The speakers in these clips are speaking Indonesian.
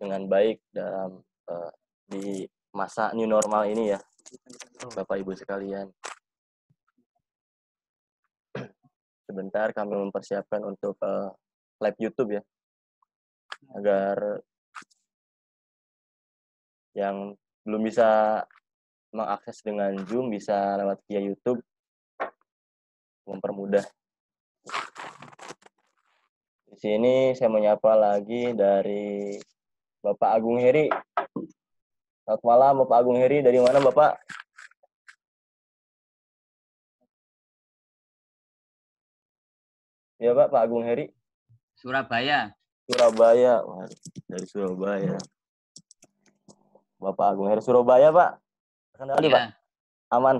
dengan baik dalam uh, di masa new normal ini ya Bapak Ibu sekalian. Sebentar kami mempersiapkan untuk uh, live YouTube ya agar yang belum bisa mengakses dengan Zoom bisa lewat via YouTube mempermudah. Di sini saya menyapa lagi dari Bapak Agung Heri. Selamat malam Bapak Agung Heri, dari mana Bapak? Ya Pak, Pak Agung Heri. Surabaya. Surabaya, dari Surabaya. Bapak Agung Heri Surabaya Pak. Kendali ya. Pak. Iya. Aman.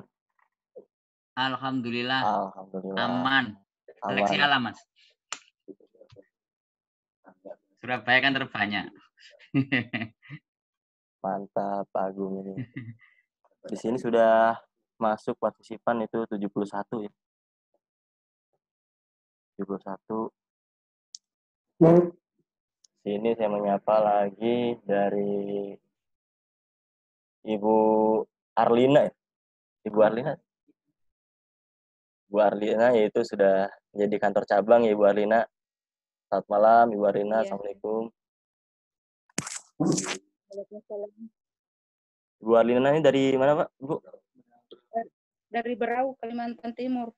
Alhamdulillah. Alhamdulillah. Aman. Seleksi alam Mas. Surabaya kan terbanyak. Mantap, Pak Agung ini. Di sini sudah masuk partisipan itu 71 ya. 71. Sini saya menyapa lagi dari Ibu Arlina. ya Ibu Arlina. Ibu Arlina yaitu sudah jadi kantor cabang ya Ibu Arlina. Selamat malam Ibu Arlina. ya. Assalamualaikum bu Arlina ini dari mana Pak? Bu? Eh, dari Berau, Kalimantan Timur.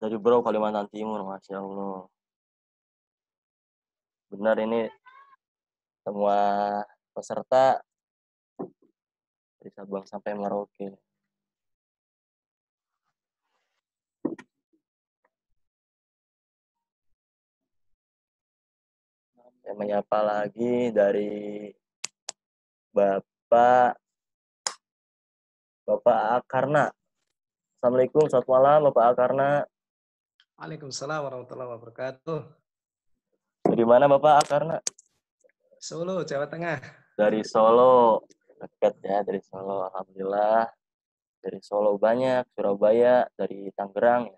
Dari Berau, Kalimantan Timur, Masya Allah. Benar ini semua peserta dari Sabang sampai Merauke. Saya menyapa lagi dari Bapak Bapak Akarna. Assalamualaikum, selamat malam Bapak Akarna. Waalaikumsalam warahmatullahi wabarakatuh. Dari mana Bapak Akarna? Solo, Jawa Tengah. Dari Solo, dekat ya dari Solo, Alhamdulillah. Dari Solo banyak, Surabaya, dari Tangerang,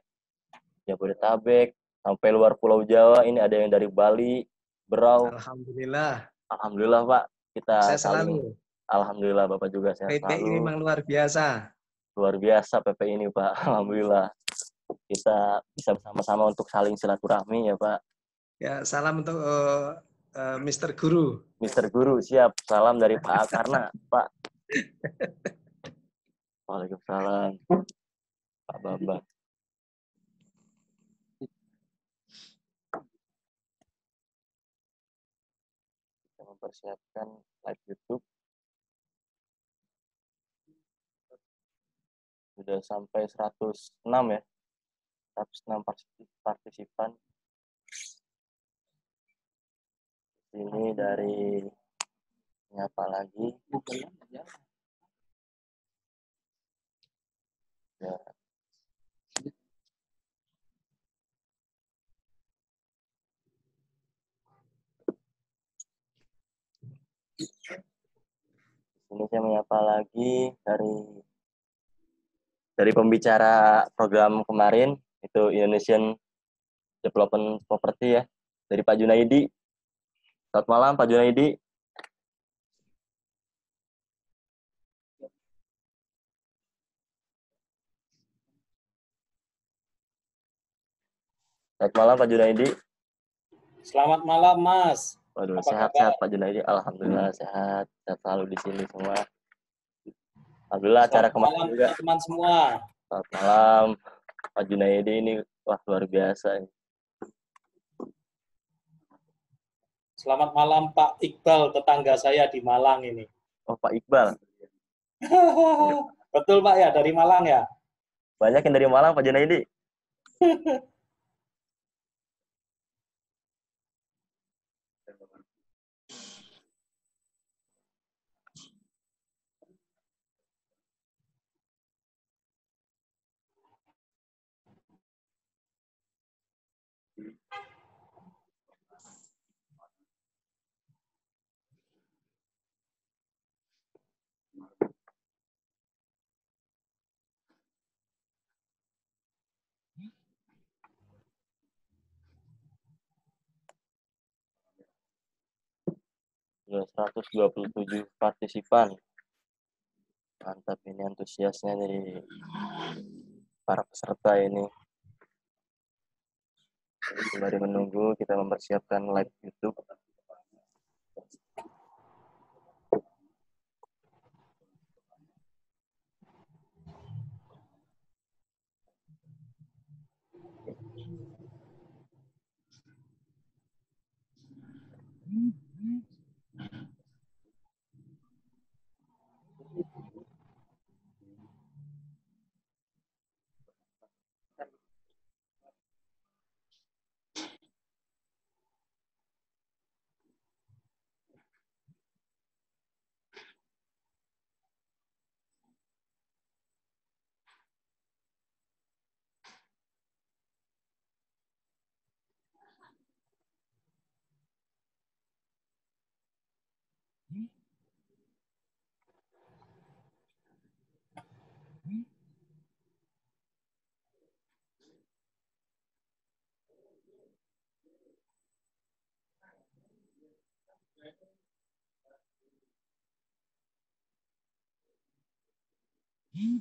Jabodetabek, sampai luar Pulau Jawa. Ini ada yang dari Bali, Berau. Alhamdulillah. Alhamdulillah Pak, kita saya selalu. Alhamdulillah Bapak juga saya PP selalu. ini memang luar biasa. Luar biasa PP ini Pak, Alhamdulillah. Kita bisa bersama-sama untuk saling silaturahmi ya Pak. Ya, salam untuk uh, eh, uh, eh, Mr. Guru. Mr. Guru, siap. Salam dari Pak Karna, Pak. Waalaikumsalam. Pak Bambang. mempersiapkan live YouTube. Sudah sampai 106 ya. 106 partisipan. Ini dari siapa lagi? Ya, ya. ya. Ini saya menyapa lagi dari dari pembicara program kemarin itu Indonesian Development Property ya dari Pak Junaidi. Selamat malam Pak Junaidi. Selamat malam Pak Junaidi. Selamat malam Mas. Waduh, sehat-sehat Pak Junaidi. Alhamdulillah hmm. sehat. Sehat selalu di sini semua. Alhamdulillah acara kemarin juga. Teman semua. Selamat malam. Pak Junaidi ini wah luar biasa. Selamat malam Pak Iqbal, tetangga saya di Malang ini. Oh Pak Iqbal. Betul Pak ya, dari Malang ya? Banyak yang dari Malang Pak Junaidi. sudah 127 partisipan. Mantap ini antusiasnya dari para peserta ini. Sembari menunggu, kita mempersiapkan live YouTube. Mm-hmm.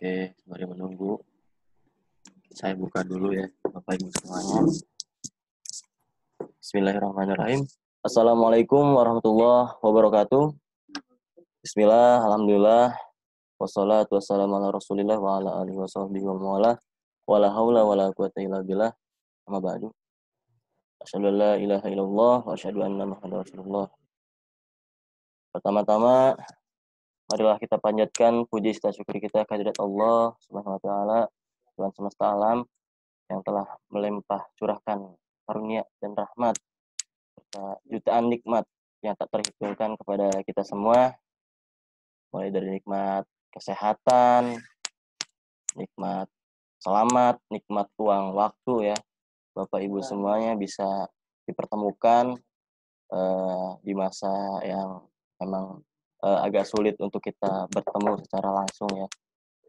Oke, mari menunggu, saya buka dulu ya, Bapak Ibu semuanya. Bismillahirrahmanirrahim. Assalamualaikum warahmatullahi wabarakatuh. Bismillah, Alhamdulillah. Wassalatu wassalamu ala rasulillah wa ala alihi wa sahbihi wa Waalaikumsalam. Wa la hawla wa la quwata illa billah. Amma ba'du. Asyadu la ilaha illallah wa asyadu anna muhammad rasulullah. Pertama-tama, Marilah kita panjatkan puji serta syukur kita kehadirat Allah Subhanahu wa taala, Tuhan semesta alam yang telah melimpah curahkan karunia dan rahmat serta jutaan nikmat yang tak terhitungkan kepada kita semua. Mulai dari nikmat kesehatan, nikmat selamat, nikmat uang waktu ya. Bapak Ibu semuanya bisa dipertemukan uh, di masa yang memang uh, agak sulit untuk kita bertemu secara langsung ya.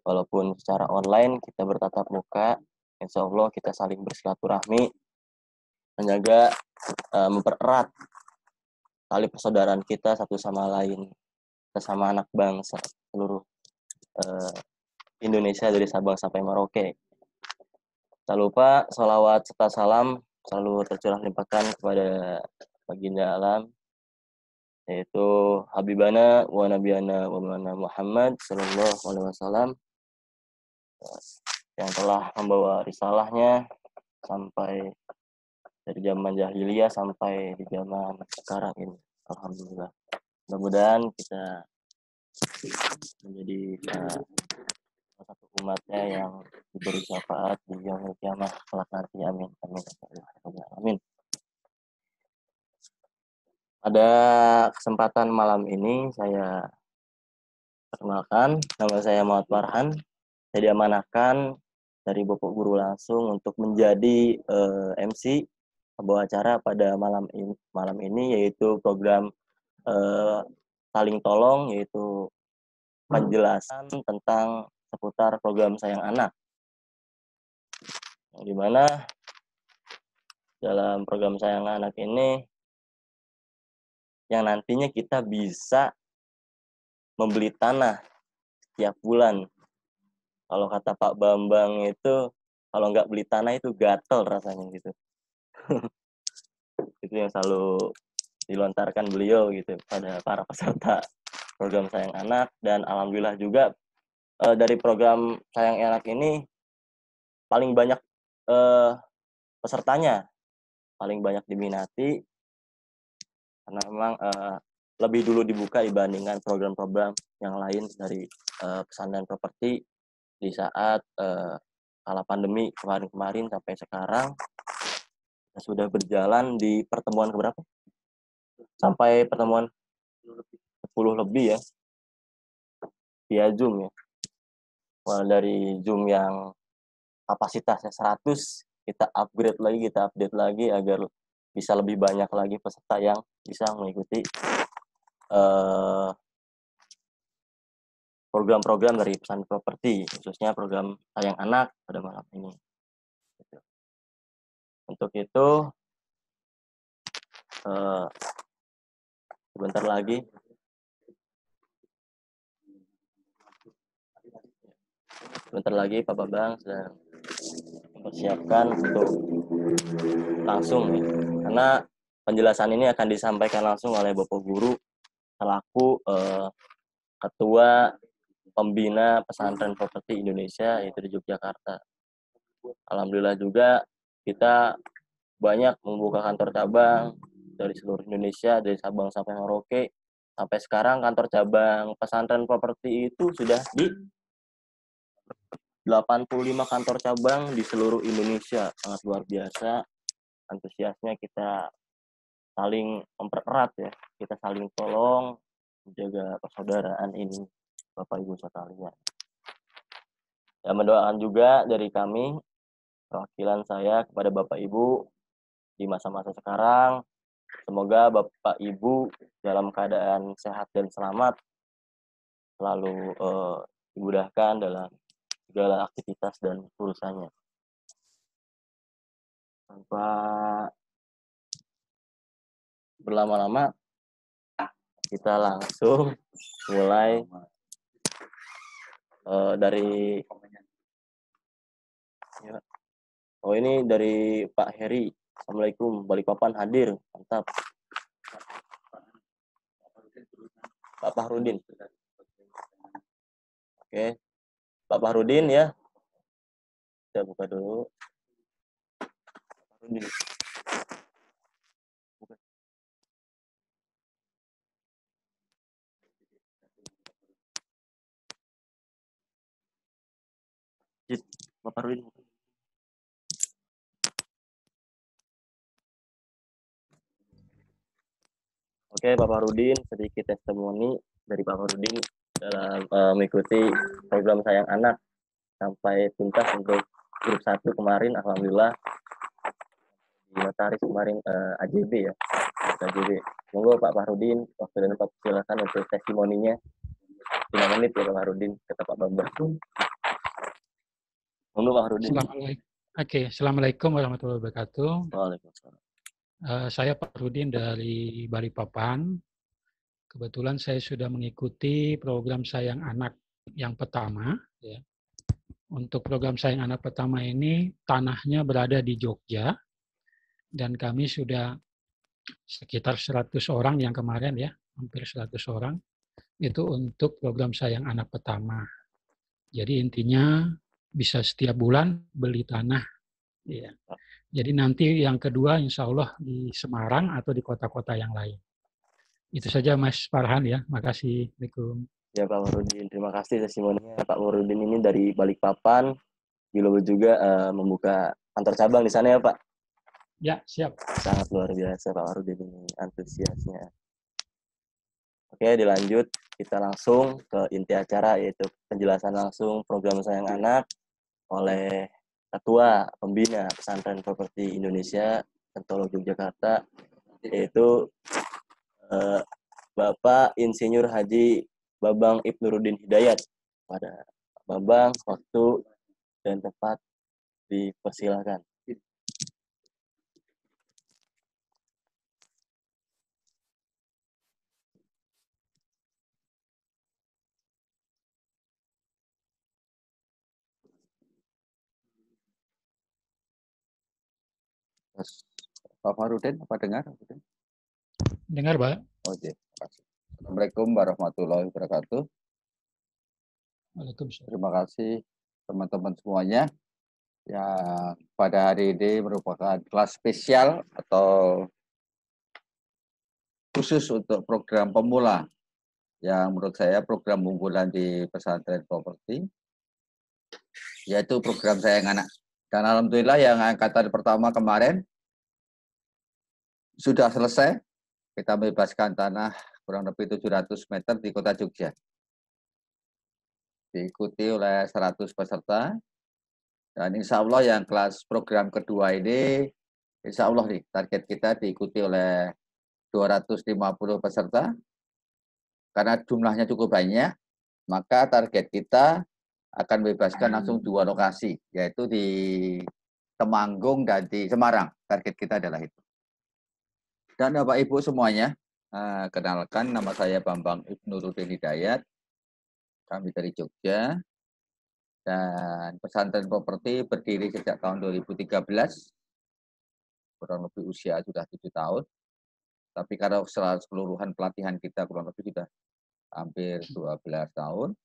Walaupun secara online kita bertatap muka, insya Allah kita saling bersilaturahmi, menjaga uh, mempererat tali persaudaraan kita satu sama lain, sesama anak bangsa seluruh uh, Indonesia dari Sabang sampai Merauke. Tak lupa salawat serta salam selalu tercurah limpahkan kepada baginda alam yaitu Habibana wa Nabiana wa Mana Muhammad Sallallahu Alaihi Wasallam eh, yang telah membawa risalahnya sampai dari zaman jahiliyah sampai di zaman sekarang ini. Alhamdulillah. Mudah-mudahan kita menjadi eh, salah satu umatnya yang diberi syafaat di yang kiamat kelak nanti. Amin. Amin. Amin. Pada kesempatan malam ini saya perkenalkan nama saya Muhammad Farhan. Saya diamanahkan dari Bapak Guru langsung untuk menjadi uh, eh, MC sebuah acara pada malam ini, malam ini yaitu program uh, tolong yaitu penjelasan tentang seputar program sayang anak. Di mana dalam program sayang anak ini yang nantinya kita bisa membeli tanah setiap bulan. Kalau kata Pak Bambang itu, kalau nggak beli tanah itu gatel rasanya gitu. itu yang selalu dilontarkan beliau gitu pada para peserta program Sayang Anak dan alhamdulillah juga e, dari program Sayang Anak ini paling banyak e, pesertanya paling banyak diminati karena memang uh, lebih dulu dibuka dibandingkan program-program yang lain dari uh, eh, pesantren properti di saat uh, kala pandemi kemarin-kemarin sampai sekarang sudah berjalan di pertemuan keberapa? Sampai pertemuan 10 lebih ya via Zoom ya. Mulai dari Zoom yang kapasitasnya 100 kita upgrade lagi, kita update lagi agar bisa lebih banyak lagi peserta yang bisa mengikuti program eh, program-program dari pesan properti, khususnya program sayang anak pada malam ini. Gitu. Untuk itu, uh, sebentar lagi. Sebentar lagi Pak Bambang sedang persiapkan untuk langsung ya. Karena penjelasan ini akan disampaikan langsung oleh Bapak Guru selaku eh, ketua pembina pesantren properti Indonesia yaitu di Yogyakarta. Alhamdulillah juga kita banyak membuka kantor cabang dari seluruh Indonesia dari Sabang sampai Merauke. Sampai sekarang kantor cabang pesantren properti itu sudah di 85 kantor cabang di seluruh Indonesia. Sangat luar biasa. Antusiasnya kita saling mempererat ya. Kita saling tolong menjaga persaudaraan ini Bapak Ibu sekalian. Dan mendoakan juga dari kami perwakilan saya kepada Bapak Ibu di masa-masa sekarang. Semoga Bapak Ibu dalam keadaan sehat dan selamat selalu eh, dimudahkan dalam segala aktivitas dan urusannya. Tanpa berlama-lama, kita langsung mulai uh, dari ya. oh ini dari Pak Heri Assalamualaikum Balikpapan hadir mantap Pak Fahrudin oke okay. Pak Fahrudin ya. Kita buka dulu. Fahrudin. Pak Fahrudin. Oke, Bapak Rudin, sedikit testimoni dari Bapak Rudin dalam uh, mengikuti program sayang anak sampai tuntas untuk grup satu kemarin alhamdulillah di Mataris kemarin uh, eh, AJB ya AJB monggo Pak Fahrudin waktu dan Pak silakan untuk testimoninya 5 menit ya Pak Fahrudin kata Pak Bambang monggo Pak Fahrudin Oke, okay. Assalamualaikum warahmatullahi wabarakatuh. Waalaikumsalam. Uh, saya Pak Rudin dari Bali Papan Kebetulan saya sudah mengikuti program Sayang Anak yang pertama. Ya. Untuk program Sayang Anak pertama ini, tanahnya berada di Jogja, dan kami sudah sekitar 100 orang yang kemarin ya, hampir 100 orang, itu untuk program Sayang Anak pertama. Jadi intinya bisa setiap bulan beli tanah. Ya. Jadi nanti yang kedua insya Allah di Semarang atau di kota-kota yang lain itu saja Mas Farhan ya. Makasih. Assalamualaikum. Ya Pak Murudin, terima kasih testimoninya. Pak Murudin ini dari Balikpapan, Gilobo juga uh, membuka kantor cabang di sana ya Pak? Ya, siap. Sangat luar biasa Pak Murudin ini antusiasnya. Oke, dilanjut kita langsung ke inti acara yaitu penjelasan langsung program Sayang Anak oleh Ketua Pembina Pesantren Properti Indonesia Kentolo Yogyakarta yaitu Eh, Bapak Insinyur Haji Babang Ibnurudin Hidayat pada Babang waktu dan tempat dipersilakan. Pak Farudin, apa dengar? Pak Dengar, Pak. Oke. Assalamualaikum warahmatullahi wabarakatuh. Waalaikumsalam. Terima kasih teman-teman semuanya ya pada hari ini merupakan kelas spesial atau khusus untuk program pemula yang menurut saya program unggulan di pesantren properti yaitu program saya yang anak dan alhamdulillah yang angkatan pertama kemarin sudah selesai kita membebaskan tanah kurang lebih 700 meter di kota Jogja. Diikuti oleh 100 peserta. Dan insya Allah yang kelas program kedua ini, insya Allah nih, target kita diikuti oleh 250 peserta. Karena jumlahnya cukup banyak, maka target kita akan bebaskan langsung dua lokasi, yaitu di Temanggung dan di Semarang. Target kita adalah itu dan Bapak Ibu semuanya. Ah, kenalkan nama saya Bambang Ibnurudin Hidayat. Kami dari Jogja. Dan pesantren properti berdiri sejak tahun 2013. Kurang lebih usia sudah tujuh tahun. Tapi karena secara keseluruhan pelatihan kita kurang lebih sudah hampir 12 tahun.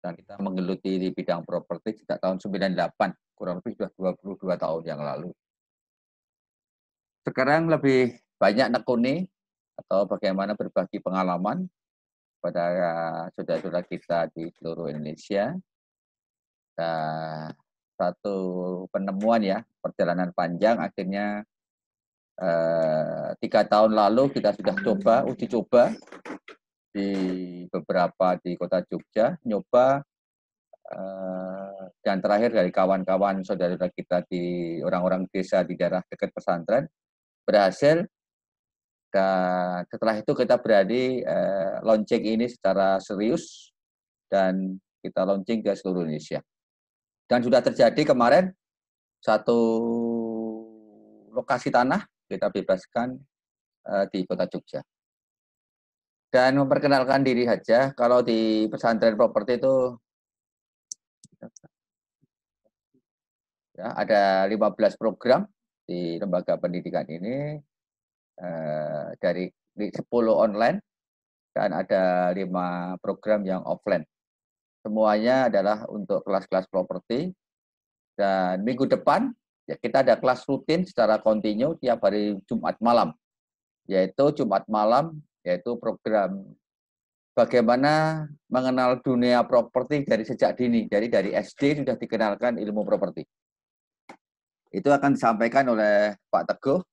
Dan kita menggeluti di bidang properti sejak tahun 98, kurang lebih sudah 22 tahun yang lalu. Sekarang lebih banyak nekuni atau bagaimana berbagi pengalaman pada saudara-saudara kita di seluruh Indonesia. Nah, satu penemuan ya, perjalanan panjang akhirnya eh, tiga tahun lalu kita sudah coba, uji coba di beberapa di kota Jogja, nyoba eh, dan terakhir dari kawan-kawan saudara-saudara kita di orang-orang desa di daerah dekat pesantren berhasil setelah itu kita berani eh, launching ini secara serius dan kita launching ke seluruh Indonesia. Dan sudah terjadi kemarin satu lokasi tanah kita bebaskan eh, di Kota Jogja. Dan memperkenalkan diri saja, kalau di pesantren properti itu ya, ada 15 program di lembaga pendidikan ini Eh, dari 10 online dan ada lima program yang offline. Semuanya adalah untuk kelas-kelas properti dan minggu depan ya kita ada kelas rutin secara kontinu tiap hari Jumat malam. Yaitu Jumat malam yaitu program bagaimana mengenal dunia properti dari sejak dini. Jadi dari SD sudah dikenalkan ilmu properti. Itu akan disampaikan oleh Pak Teguh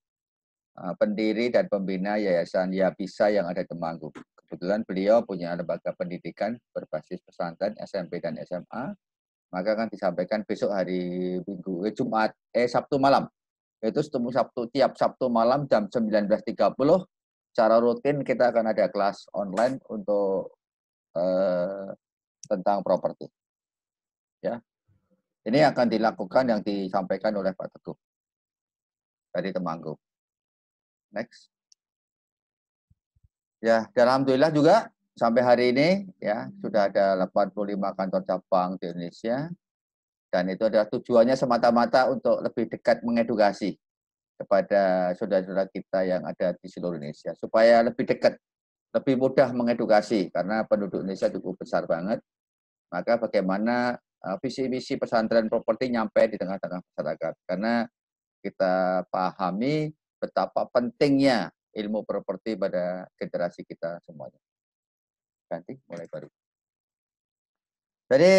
Eh, pendiri dan pembina Yayasan Ya Bisa yang ada di Temanggung. Kebetulan beliau punya lembaga pendidikan berbasis pesantren SMP dan SMA, maka akan disampaikan besok hari Minggu eh, Jumat eh Sabtu malam. Itu setemu Sabtu tiap Sabtu malam jam 19.30 Cara rutin kita akan ada kelas online untuk eh, tentang properti. Ya. Ini akan dilakukan yang disampaikan oleh Pak Teguh dari Temanggung. Next. Ya, dan alhamdulillah juga sampai hari ini ya sudah ada 85 kantor cabang di Indonesia. Dan itu adalah tujuannya semata-mata untuk lebih dekat mengedukasi kepada saudara-saudara kita yang ada di seluruh Indonesia supaya lebih dekat, lebih mudah mengedukasi karena penduduk Indonesia cukup besar banget. Maka bagaimana e, visi misi pesantren properti nyampe di tengah-tengah masyarakat karena kita pahami betapa pentingnya ilmu properti pada generasi kita semuanya. Ganti, mulai baru. Jadi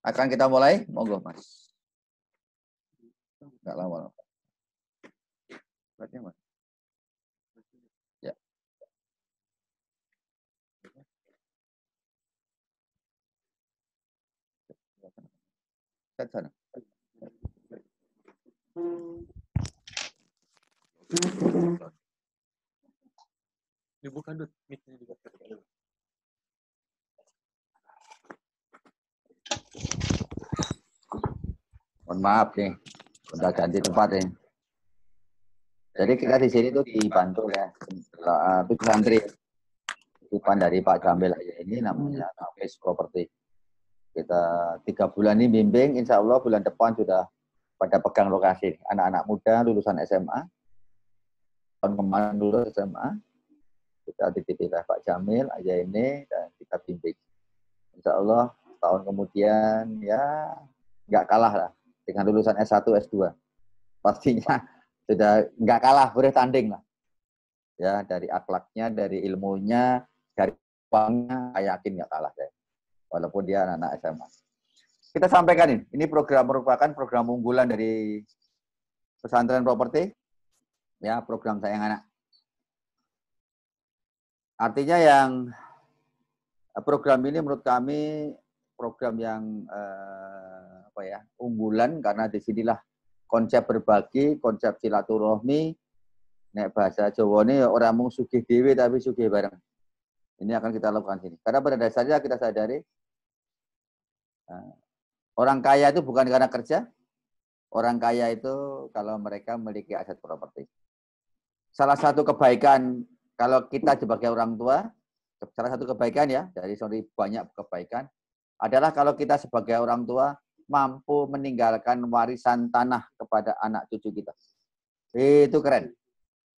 akan kita mulai, monggo mas. Enggak lama lama. Beratnya mas. Ya. Ke sana bukan dut, mic-nya dibuka. Mohon maaf nih, udah ganti tempat nih. Jadi kita di sini tuh dibantu ya, tapi eh, santri. bukan dari Pak Jamil aja ini namanya Nafis hmm. Property. Kita tiga bulan ini bimbing, insya Allah bulan depan sudah pada pegang lokasi. Anak-anak muda lulusan SMA, tahun kemarin dulu SMA kita oleh Pak Jamil aja ini dan kita bimbing. Insya Allah tahun kemudian ya nggak kalah lah dengan lulusan S1 S2 pastinya sudah nggak kalah boleh tanding lah ya dari akhlaknya dari ilmunya dari uangnya saya yakin nggak kalah deh walaupun dia anak-anak SMA kita sampaikan ini ini program merupakan program unggulan dari pesantren properti ya program sayang anak. Artinya yang eh, program ini menurut kami program yang eh, apa ya unggulan karena disinilah konsep berbagi, konsep silaturahmi, nek bahasa Jawa ini orang mau sugih dewi tapi sugih bareng. Ini akan kita lakukan sini. Karena pada dasarnya kita sadari eh, orang kaya itu bukan karena kerja, orang kaya itu kalau mereka memiliki aset properti salah satu kebaikan kalau kita sebagai orang tua, salah satu kebaikan ya dari sorry banyak kebaikan adalah kalau kita sebagai orang tua mampu meninggalkan warisan tanah kepada anak cucu kita. Itu keren.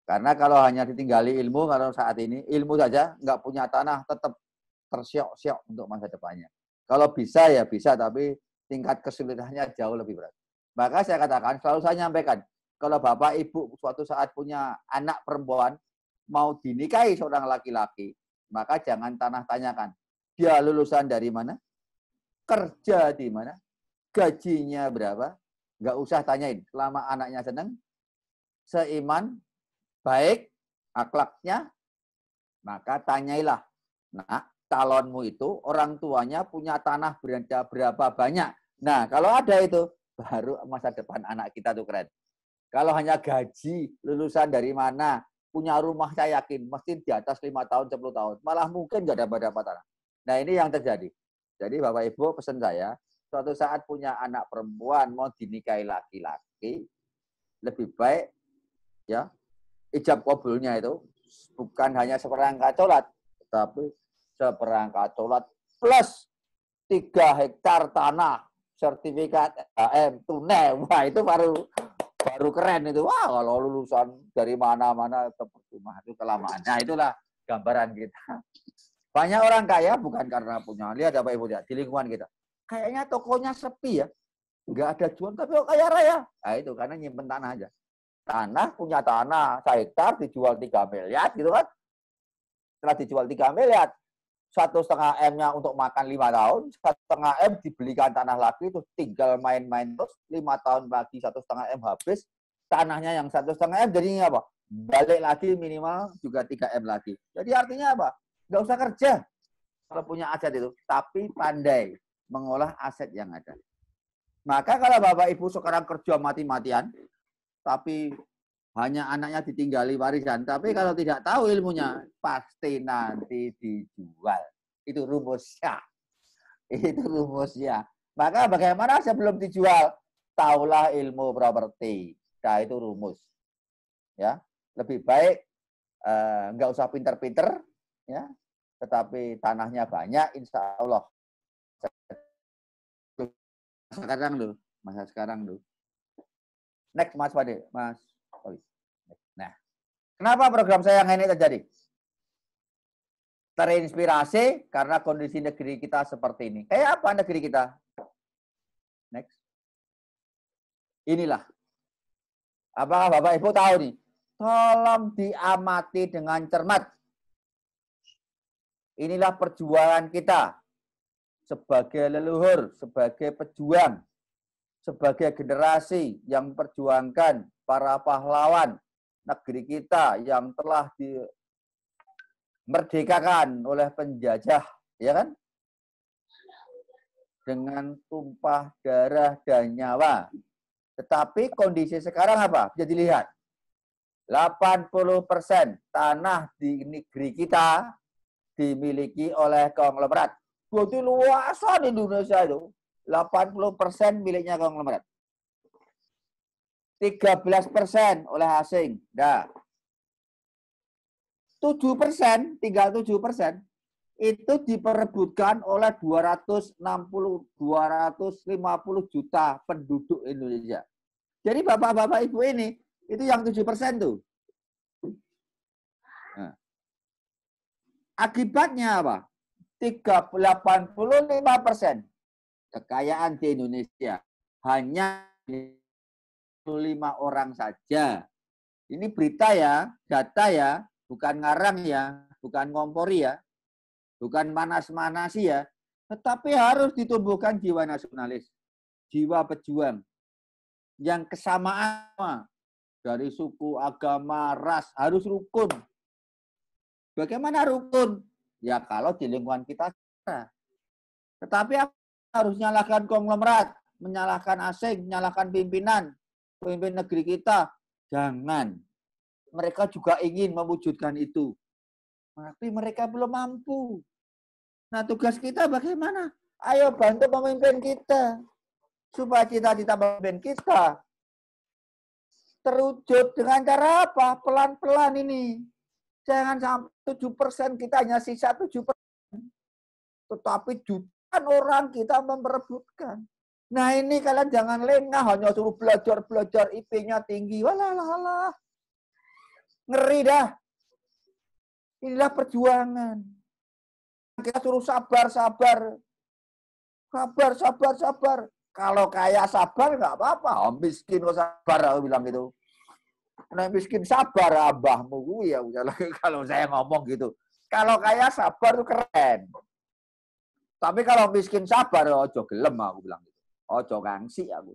Karena kalau hanya ditinggali ilmu, kalau saat ini ilmu saja nggak punya tanah tetap tersiok-siok untuk masa depannya. Kalau bisa ya bisa, tapi tingkat kesulitannya jauh lebih berat. Maka saya katakan, selalu saya nyampaikan, kalau bapak ibu suatu saat punya anak perempuan mau dinikahi seorang laki-laki, maka jangan tanah tanyakan. Dia lulusan dari mana? Kerja di mana? Gajinya berapa? Nggak usah tanyain. Selama anaknya seneng, seiman, baik, akhlaknya, maka tanyailah. Nah, calonmu itu orang tuanya punya tanah berapa banyak. Nah, kalau ada itu, baru masa depan anak kita tuh keren. Kalau hanya gaji, lulusan dari mana, punya rumah saya yakin mesti di atas lima tahun 10 tahun malah mungkin nggak dapat dapat tanah. nah ini yang terjadi jadi bapak ibu pesan saya suatu saat punya anak perempuan mau dinikahi laki-laki lebih baik ya ijab kabulnya itu bukan hanya seperangkat colat tapi seperangkat colat plus tiga hektar tanah sertifikat AM tunai wah itu baru baru keren itu. Wah, kalau lulusan dari mana-mana ke percuma itu kelamaan. Nah, itulah gambaran kita. Banyak orang kaya bukan karena punya. Lihat apa Ibu lihat di lingkungan kita. Kayaknya tokonya sepi ya. Enggak ada jual tapi kok kaya raya. Nah, itu karena nyimpen tanah aja. Tanah punya tanah sekitar dijual 3 miliar gitu kan. Setelah dijual 3 miliar, satu setengah M-nya untuk makan lima tahun, satu setengah M dibelikan tanah lagi, itu tinggal main-main terus lima tahun lagi satu setengah M habis, tanahnya yang satu setengah M jadinya apa? Balik lagi minimal juga tiga M lagi. Jadi artinya apa? Nggak usah kerja kalau punya aset itu, tapi pandai mengolah aset yang ada. Maka kalau Bapak Ibu sekarang kerja mati-matian, tapi hanya anaknya ditinggali warisan. Tapi kalau tidak tahu ilmunya, pasti nanti dijual. Itu rumusnya. Itu rumusnya. Maka bagaimana sebelum dijual? Taulah ilmu properti. Nah, itu rumus. Ya, lebih baik eh, nggak usah pinter-pinter, ya, tetapi tanahnya banyak, insya Allah. Masa sekarang dulu masa sekarang dulu Next Mas Pade, Mas Oh, iya. Nah, kenapa program saya yang ini terjadi? Terinspirasi karena kondisi negeri kita seperti ini. Kayak apa negeri kita? Next. Inilah. Apakah Bapak Ibu tahu nih? Tolong diamati dengan cermat. Inilah perjuangan kita sebagai leluhur, sebagai pejuang, sebagai generasi yang perjuangkan para pahlawan negeri kita yang telah dimerdekakan oleh penjajah, ya kan? Dengan tumpah darah dan nyawa. Tetapi kondisi sekarang apa? Bisa dilihat. 80% tanah di negeri kita dimiliki oleh konglomerat. Berarti luasan Indonesia itu. 80% miliknya konglomerat. 13 persen oleh asing. dah 7 persen, tinggal 7 persen, itu diperebutkan oleh 260 250 juta penduduk Indonesia. Jadi bapak-bapak ibu ini itu yang 7 persen tuh. Nah. Akibatnya apa? 85 persen kekayaan di Indonesia hanya orang saja. Ini berita ya, data ya, bukan ngarang ya, bukan ngompori ya, bukan manas-manasi ya, tetapi harus ditumbuhkan jiwa nasionalis, jiwa pejuang yang kesamaan dari suku, agama, ras harus rukun. Bagaimana rukun? Ya kalau di lingkungan kita. Tetapi harus menyalahkan konglomerat, menyalahkan asing, menyalahkan pimpinan, pemimpin negeri kita. Jangan. Mereka juga ingin mewujudkan itu. Tapi mereka belum mampu. Nah tugas kita bagaimana? Ayo bantu pemimpin kita. Supaya cita-cita pemimpin kita terwujud dengan cara apa? Pelan-pelan ini. Jangan sampai tujuh persen, kita hanya sisa 7 persen. Tetapi jutaan orang kita memperebutkan. Nah ini kalian jangan lengah, hanya suruh belajar-belajar IP-nya tinggi. Walah, walah. Ngeri dah. Inilah perjuangan. Kita suruh sabar, sabar. Sabar, sabar, sabar. Kalau kaya sabar nggak apa-apa. Oh, miskin kok sabar, aku bilang gitu. Nah miskin sabar abahmu ya kalau saya ngomong gitu. Kalau kaya sabar tuh keren. Tapi kalau miskin sabar ojo gelem aku bilang gitu. Ojo gangsi aku.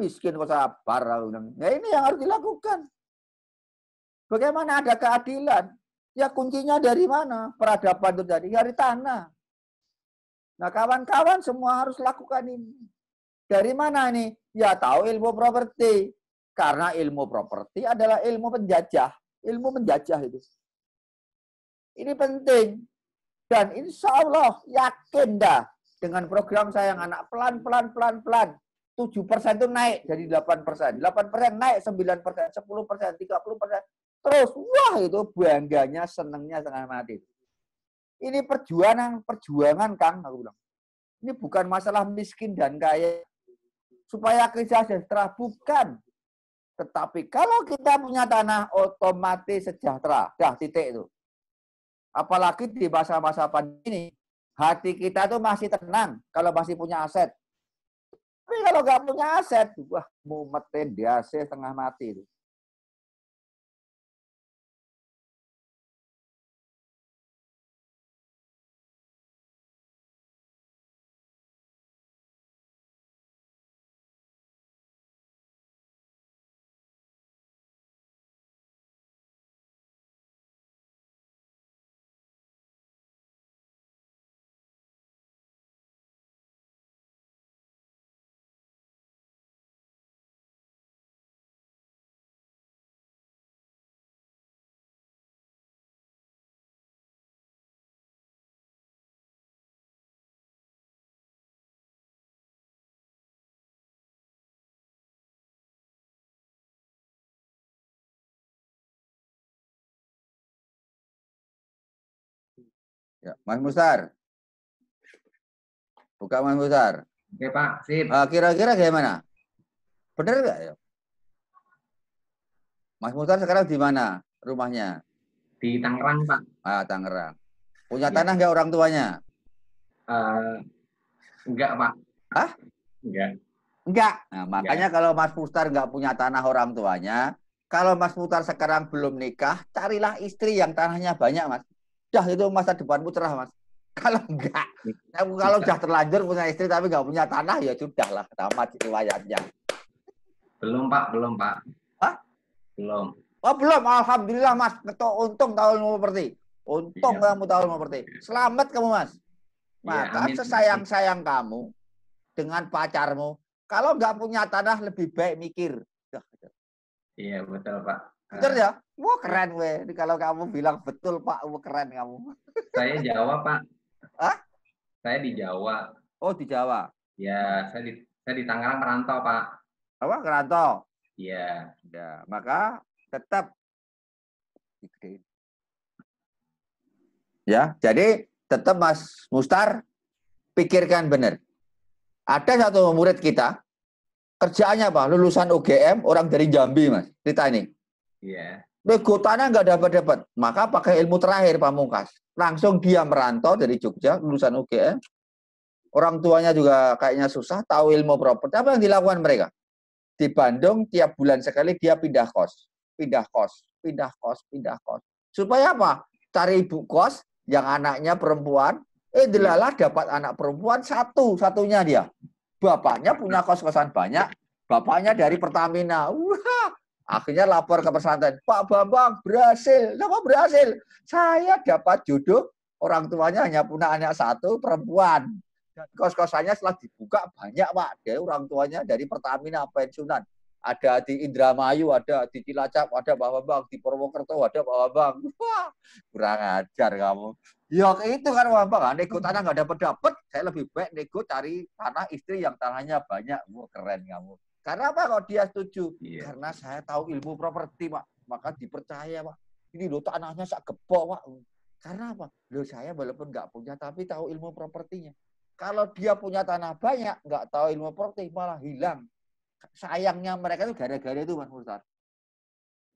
Miskin kok sabar aku. Ya ini yang harus dilakukan. Bagaimana ada keadilan? Ya kuncinya dari mana? Peradaban itu dari, dari tanah. Nah kawan-kawan semua harus lakukan ini. Dari mana ini? Ya tahu ilmu properti. Karena ilmu properti adalah ilmu penjajah. Ilmu penjajah itu. Ini penting. Dan insya Allah yakin dah dengan program saya yang anak pelan-pelan pelan-pelan 7% itu naik jadi 8%. 8% naik 9%, 10%, 30%. Terus wah itu bangganya, senengnya setengah mati. Ini perjuangan, perjuangan Kang aku bilang. Ini bukan masalah miskin dan kaya. Supaya kerja sejahtera bukan. Tetapi kalau kita punya tanah otomatis sejahtera. Dah titik itu. Apalagi di masa-masa pandemi ini Hati kita tuh masih tenang kalau masih punya aset. Tapi kalau nggak punya aset, wah mumetin di AC tengah mati. Itu. Ya, Mas Musar. Buka Mas Musar. Oke Pak, sip. Ah, kira-kira uh, gimana? Bener nggak ya? Mas Musar sekarang di mana rumahnya? Di Tangerang Pak. Ah Tangerang. Punya ya. tanah nggak orang tuanya? Uh, eh, enggak Pak. Hah? Enggak. Enggak. Nah, makanya enggak. kalau Mas Musar nggak punya tanah orang tuanya, kalau Mas Musar sekarang belum nikah, carilah istri yang tanahnya banyak Mas dah itu masa depanmu cerah mas kalau enggak kalau sudah terlanjur punya istri tapi nggak punya tanah ya sudah lah tamat riwayatnya belum pak belum pak Hah? belum oh belum alhamdulillah mas Ketok untung tahun mau seperti untung iya. kamu tahun mau seperti selamat kamu mas iya, maka ya, sesayang sayang kamu dengan pacarmu kalau nggak punya tanah lebih baik mikir gitu. iya betul pak Bener ah. ya? Wah keren weh. Kalau kamu bilang betul Pak, wah keren kamu. Saya Jawa Pak. Hah? Saya di Jawa. Oh di Jawa. Ya, saya di saya di Tangerang merantau Pak. Apa merantau? Iya. Ya, maka tetap Ya, jadi tetap Mas Mustar pikirkan benar. Ada satu murid kita kerjaannya apa? Lulusan UGM, orang dari Jambi, Mas. Cerita ini. Iya. kotanya nggak dapat dapat. Maka pakai ilmu terakhir pamungkas. Langsung dia merantau dari Jogja, lulusan UGM. Orang tuanya juga kayaknya susah, tahu ilmu properti. Apa yang dilakukan mereka? Di Bandung tiap bulan sekali dia pindah kos, pindah kos, pindah kos, pindah kos. Supaya apa? Cari ibu kos yang anaknya perempuan. Eh delala dapat anak perempuan satu satunya dia. Bapaknya punya kos-kosan banyak. Bapaknya dari Pertamina. Wah, Akhirnya lapor ke pesantren, Pak Bambang berhasil. Kenapa berhasil? Saya dapat jodoh, orang tuanya hanya punya anak satu, perempuan. Dan kos-kosannya setelah dibuka banyak, Pak. Dari orang tuanya dari Pertamina, pensiunan. Ada di Indramayu, ada di Cilacap, ada Pak Bambang. Di Purwokerto ada Pak Bambang. Wah, kurang ajar kamu. Ya itu kan Pak Bambang, nego tanah nggak dapat dapat. Saya lebih baik nego cari tanah istri yang tanahnya banyak. Wah, keren kamu karena apa kalau dia setuju? Iya. Karena saya tahu ilmu properti, Pak. Maka dipercaya, Pak. Ini loh tanahnya sak gepok, Pak. Karena apa? Loh saya walaupun nggak punya, tapi tahu ilmu propertinya. Kalau dia punya tanah banyak, nggak tahu ilmu properti, malah hilang. Sayangnya mereka itu gara-gara itu, Mas Murtar.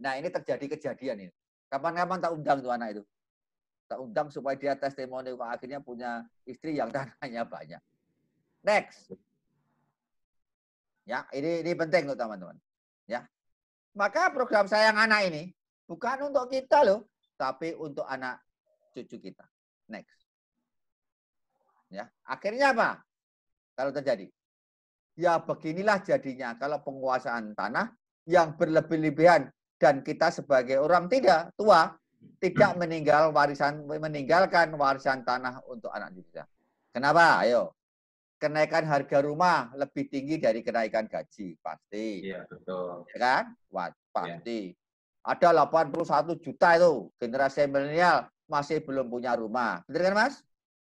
Nah, ini terjadi kejadian ini. Kapan-kapan tak undang tuh anak itu. Tak undang supaya dia testimoni. Akhirnya punya istri yang tanahnya banyak. Next. Ya, ini ini penting loh teman-teman. Ya. Maka program sayang anak ini bukan untuk kita loh, tapi untuk anak cucu kita. Next. Ya, akhirnya apa? Kalau terjadi. Ya beginilah jadinya kalau penguasaan tanah yang berlebih-lebihan dan kita sebagai orang tidak tua tidak meninggal warisan meninggalkan warisan tanah untuk anak cucu kita. Kenapa? Ayo kenaikan harga rumah lebih tinggi dari kenaikan gaji pasti. Iya betul. Ya kan? Wah, pasti. Ya. Ada 81 juta itu generasi milenial masih belum punya rumah. Betul kan Mas?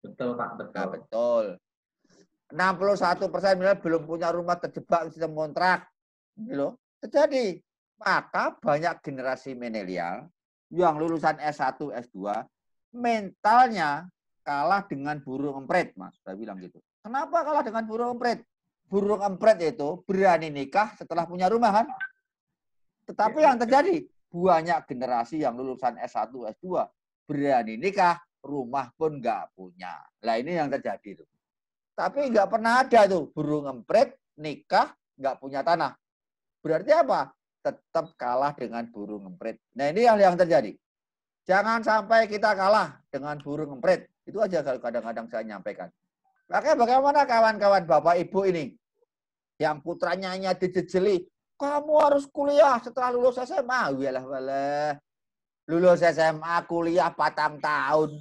Betul Pak, betul. Nah, betul. 61 persen milenial belum punya rumah terjebak sistem kontrak. Gitu Terjadi. Maka banyak generasi milenial yang lulusan S1, S2 mentalnya kalah dengan burung emprit, Mas. Saya bilang gitu. Kenapa kalah dengan burung emprit? Burung emprit itu berani nikah setelah punya rumahan. Tetapi yang terjadi banyak generasi yang lulusan S1, S2 berani nikah, rumah pun nggak punya. Nah ini yang terjadi tuh. Tapi nggak pernah ada tuh burung emprit nikah nggak punya tanah. Berarti apa? Tetap kalah dengan burung emprit. Nah ini yang yang terjadi. Jangan sampai kita kalah dengan burung emprit. Itu aja kalau kadang-kadang saya nyampaikan. Maka bagaimana kawan-kawan Bapak Ibu ini yang putranya hanya dijejeli, kamu harus kuliah setelah lulus SMA. Walah ya walah. Lulus SMA, kuliah patang tahun.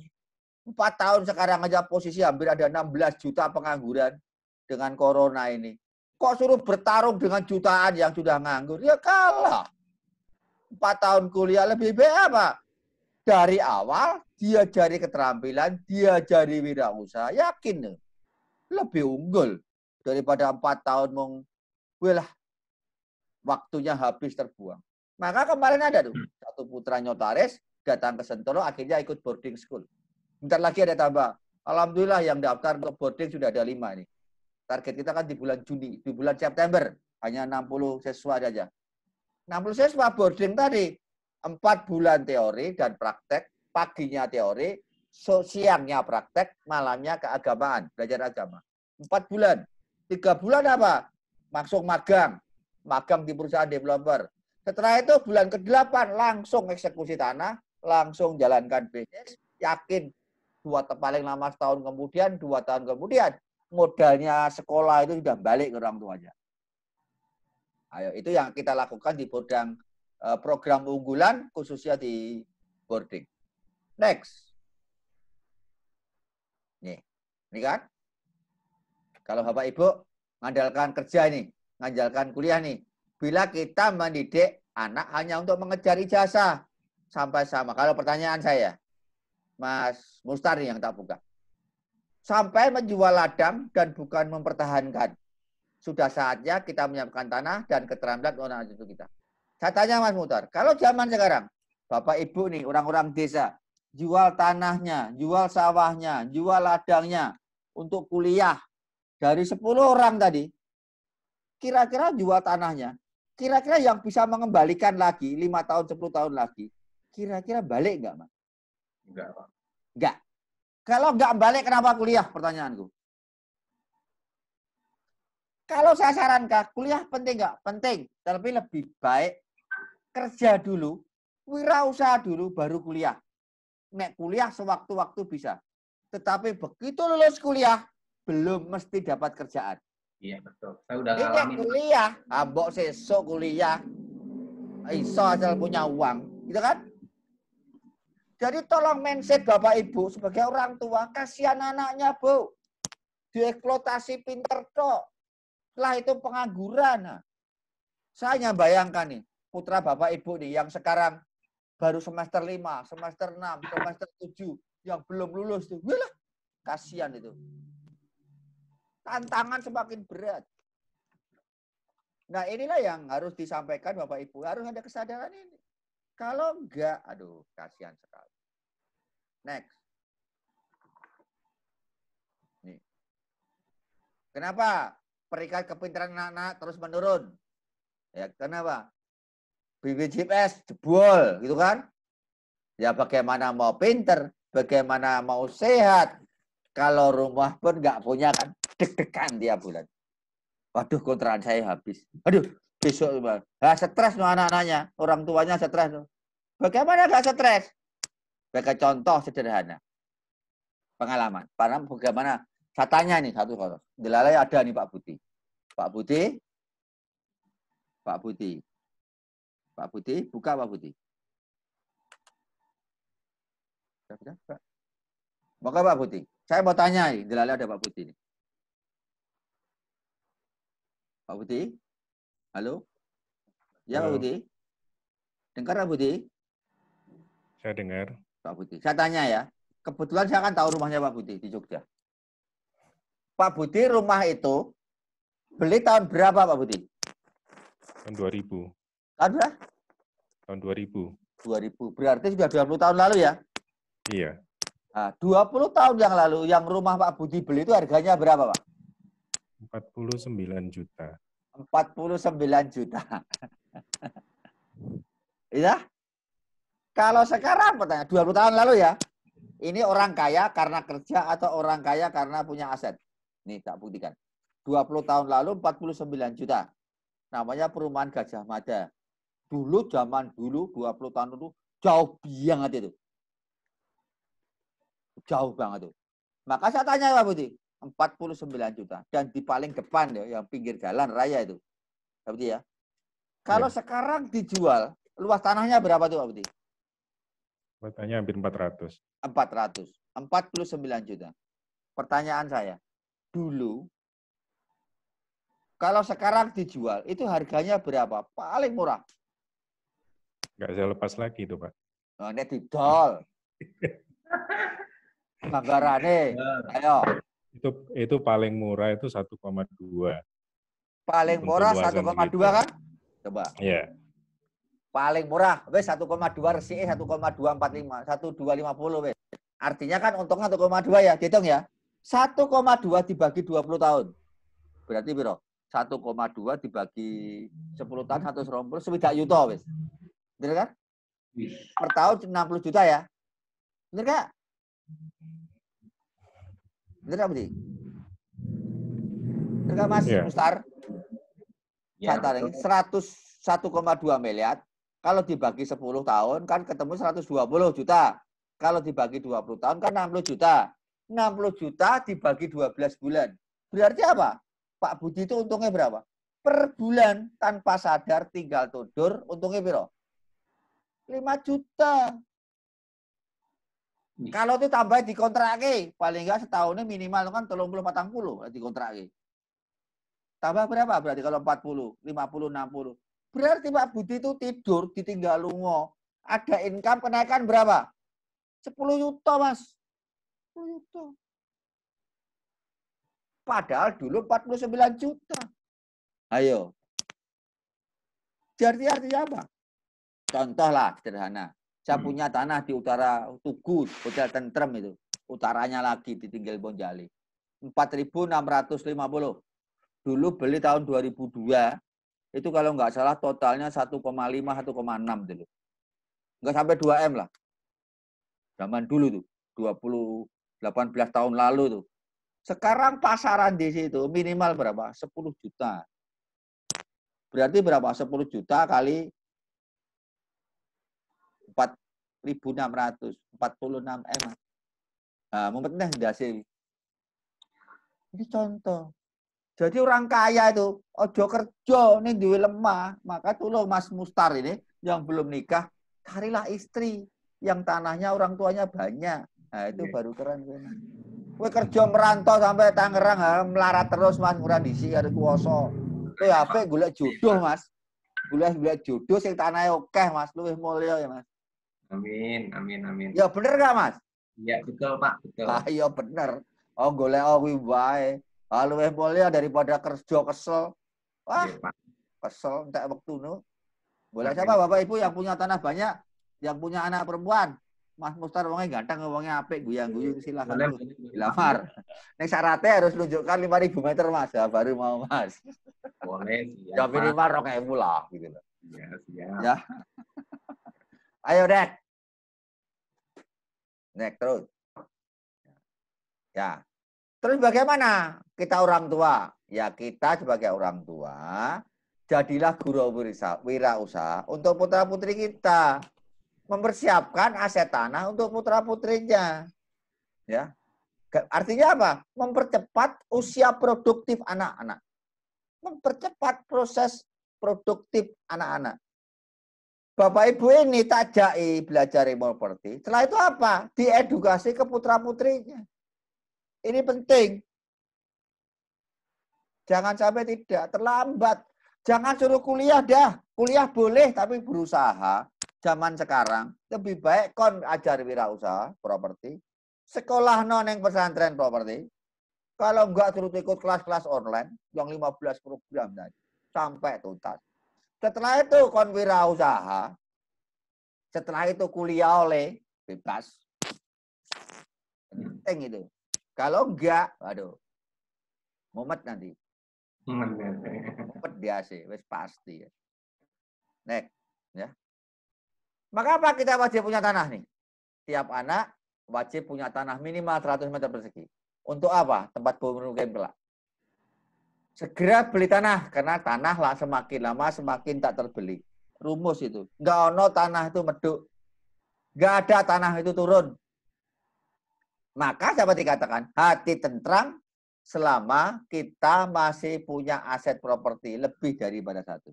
Empat tahun sekarang aja posisi hampir ada 16 juta pengangguran dengan corona ini. Kok suruh bertarung dengan jutaan yang sudah nganggur? Ya kalah. Empat tahun kuliah lebih baik apa? Dari awal, dia jari keterampilan, dia jari wirausaha. Yakin. nih lebih unggul daripada empat tahun mong lah waktunya habis terbuang. Maka kemarin ada tuh hmm. satu putra Tares datang ke Sentolo akhirnya ikut boarding school. Bentar lagi ada tambah. Alhamdulillah yang daftar untuk boarding sudah ada lima ini. Target kita kan di bulan Juni, di bulan September hanya 60 siswa saja. 60 siswa boarding tadi. Empat bulan teori dan praktek, paginya teori, So, siangnya praktek, malamnya keagamaan, belajar agama. Empat bulan. Tiga bulan apa? Langsung magang. Magang di perusahaan developer. Setelah itu bulan ke-8 langsung eksekusi tanah, langsung jalankan bisnis, yakin dua paling lama setahun kemudian, dua tahun kemudian, modalnya sekolah itu sudah balik ke orang tuanya. Ayo, itu yang kita lakukan di bodang eh, program unggulan, khususnya di boarding. Next. Nih, ini kan? Kalau Bapak Ibu mengandalkan kerja ini, mengandalkan kuliah nih, bila kita mendidik anak hanya untuk mengejar ijazah sampai sama. Kalau pertanyaan saya, Mas Mustari yang tak buka. Sampai menjual ladang dan bukan mempertahankan. Sudah saatnya kita menyiapkan tanah dan keterampilan orang cucu kita. Saya tanya Mas Mutar, kalau zaman sekarang, Bapak Ibu nih, orang-orang desa, jual tanahnya, jual sawahnya, jual ladangnya untuk kuliah. Dari 10 orang tadi, kira-kira jual tanahnya, kira-kira yang bisa mengembalikan lagi 5 tahun, 10 tahun lagi, kira-kira balik nggak, Mas? Enggak, Pak. Enggak. Kalau nggak balik, kenapa kuliah? Pertanyaanku. Kalau saya sarankan, kuliah penting nggak? Penting. Tapi lebih baik kerja dulu, wirausaha dulu, baru kuliah nek kuliah sewaktu-waktu bisa. Tetapi begitu lulus kuliah belum mesti dapat kerjaan. Iya betul. Saya udah Ini ngalamin. kuliah, abok sesok kuliah. Iso asal punya uang, gitu kan? Jadi tolong mindset Bapak Ibu sebagai orang tua, kasihan anaknya, Bu. Dieksploitasi pinter kok. Lah itu pengangguran. Nah. Saya hanya bayangkan nih, putra Bapak Ibu nih yang sekarang baru semester lima, semester enam, semester tujuh, yang belum lulus tuh. Wih lah, kasihan itu. Tantangan semakin berat. Nah inilah yang harus disampaikan Bapak Ibu. Harus ada kesadaran ini. Kalau enggak, aduh kasihan sekali. Next. Nih. Kenapa peringkat kepintaran anak-anak terus menurun? Ya, kenapa? BPJS jebol gitu kan. Ya bagaimana mau pinter, bagaimana mau sehat, kalau rumah pun nggak punya kan deg-degan dia bulan. Waduh kontrakan saya habis. Aduh besok nah, stres no anak-anaknya, orang tuanya stres. No. Bagaimana nggak stres? Sebagai contoh sederhana, pengalaman. Karena bagaimana? Saya nih satu kalau Delalai ada nih Pak Putih. Pak Putih, Pak Putih, Pak Budi, buka Pak Budi. Buka, buka. Pak Budi. Saya mau tanya, Delali ada Pak Budi. Pak Budi? Halo? Ya Halo. Pak Budi? Dengar Pak Budi? Saya dengar. Pak Budi. Saya tanya ya. Kebetulan saya kan tahu rumahnya Pak Budi di Jogja. Pak Budi rumah itu beli tahun berapa Pak Budi? Tahun 2000. Tahun berapa? Tahun 2000. 2000. Berarti sudah 20 tahun lalu ya? Iya. Nah, 20 tahun yang lalu yang rumah Pak Budi beli itu harganya berapa, Pak? 49 juta. 49 juta. Iya. Kalau sekarang pertanyaan 20 tahun lalu ya. Ini orang kaya karena kerja atau orang kaya karena punya aset? Nih, tak buktikan. 20 tahun lalu 49 juta. Namanya perumahan Gajah Mada dulu zaman dulu 20 tahun dulu jauh biang banget itu. Jauh banget itu. Maka saya tanya Pak Budi, 49 juta dan di paling depan ya yang pinggir jalan raya itu. Pak Budi ya. Kalau ya. sekarang dijual, luas tanahnya berapa tuh Pak Budi? Tanya hampir 400. 400. 49 juta. Pertanyaan saya, dulu kalau sekarang dijual itu harganya berapa? Paling murah Nggak saya lepas lagi itu, Pak. Oh, ini didol. Manggarane, ayo. Itu itu paling murah itu 1,2. Paling murah 1,2 gitu. kan? Coba. Iya. Yeah paling murah wes 1,2 resike 1,245 1250 wes. Artinya kan untungnya 1,2 ya, dihitung ya. 1,2 dibagi 20 tahun. Berarti piro? 1,2 dibagi 10 tahun 100 rompul, sewidak yuto, wes. Bener kan? Per tahun 60 juta ya. Bener gak? Bener gak, Budi? Bener gak, Mas yeah. Mustar? Yeah. Saat 101,2 miliar. Kalau dibagi 10 tahun kan ketemu 120 juta. Kalau dibagi 20 tahun kan 60 juta. 60 juta dibagi 12 bulan. Berarti apa? Pak Budi itu untungnya berapa? Per bulan tanpa sadar tinggal tidur untungnya berapa? 5 juta. Hmm. Kalau itu tambah dikontrake, paling enggak setahunnya minimal kan 30 40 eh, dikontrake. Tambah berapa berarti kalau 40, 50, 60. Berarti Pak Budi itu tidur ditinggal lungo. Ada income kenaikan berapa? 10 juta, Mas. 10 juta. Padahal dulu 49 juta. Ayo. Jadi artinya apa? Contohlah sederhana. Saya hmm. punya tanah di utara Tugu, Hotel Tentrem itu. Utaranya lagi ditinggal Bonjali. 4.650. Dulu beli tahun 2002, itu kalau nggak salah totalnya 1,5 1,6 dulu. Nggak sampai 2 M lah. Zaman dulu tuh, 20 18 tahun lalu tuh. Sekarang pasaran di situ minimal berapa? 10 juta. Berarti berapa? 10 juta kali 1.646 46 M. Nah, nih hasil. Ini contoh. Jadi orang kaya itu ojo kerja ini duit lemah, maka tuh lo Mas Mustar ini yang belum nikah carilah istri yang tanahnya orang tuanya banyak. Nah, itu yeah. baru keren Gue kerja merantau sampai Tangerang ha, melarat terus Mas Murandisi ada kuoso. Kowe apa? Gula jodoh Mas. Gula gula jodoh sing tanahnya oke Mas, luwih mulia ya Mas. Amin, amin, amin. Ya bener gak mas? Ya betul pak, betul. Ah iya bener. Oh golek oh wibai. Kalau eh boleh ya, daripada kerja kesel. Wah, ya, kesel entah waktu nu. Boleh iya, siapa iya. bapak ibu yang punya tanah banyak, yang punya anak perempuan. Mas Mustar wongnya ganteng, wongnya apik, guyang guyung iya, silahkan Nih dilamar. Nek syaratnya harus nunjukkan 5000 meter mas, ya, baru mau mas. Boleh. Ya, ya minimal rok lah gitu loh. Ya, siap. Ya. Ayo, Dek. Dek terus. Ya. Terus bagaimana kita orang tua? Ya, kita sebagai orang tua, jadilah guru wirausaha untuk putra-putri kita. Mempersiapkan aset tanah untuk putra-putrinya. Ya. Artinya apa? Mempercepat usia produktif anak-anak. Mempercepat proses produktif anak-anak. Bapak Ibu ini tajai belajar remote Setelah itu apa? Diedukasi ke putra-putrinya. Ini penting. Jangan sampai tidak terlambat. Jangan suruh kuliah dah. Kuliah boleh tapi berusaha. Zaman sekarang lebih baik kon ajar wirausaha properti. Sekolah non yang pesantren properti. Kalau enggak suruh ikut kelas-kelas online yang 15 program tadi sampai tuntas. Setelah itu wirausaha. setelah itu kuliah oleh bebas. Penting itu. Kalau enggak, aduh. mumet nanti. Mumet biasa wis wes pasti. Ya. Next, ya. Maka apa kita wajib punya tanah nih? Tiap anak wajib punya tanah minimal 100 meter persegi. Untuk apa? Tempat bermain game kelak segera beli tanah karena tanah lah semakin lama semakin tak terbeli. Rumus itu. Nggak ono tanah itu meduk. Nggak ada tanah itu turun. Maka dapat dikatakan hati tentram selama kita masih punya aset properti lebih daripada satu.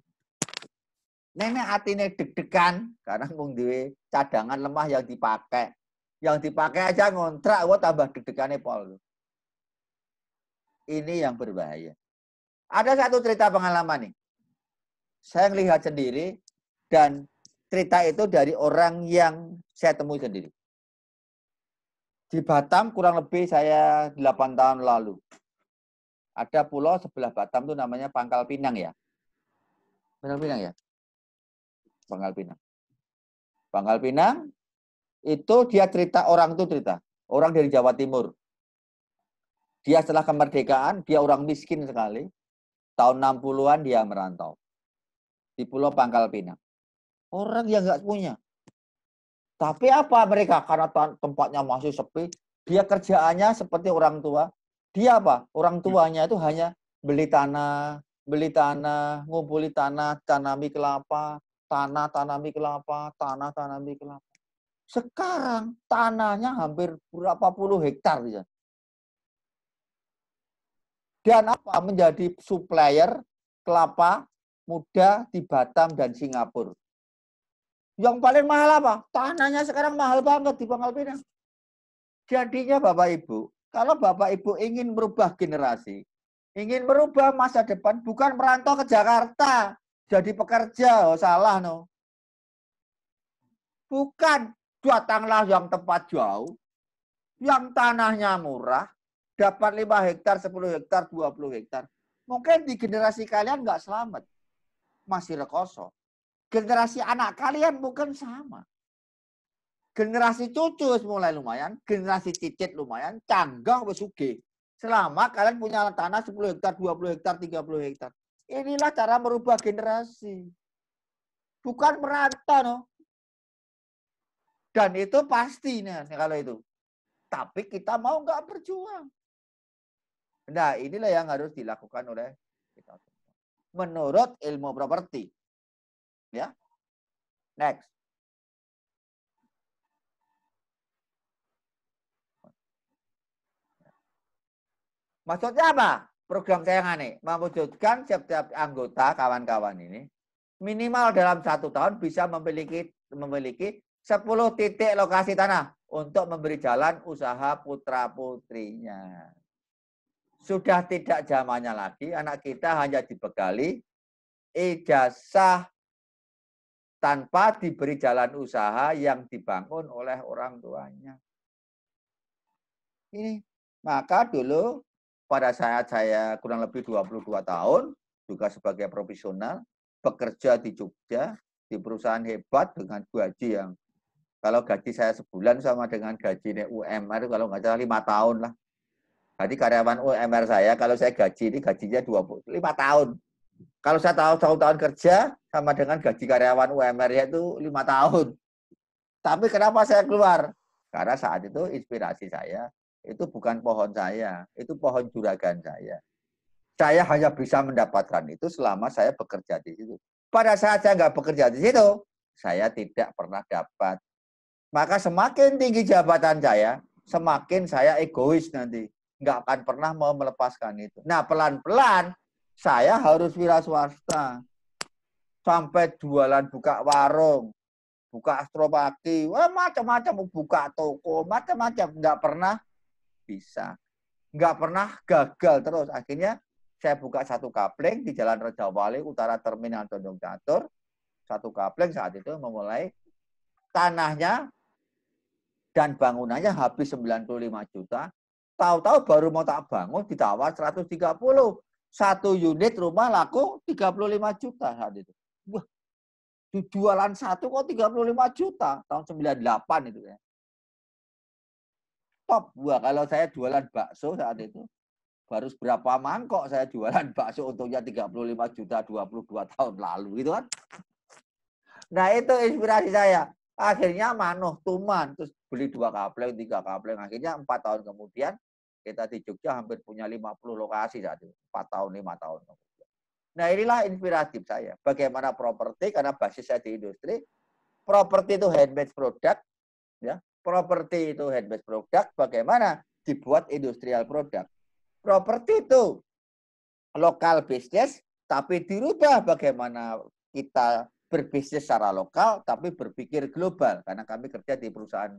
Nenek hati ini deg-degan karena ngomong duwe cadangan lemah yang dipakai. Yang dipakai aja ngontrak, wah tambah deg-degannya e Paul Ini yang berbahaya ada satu cerita pengalaman nih. Saya melihat sendiri dan cerita itu dari orang yang saya temui sendiri. Di Batam kurang lebih saya 8 tahun lalu. Ada pulau sebelah Batam tuh namanya Pangkal Pinang ya. Pangkal Pinang ya? Pangkal Pinang. Pangkal Pinang itu dia cerita orang itu cerita. Orang dari Jawa Timur. Dia setelah kemerdekaan, dia orang miskin sekali Tahun 60-an dia merantau. Di Pulau Pangkal Pinang. Orang yang nggak punya. Tapi apa mereka? Karena tempatnya masih sepi. Dia kerjaannya seperti orang tua. Dia apa? Orang hmm. tuanya itu hanya beli tanah, beli tanah, ngumpuli tanah, tanami kelapa, tanah, tanami kelapa, tanah, tanami kelapa. Sekarang tanahnya hampir berapa puluh hektar di dan apa menjadi supplier kelapa muda di Batam dan Singapura. Yang paling mahal apa? Tanahnya sekarang mahal banget di Pangkal Pinang. Jadinya Bapak Ibu, kalau Bapak Ibu ingin merubah generasi, ingin merubah masa depan, bukan merantau ke Jakarta, jadi pekerja, oh salah no. Bukan datanglah yang tempat jauh, yang tanahnya murah, dapat 5 hektar, 10 hektar, 20 hektar. Mungkin di generasi kalian nggak selamat. Masih rekoso. Generasi anak kalian bukan sama. Generasi cucu mulai lumayan, generasi cicit lumayan, canggah wis Selama kalian punya tanah 10 hektar, 20 hektar, 30 hektar. Inilah cara merubah generasi. Bukan merata no. Dan itu pasti nih kalau itu. Tapi kita mau nggak berjuang. Nah, inilah yang harus dilakukan oleh kita semua. Menurut ilmu properti. Ya. Next. Maksudnya apa? Program saya aneh. mewujudkan setiap anggota kawan-kawan ini minimal dalam satu tahun bisa memiliki memiliki 10 titik lokasi tanah untuk memberi jalan usaha putra putrinya. Sudah tidak zamannya lagi anak kita hanya dibekali ijazah tanpa diberi jalan usaha yang dibangun oleh orang tuanya. Ini maka dulu pada saat saya kurang lebih 22 tahun juga sebagai profesional bekerja di Jogja di perusahaan hebat dengan gaji yang kalau gaji saya sebulan sama dengan gaji UMR kalau nggak salah lima tahun lah jadi karyawan UMR saya, kalau saya gaji ini gajinya 25 tahun. Kalau saya tahu tahun tahun kerja sama dengan gaji karyawan UMR itu lima tahun. Tapi kenapa saya keluar? Karena saat itu inspirasi saya itu bukan pohon saya, itu pohon juragan saya. Saya hanya bisa mendapatkan itu selama saya bekerja di situ. Pada saat saya nggak bekerja di situ, saya tidak pernah dapat. Maka semakin tinggi jabatan saya, semakin saya egois nanti nggak akan pernah mau melepaskan itu. Nah, pelan-pelan saya harus wira swasta. Sampai jualan buka warung, buka astropati, wah macam-macam buka toko, macam-macam nggak pernah bisa. Nggak pernah gagal terus. Akhirnya saya buka satu kapling di Jalan Raja Wali, utara Terminal Condong Catur. Satu kapling saat itu memulai tanahnya dan bangunannya habis 95 juta, Tahu-tahu baru mau tak bangun ditawar 130. Satu unit rumah laku 35 juta saat itu. Wah, jualan satu kok 35 juta tahun 98 itu ya. Top gua kalau saya jualan bakso saat itu baru berapa mangkok saya jualan bakso untungnya 35 juta 22 tahun lalu gitu kan. Nah itu inspirasi saya. Akhirnya manuh tuman, terus beli dua kapleng, tiga kapleng. Akhirnya empat tahun kemudian kita di Jogja hampir punya 50 lokasi saat itu. Empat tahun, lima tahun kemudian. Nah inilah inspiratif saya. Bagaimana properti, karena basis saya di industri, properti itu handmade product, ya properti itu handmade product, bagaimana dibuat industrial product. Properti itu lokal bisnis, tapi dirubah bagaimana kita berbisnis secara lokal tapi berpikir global karena kami kerja di perusahaan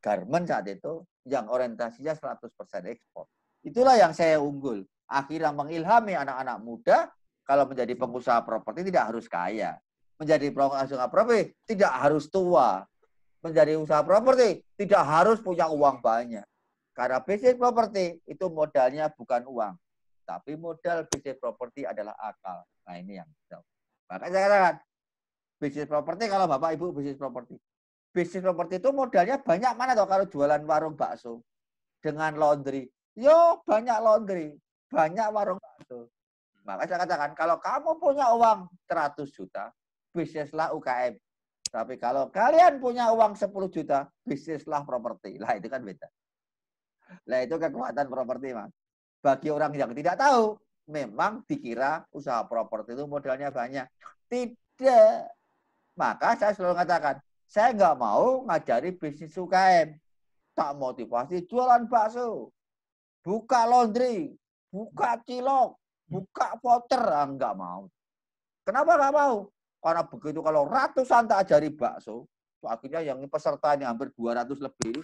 garment saat itu yang orientasinya 100% ekspor. Itulah yang saya unggul. Akhirnya mengilhami anak-anak muda kalau menjadi pengusaha properti tidak harus kaya. Menjadi pengusaha properti tidak harus tua. Menjadi usaha properti tidak harus punya uang banyak. Karena bisnis properti itu modalnya bukan uang. Tapi modal bisnis properti adalah akal. Nah ini yang jauh. Maka saya katakan, bisnis properti kalau Bapak Ibu bisnis properti. Bisnis properti itu modalnya banyak mana tuh kalau jualan warung bakso dengan laundry. Yo, banyak laundry, banyak warung bakso. Maka saya katakan kalau kamu punya uang 100 juta, bisnislah UKM. Tapi kalau kalian punya uang 10 juta, bisnislah properti. Lah itu kan beda. Lah itu kekuatan properti, Mas. Bagi orang yang tidak tahu, memang dikira usaha properti itu modalnya banyak. Tidak. Maka saya selalu katakan, saya nggak mau ngajari bisnis UKM. Tak motivasi jualan bakso, buka laundry, buka cilok, hmm. buka voter, ah, nggak mau. Kenapa nggak mau? Karena begitu kalau ratusan tak ajari bakso, akhirnya yang peserta pesertanya hampir 200 lebih,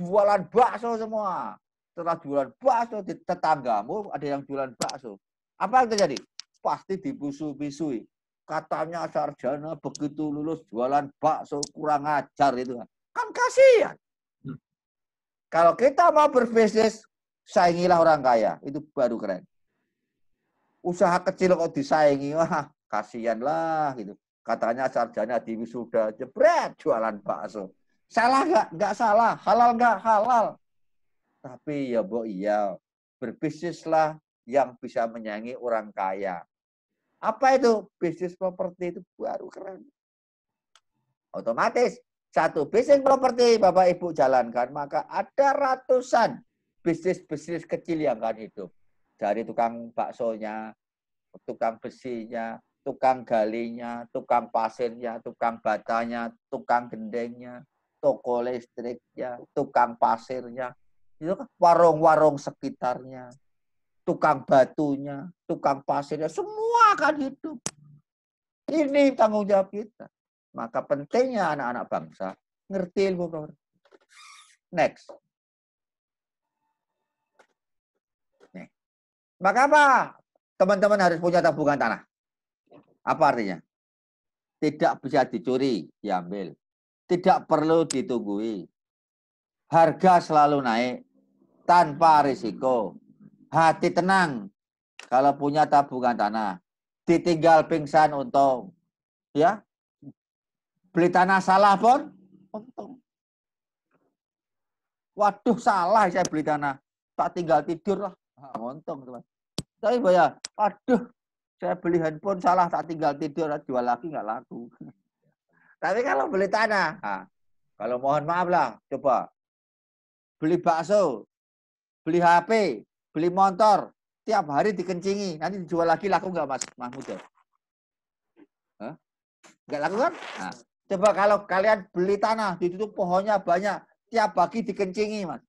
jualan bakso semua. Setelah jualan bakso di tetanggamu, ada yang jualan bakso. Apa yang terjadi? Pasti dibusu-bisui katanya sarjana begitu lulus jualan bakso kurang ajar itu kan. Kan kasihan. Hmm. Kalau kita mau berbisnis, saingilah orang kaya. Itu baru keren. Usaha kecil kok disaingi, wah kasihanlah gitu. Katanya sarjana di wisuda, jebret jualan bakso. Salah nggak? Nggak salah. Halal nggak? Halal. Tapi ya, boh iya. Berbisnislah yang bisa menyaingi orang kaya apa itu? Bisnis properti itu baru keren. Otomatis satu bisnis properti Bapak Ibu jalankan, maka ada ratusan bisnis-bisnis kecil yang akan hidup. Dari tukang baksonya, tukang besinya, tukang galinya, tukang pasirnya, tukang batanya, tukang gendengnya, toko listriknya, tukang pasirnya, itu kan warung-warung sekitarnya, tukang batunya, tukang pasirnya, semua akan hidup. Ini tanggung jawab kita. Maka pentingnya anak-anak bangsa ngerti ilmu pengetahuan. Next. Nih. Maka apa? Teman-teman harus punya tabungan tanah. Apa artinya? Tidak bisa dicuri, diambil. Tidak perlu ditunggui. Harga selalu naik tanpa risiko Hati tenang kalau punya tabungan tanah. Ditinggal pingsan untung. Ya. Beli tanah salah pun untung. Waduh salah saya beli tanah. Tak tinggal tidur lah. Nah, untung Tapi bayar. Waduh saya beli handphone salah tak tinggal tidur. Jual lagi nggak laku. Tapi kalau beli tanah. Nah, kalau mohon maaf lah. Coba. Beli bakso. Beli HP beli motor, tiap hari dikencingi, nanti dijual lagi laku nggak Mas Mahmud? ya Nggak laku kan? Nah, coba kalau kalian beli tanah, di situ pohonnya banyak, tiap pagi dikencingi Mas.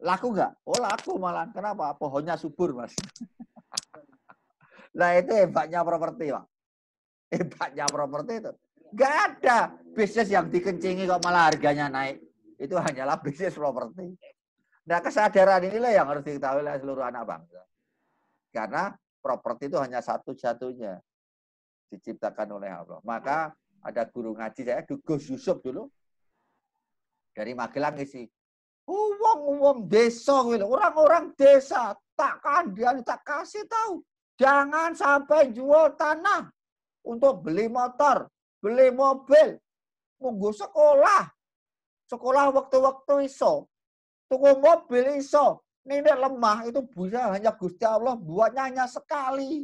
Laku nggak? Oh laku malah. Kenapa? Pohonnya subur Mas. lah itu hebatnya properti Pak. Hebatnya properti itu. Nggak ada bisnis yang dikencingi kok malah harganya naik. Itu hanyalah bisnis properti. Nah kesadaran inilah yang harus diketahui oleh seluruh anak bangsa. Karena properti itu hanya satu-satunya diciptakan oleh Allah. Maka ada guru ngaji saya, Gus Yusuf dulu, dari Magelang isi. Uang-uang desa, orang-orang desa, tak kandian, tak kasih tahu. Jangan sampai jual tanah untuk beli motor, beli mobil, munggu sekolah. Sekolah waktu-waktu iso. Tuku mobil iso. ini lemah itu bisa hanya Gusti Allah buatnya hanya sekali.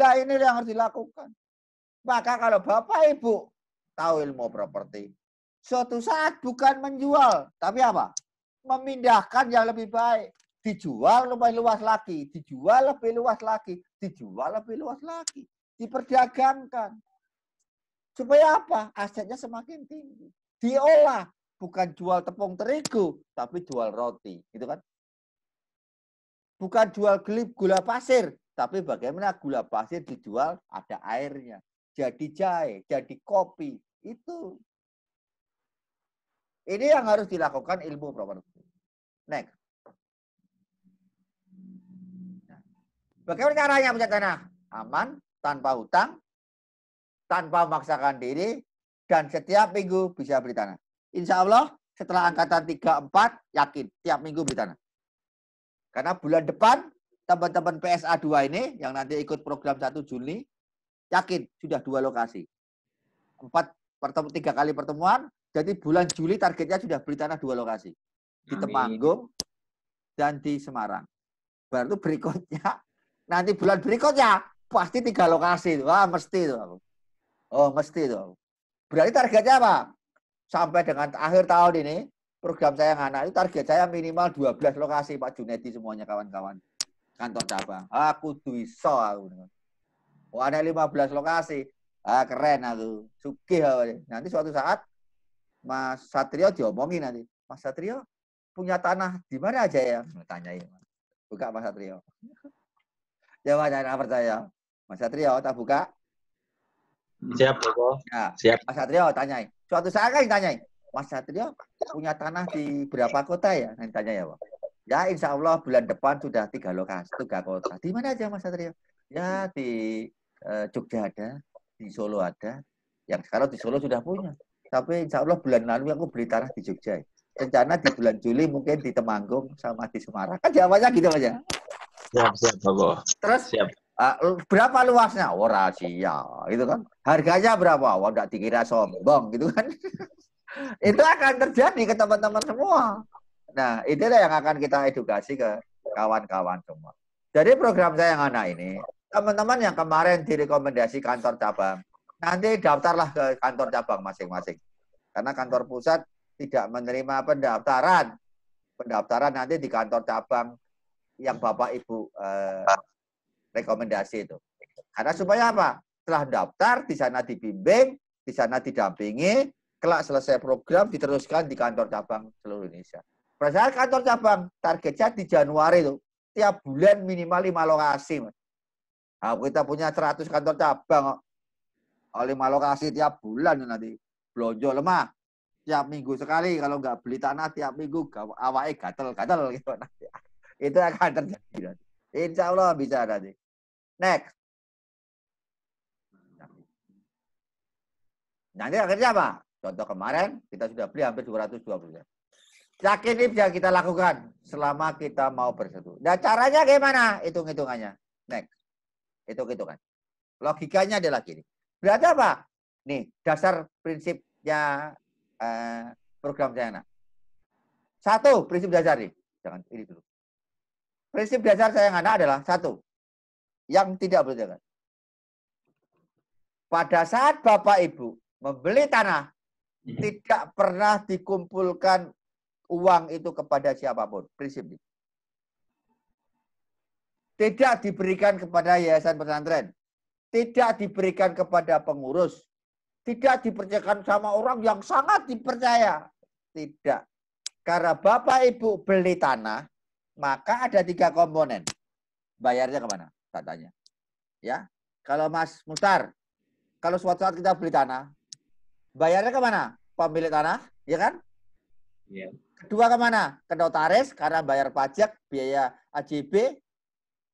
Lah ini yang harus dilakukan. Maka kalau Bapak Ibu tahu ilmu properti, suatu saat bukan menjual, tapi apa? Memindahkan yang lebih baik. Dijual lebih luas lagi, dijual lebih luas lagi, dijual lebih luas lagi. Diperdagangkan. Supaya apa? Asetnya semakin tinggi. Diolah bukan jual tepung terigu, tapi jual roti, gitu kan? Bukan jual gelip gula pasir, tapi bagaimana gula pasir dijual ada airnya. Jadi jahe, jadi kopi, itu. Ini yang harus dilakukan ilmu properti. Next. Bagaimana caranya punya tanah? Aman, tanpa hutang, tanpa memaksakan diri, dan setiap minggu bisa beli tanah. Insya Allah setelah angkatan 3-4 yakin tiap minggu tanah. Karena bulan depan teman-teman PSA 2 ini yang nanti ikut program 1 Juni yakin sudah dua lokasi. Empat pertemu tiga kali pertemuan, jadi bulan Juli targetnya sudah beli tanah dua lokasi. Di Temanggung dan di Semarang. Baru berikutnya nanti bulan berikutnya pasti tiga lokasi. Wah, mesti itu Oh, mesti itu Berarti targetnya apa? sampai dengan akhir tahun ini program saya anak itu target saya minimal 12 lokasi Pak Junedi semuanya kawan-kawan kantor cabang. Aku bisa aku. Wah, oh, ada 15 lokasi. Ah, keren aku. suki Nanti suatu saat Mas Satrio diomongin nanti. Mas Satrio punya tanah di mana aja ya? Tanyain. Buka Mas Satrio. Ya, Mas, jangan percaya. Mas Satrio, tak buka? Siap, Bro. Ya. Nah, Siap. Mas Satrio, tanyain. Suatu saat kan ditanyain, Mas Satrio punya tanah di berapa kota ya? Nanti tanya ya, Pak. Ya, insya Allah bulan depan sudah tiga lokasi, tiga kota. Di mana aja, Mas Satrio? Ya, di eh, Jogja ada, di Solo ada. Yang sekarang di Solo sudah punya. Tapi insya Allah bulan lalu aku beli tanah di Jogja. Rencana di bulan Juli mungkin di Temanggung sama di Semarang. Kan jawabannya gitu, aja. Ya? Siap, siap, Bapak. Terus siap. Ah, berapa luasnya? Oh rahasia, gitu kan. Harganya berapa? Wah, enggak dikira sombong, gitu kan. itu akan terjadi ke teman-teman semua. Nah, itulah yang akan kita edukasi ke kawan-kawan semua. Jadi program saya yang anak ini, teman-teman yang kemarin direkomendasi kantor cabang, nanti daftarlah ke kantor cabang masing-masing. Karena kantor pusat tidak menerima pendaftaran. Pendaftaran nanti di kantor cabang yang Bapak Ibu eh, rekomendasi itu. Karena supaya apa? Setelah daftar, di sana dibimbing, di sana didampingi, kelak selesai program diteruskan di kantor cabang seluruh Indonesia. Perasaan kantor cabang targetnya di Januari itu tiap bulan minimal lima lokasi. Nah, kita punya 100 kantor cabang lima lokasi tiap bulan nanti blonjo lemah tiap minggu sekali kalau nggak beli tanah tiap minggu awalnya gatel gatel gitu itu akan terjadi nanti. Insya Allah bisa nanti Next. Nanti akhirnya apa? Contoh kemarin kita sudah beli hampir 220 ya. Yakin ini bisa kita lakukan selama kita mau bersatu. Nah caranya gimana? Hitung-hitungannya. Next. Hitung-hitungan. Logikanya adalah gini. Berarti apa? Nih, dasar prinsipnya eh, program anak. Satu, prinsip dasar nih. Jangan ini dulu. Prinsip dasar saya anak adalah satu yang tidak berjalan. Pada saat Bapak Ibu membeli tanah, iya. tidak pernah dikumpulkan uang itu kepada siapapun. Prinsipnya. Tidak diberikan kepada yayasan pesantren. Tidak diberikan kepada pengurus. Tidak dipercayakan sama orang yang sangat dipercaya. Tidak. Karena Bapak Ibu beli tanah, maka ada tiga komponen. Bayarnya kemana? katanya. Ya, kalau Mas Mustar, kalau suatu saat kita beli tanah, bayarnya kemana? Pemilik tanah, ya kan? Iya. Yeah. Kedua kemana? Ke notaris karena bayar pajak, biaya AJB.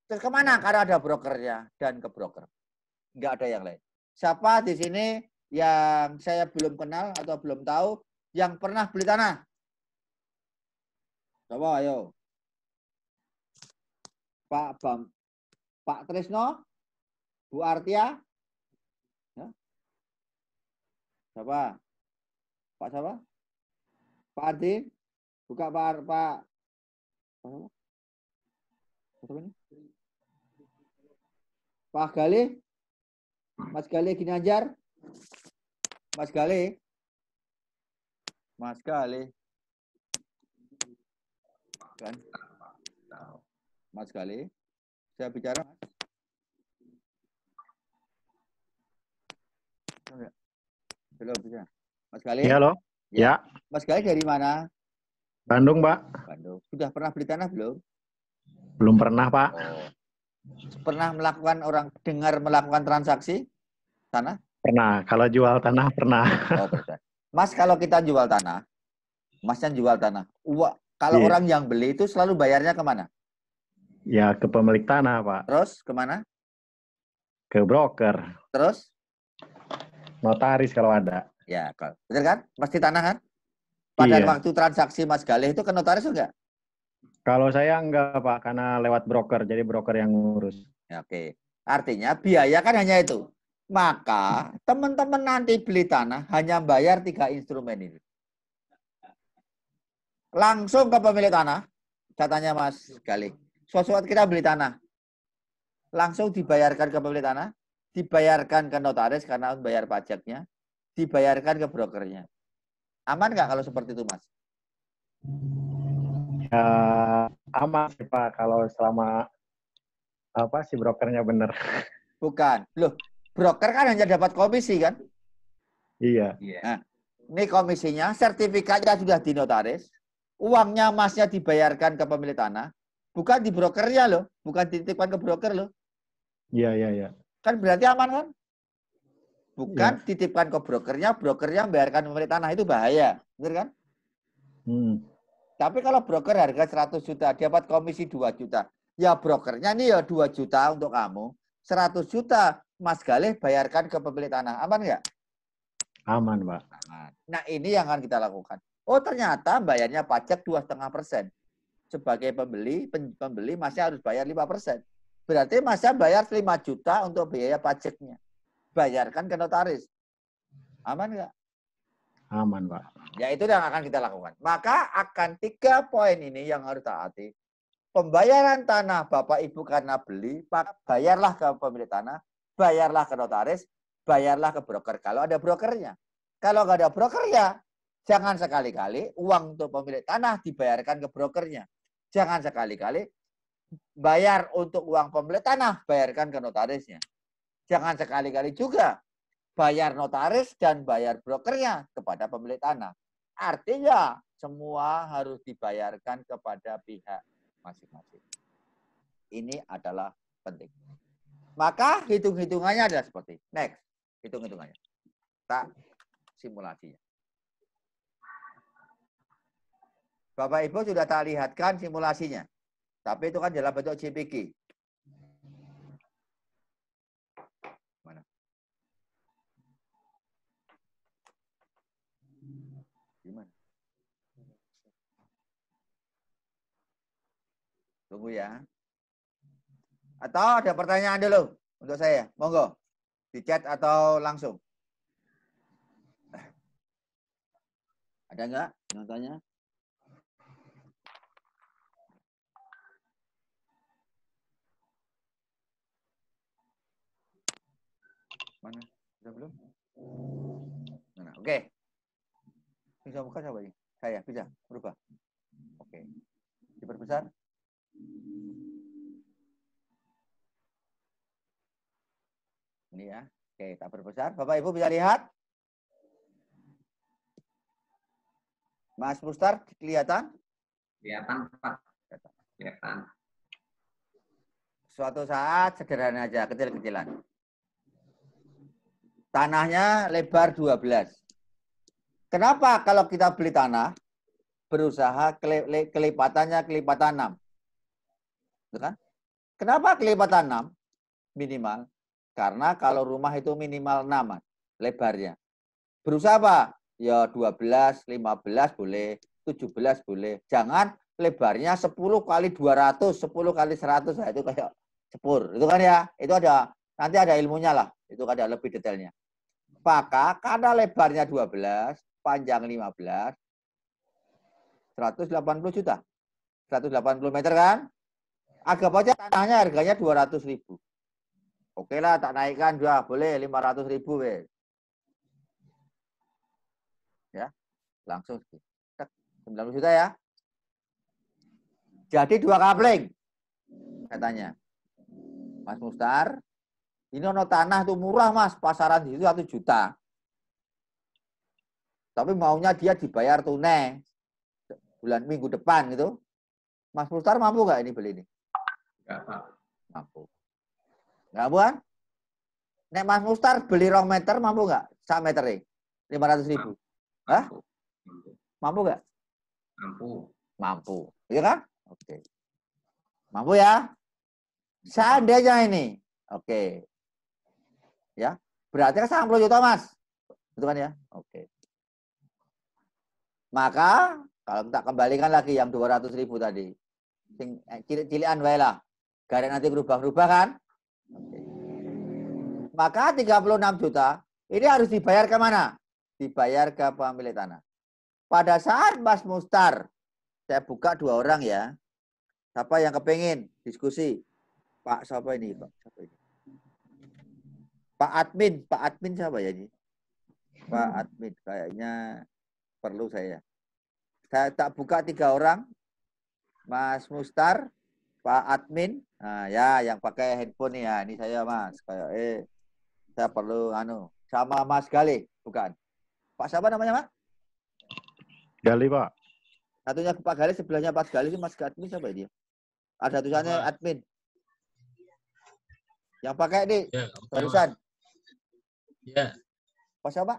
Terus kemana? Karena ada brokernya dan ke broker. Nggak ada yang lain. Siapa di sini yang saya belum kenal atau belum tahu yang pernah beli tanah? Coba ayo. Pak Bam Pak Trisno, Bu Artia, ya. siapa? Pak siapa? Pak Ardi, buka Pak Pak. Pak Pak Galih, Mas Galih Ginanjar, Mas Galih, Mas Galih, kan? Mas Galih. Saya bicara, Mas. Belum bisa. Mas Galih. Iya, ya, halo. Ya. Mas Galih dari mana? Bandung, Pak. Bandung. Sudah pernah beli tanah belum? Belum pernah, Pak. Oh. Pernah melakukan orang dengar melakukan transaksi tanah? Pernah. Kalau jual tanah pernah. Oh, Mas, kalau kita jual tanah, Masnya jual tanah. Uang, kalau yeah. orang yang beli itu selalu bayarnya kemana? Ya ke pemilik tanah pak. Terus kemana? Ke broker. Terus? Notaris kalau ada. Ya, kalau benar kan? Pasti tanah kan? Pada iya. waktu transaksi Mas Galih itu ke notaris enggak? Kalau saya enggak pak, karena lewat broker, jadi broker yang ngurus. Ya, oke, artinya biaya kan hanya itu. Maka teman-teman nanti beli tanah hanya bayar tiga instrumen ini. Langsung ke pemilik tanah, katanya Mas Galih suatu saat kita beli tanah, langsung dibayarkan ke pemilik tanah, dibayarkan ke notaris karena harus bayar pajaknya, dibayarkan ke brokernya. Aman nggak kalau seperti itu, Mas? Ya, aman sih Pak kalau selama apa si brokernya benar. Bukan. Loh, broker kan hanya dapat komisi kan? Iya. iya. Nah, ini komisinya, sertifikatnya sudah di notaris, uangnya masnya dibayarkan ke pemilik tanah, Bukan di brokernya loh, bukan dititipkan ke broker loh. Iya, iya, iya. Kan berarti aman kan? Bukan ya. titipkan ke brokernya, brokernya membayarkan pemerintah. tanah itu bahaya. Benar kan? Hmm. Tapi kalau broker harga 100 juta, dapat komisi 2 juta. Ya brokernya nih ya 2 juta untuk kamu. 100 juta Mas Galih bayarkan ke pemilik tanah. Aman nggak? Aman, Pak. Nah, ini yang akan kita lakukan. Oh, ternyata bayarnya pajak dua setengah persen sebagai pembeli, pembeli masih harus bayar 5%. Berarti masih bayar 5 juta untuk biaya pajaknya. Bayarkan ke notaris. Aman nggak? Aman, Pak. Ya, itu yang akan kita lakukan. Maka akan tiga poin ini yang harus taati. Pembayaran tanah Bapak Ibu karena beli, bayarlah ke pemilik tanah, bayarlah ke notaris, bayarlah ke broker. Kalau ada brokernya. Kalau nggak ada broker ya, jangan sekali-kali uang untuk pemilik tanah dibayarkan ke brokernya. Jangan sekali-kali bayar untuk uang pembeli tanah, bayarkan ke notarisnya. Jangan sekali-kali juga bayar notaris dan bayar brokernya kepada pembeli tanah. Artinya semua harus dibayarkan kepada pihak masing-masing. Ini adalah penting. Maka hitung-hitungannya adalah seperti next, hitung-hitungannya. Tak simulasinya. Bapak Ibu sudah tak lihatkan simulasinya. Tapi itu kan dalam bentuk CPG. Mana? Gimana? Tunggu ya. Atau ada pertanyaan dulu untuk saya? Monggo. Di chat atau langsung? Ada enggak yang Mana? Sudah belum? Nah, oke. Okay. Bisa buka siapa ini? Saya bisa berubah. Oke. Okay. Diperbesar. Ini ya. Oke, tak berbesar. Bapak Ibu bisa lihat. Mas Mustar kelihatan? Kelihatan, Pak. Kelihatan. Suatu saat sederhana aja, kecil-kecilan. Tanahnya lebar 12. Kenapa kalau kita beli tanah, berusaha kelipatannya kelipatan 6? Gitu kan? Kenapa kelipatan 6 minimal? Karena kalau rumah itu minimal 6 lebarnya. Berusaha apa? Ya 12, 15 boleh, 17 boleh. Jangan lebarnya 10 kali 200, 10 kali 100. Nah, itu kayak sepur. Itu kan ya, itu ada nanti ada ilmunya lah. Itu kan ada lebih detailnya. Maka karena lebarnya 12, panjang 15, 180 juta. 180 meter kan? Agak aja tanahnya harganya 200 ribu. Oke lah, tak naikkan juga. Boleh 500 ribu. Weh. Ya, langsung. 90 juta ya. Jadi dua kapling katanya. Mas Mustar, ini ono tanah tuh murah mas, pasaran itu satu juta. Tapi maunya dia dibayar tunai bulan minggu depan gitu. Mas Mustar mampu nggak ini beli ini? Nggak mampu. Nggak buan? Nek Mas Mustar beli rong meter mampu nggak? Satu meter nih, e? lima ratus ribu. Mampu. Hah? Mampu nggak? Mampu. Mampu, iya kan? Oke. Mampu ya? Seandainya ini, oke ya. Berarti kan 80 juta, Mas. Betul gitu kan ya? Oke. Maka kalau kita kembalikan lagi yang 200 ribu tadi. Eh, Cilik-cilian wae lah. Gara nanti berubah-ubah kan? Oke. Maka 36 juta ini harus dibayar ke mana? Dibayar ke pemilik tanah. Pada saat Mas Mustar, saya buka dua orang ya. Siapa yang kepengin diskusi? Pak, siapa ini? Pak, siapa ini? Pak admin, Pak admin siapa ya ini? Pak admin kayaknya perlu saya. Saya tak buka tiga orang. Mas Mustar, Pak admin, nah, ya yang pakai handphone nih ya, ini saya Mas. Kayak eh saya perlu anu sama Mas Gali, bukan. Pak siapa namanya, Pak? Gali, Pak. Satunya Pak Gali, sebelahnya Pak Gali, Mas Admin siapa ya dia? Ada tulisannya admin. Yang pakai nih, ya, barusan. Ya. Pak siapa?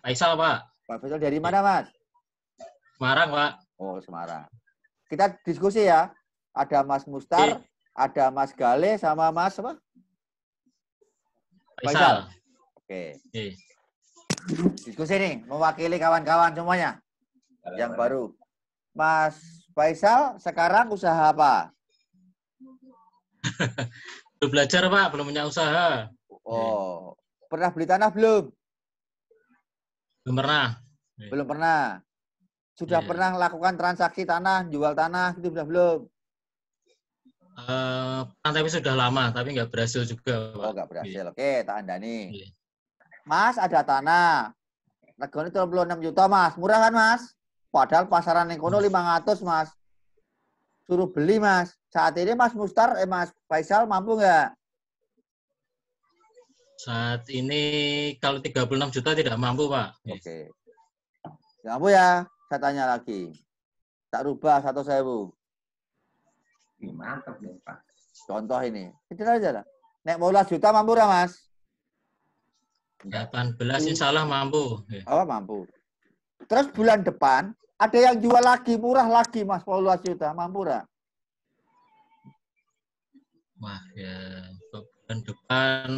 Faisal, Pak. Pak Faisal dari mana, Mas? Semarang, Pak. Oh, Semarang. Kita diskusi ya. Ada Mas Mustar, Oke. Iya. ada Mas Gale, sama Mas apa? Faisal. Faisal. Oke. Oke. Iya. Diskusi nih, mewakili kawan-kawan semuanya. Halo, yang baru. Mas Faisal, sekarang usaha apa? Belum belajar, Pak. Belum punya usaha. Hmm. Oh, pernah beli tanah belum? Belum pernah. Iya. Belum pernah. Sudah yeah. pernah lakukan transaksi tanah, jual tanah, itu sudah belum? Eh, Uh, tapi sudah lama, tapi nggak berhasil juga. Pak. Oh, nggak berhasil. Yeah. Oke, tak anda nih. Yeah. Mas, ada tanah. Regone 36 juta, Mas. Murah kan, Mas? Padahal pasaran yang kono 500, hmm. Mas. Suruh beli, Mas. Saat ini Mas Mustar, eh Mas Faisal mampu nggak? Saat ini kalau 36 juta tidak mampu, Pak. Oke. Okay. mampu ya? Saya tanya lagi. Tak rubah satu Bu. Mantap nih, Pak. Contoh ini. kita aja lah. Nek mau juta mampu ya, Mas? 18 insya Allah mampu. Ya. Oh, mampu. Terus bulan depan, ada yang jual lagi, murah lagi, Mas, 18 juta. Mampu ya? Wah, ya, bulan depan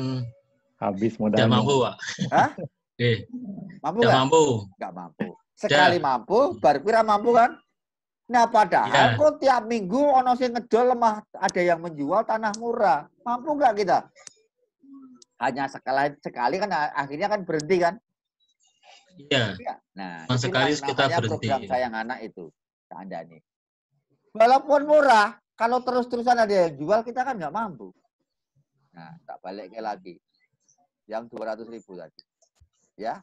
Habis modalnya. Gak mampu, Pak. Hah? Eh. Mampu gak? mampu. Gak mampu. Sekali mampu, baru kira mampu kan? Nah padahal ya. kok tiap minggu ono sing ngedol lemah ada yang menjual tanah murah. Mampu nggak kita? Hanya sekali sekali kan akhirnya kan berhenti kan? Iya. iya. Nah, sekali kita berhenti. Program sayang anak itu. Anda nih. Walaupun murah, kalau terus-terusan ada yang jual kita kan nggak mampu. Nah, tak balik lagi yang 200 ribu tadi. Ya,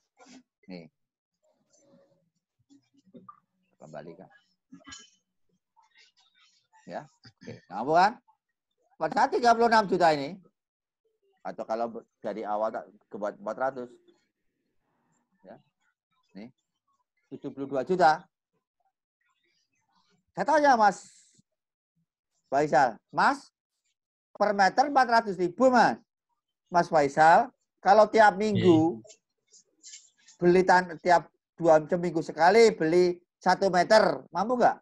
nih. Kembali kan. Ya, oke. Nah, bukan? Pada 36 juta ini, atau kalau dari awal ke 400, ya, nih, 72 juta. Saya tanya Mas Faisal, Mas, per meter 400 ribu Mas. Mas Faisal, kalau tiap minggu iya, iya. beli tan tiap dua seminggu sekali beli satu meter, mampu nggak?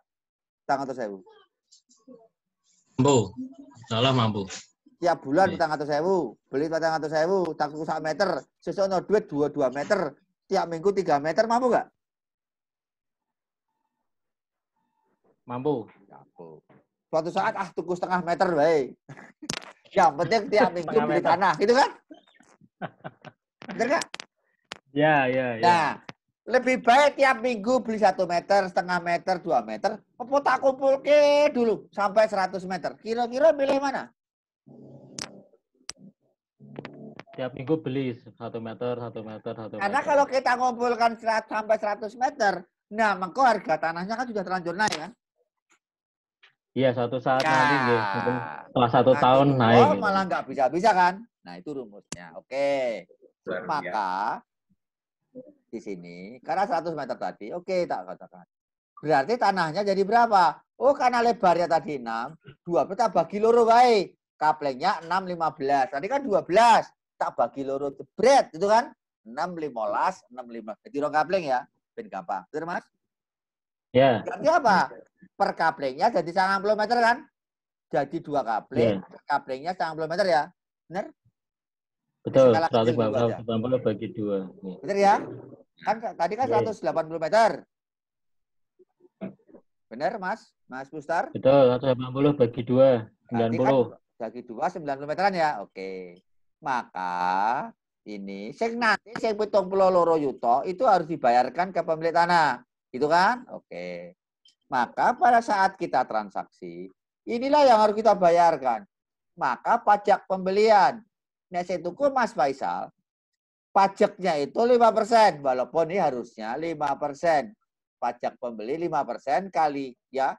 Utang atau sewu? Mampu. Salah mampu. Tiap bulan yeah. utang atau sewu, beli utang atau sewu, takut satu meter, sesuatu no duit dua dua meter, tiap minggu tiga meter, mampu nggak? Mampu. Mampu. Suatu saat ah tuku setengah meter, baik. Yang penting tiap minggu beli tanah, gitu kan? Bener nggak? Ya, ya, ya. Nah, lebih baik tiap minggu beli satu meter, setengah meter, dua meter. Apa tak kumpul ke dulu sampai seratus meter. Kira-kira pilih mana? Tiap minggu beli satu meter, satu meter, satu meter. Karena kalau kita ngumpulkan sampai seratus meter, nah mengko harga tanahnya kan sudah terlanjur naik kan? Iya, satu saat nah, nanti gitu. setelah satu nanti tahun naik. Oh, malah gitu. nggak bisa-bisa kan? Nah, itu rumusnya. Oke. Okay. Ya. Maka di sini karena 100 meter tadi, oke okay, tak katakan. Berarti tanahnya jadi berapa? Oh, karena lebarnya tadi 6, 2 kita bagi loro wae. Kaplengnya 6 15. Tadi kan 12. Tak bagi loro jebret, itu kan? 6 15, 6 5. Jadi rong kapleng ya, ben gampang. Betul, Mas? Ya. Berarti apa? Per kaplengnya jadi 90 meter kan? Jadi dua kapling, yeah. Ya. kaplingnya 90 meter ya. Benar? Betul, 180, 180 bagi 2. Betul ya? Kan tadi kan 180 iya. meter. Benar, Mas? Mas Bustar Betul, 180 bagi 2, 90. Kan bagi 2, 90 meteran ya? Oke. Maka ini yang nanti yang pitung pulau loro yuto itu harus dibayarkan ke pemilik tanah gitu kan oke maka pada saat kita transaksi inilah yang harus kita bayarkan maka pajak pembelian saya hukum Mas Faisal, pajaknya itu 5%, walaupun ini harusnya 5%. Pajak pembeli 5% kali ya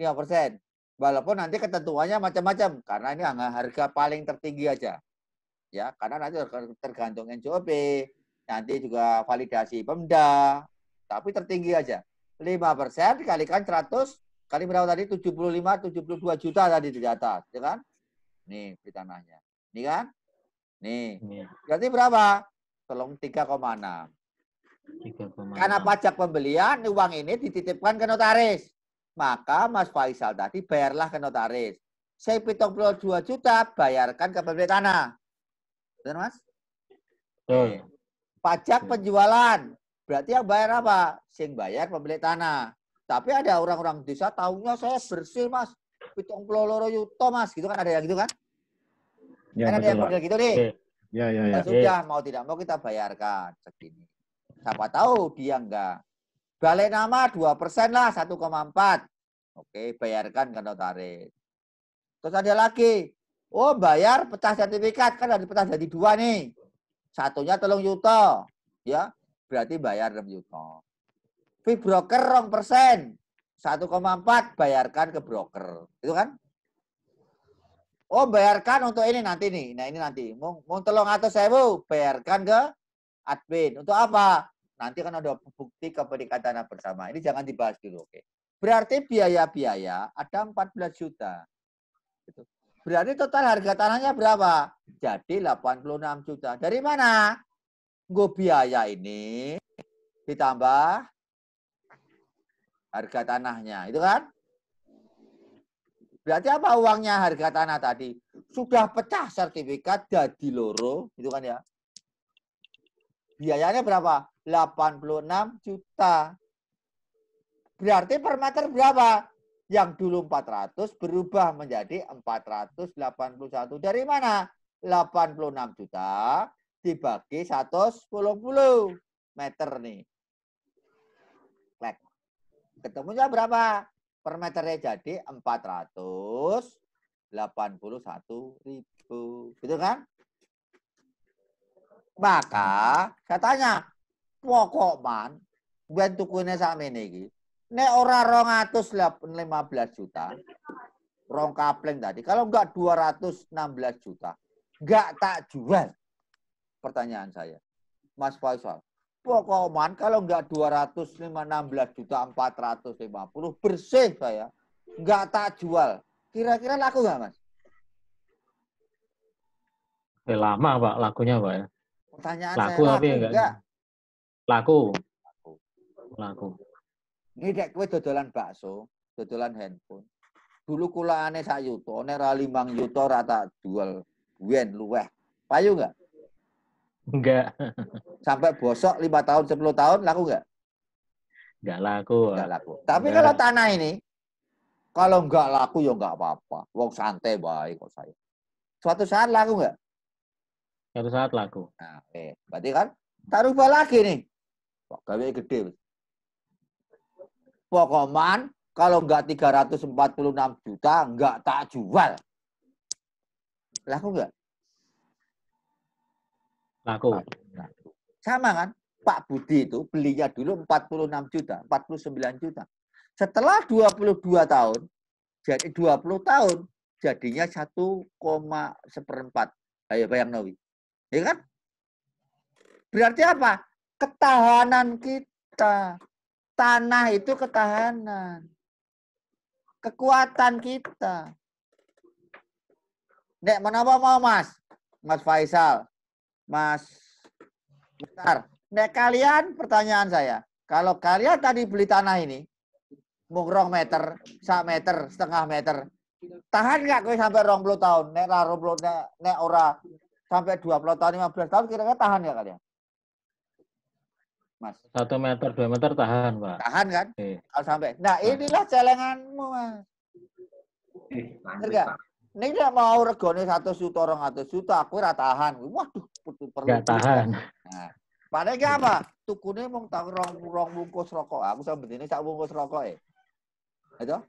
5%. Walaupun nanti ketentuannya macam-macam karena ini harga paling tertinggi aja. Ya, karena nanti tergantung NJOP, nanti juga validasi Pemda, tapi tertinggi aja. 5% dikalikan 100 kali berapa tadi 75 72 juta tadi di atas, ya kan? Nih di tanahnya. Ini kan? Nih. Iya. Berarti berapa? Tolong 3,6. 3,6. Karena pajak pembelian, uang ini dititipkan ke notaris. Maka Mas Faisal tadi bayarlah ke notaris. Saya pitong puluh dua juta, bayarkan ke pemilik tanah. Betul, Mas? Betul. Pajak Betul. Iya. penjualan. Berarti yang bayar apa? Sing bayar pemilik tanah. Tapi ada orang-orang desa tahunya saya bersih, Mas. Pitong puluh loro yuto, Mas. Gitu kan ada yang gitu kan? ya, kan ada yang model gitu nih ya, ya, ya. sudah mau tidak mau kita bayarkan segini siapa tahu dia enggak balik nama 2% lah 1,4 oke bayarkan ke notaris terus ada lagi oh bayar pecah sertifikat kan ada pecah jadi dua nih satunya telung juta, ya berarti bayar 6 juta. fee broker rong persen 1,4 bayarkan ke broker itu kan Oh, bayarkan untuk ini nanti nih. Nah, ini nanti. Mau, mau tolong atau mau bayarkan ke admin. Untuk apa? Nanti kan ada bukti keberikatan bersama. Ini jangan dibahas dulu, oke. Berarti biaya-biaya ada 14 juta. Gitu. Berarti total harga tanahnya berapa? Jadi 86 juta. Dari mana? Gue biaya ini ditambah harga tanahnya, itu kan? Berarti apa uangnya harga tanah tadi? Sudah pecah sertifikat jadi loro, gitu kan ya. Biayanya berapa? 86 juta. Berarti per meter berapa? Yang dulu 400 berubah menjadi 481. Dari mana? 86 juta dibagi 110 meter nih. Klik. Ketemunya berapa? per meternya jadi satu ribu. Gitu kan? Maka katanya pokok man, ben tukune sama ini. Nek ora 215 juta, rong kapling tadi. Kalau enggak 216 juta, enggak tak jual. Pertanyaan saya. Mas Faisal, Pokoman kalau nggak 216 juta 450 bersih saya. enggak tak jual. Kira-kira laku nggak, Mas? Eh, lama, Pak, lakunya, Pak. Ya. Pertanyaan laku, saya, tapi laku enggak. enggak? Laku. Laku. Laku. Ini kayak kue dodolan bakso, dodolan handphone. Dulu kulaane sak yuto, ora limang yuto rata jual. Wen luweh. Payu enggak Enggak. Sampai bosok lima tahun, sepuluh tahun laku enggak? Enggak laku. Enggak laku. Tapi enggak. kalau tanah ini kalau enggak laku ya enggak apa-apa. Wong santai baik kok saya. Suatu saat laku enggak? Suatu saat laku. Nah, oke. Berarti kan taruh lagi nih. gawe gede. Pokoman kalau enggak 346 juta enggak tak jual. Laku enggak? laku. Sama kan? Pak Budi itu belinya dulu 46 juta, 49 juta. Setelah 22 tahun, jadi 20 tahun, jadinya 1, seperempat. Ayo bayang Nawi. Ya kan? Berarti apa? Ketahanan kita. Tanah itu ketahanan. Kekuatan kita. Nek menapa mau mas? Mas Faisal, Mas Mukhtar. Nah, kalian pertanyaan saya. Kalau kalian tadi beli tanah ini, mung meter, sak meter, setengah meter. Tahan nggak kau sampai rong puluh tahun? Nek lah puluh, nek, nek ora sampai dua puluh tahun, lima belas tahun kira-kira tahan nggak kalian? Mas. Satu meter, dua meter tahan, Pak. Tahan kan? Eh. Kalau sampai. Nah, inilah celenganmu, Mas. Eh, Ini nggak mau regone satu juta, orang satu juta, aku tahan. Waduh, perlu perlu. tahan. Nah, siapa, ki apa? Tukune tak rong rong bungkus rokok. Aku sama betina sak bungkus rokok eh, Aja.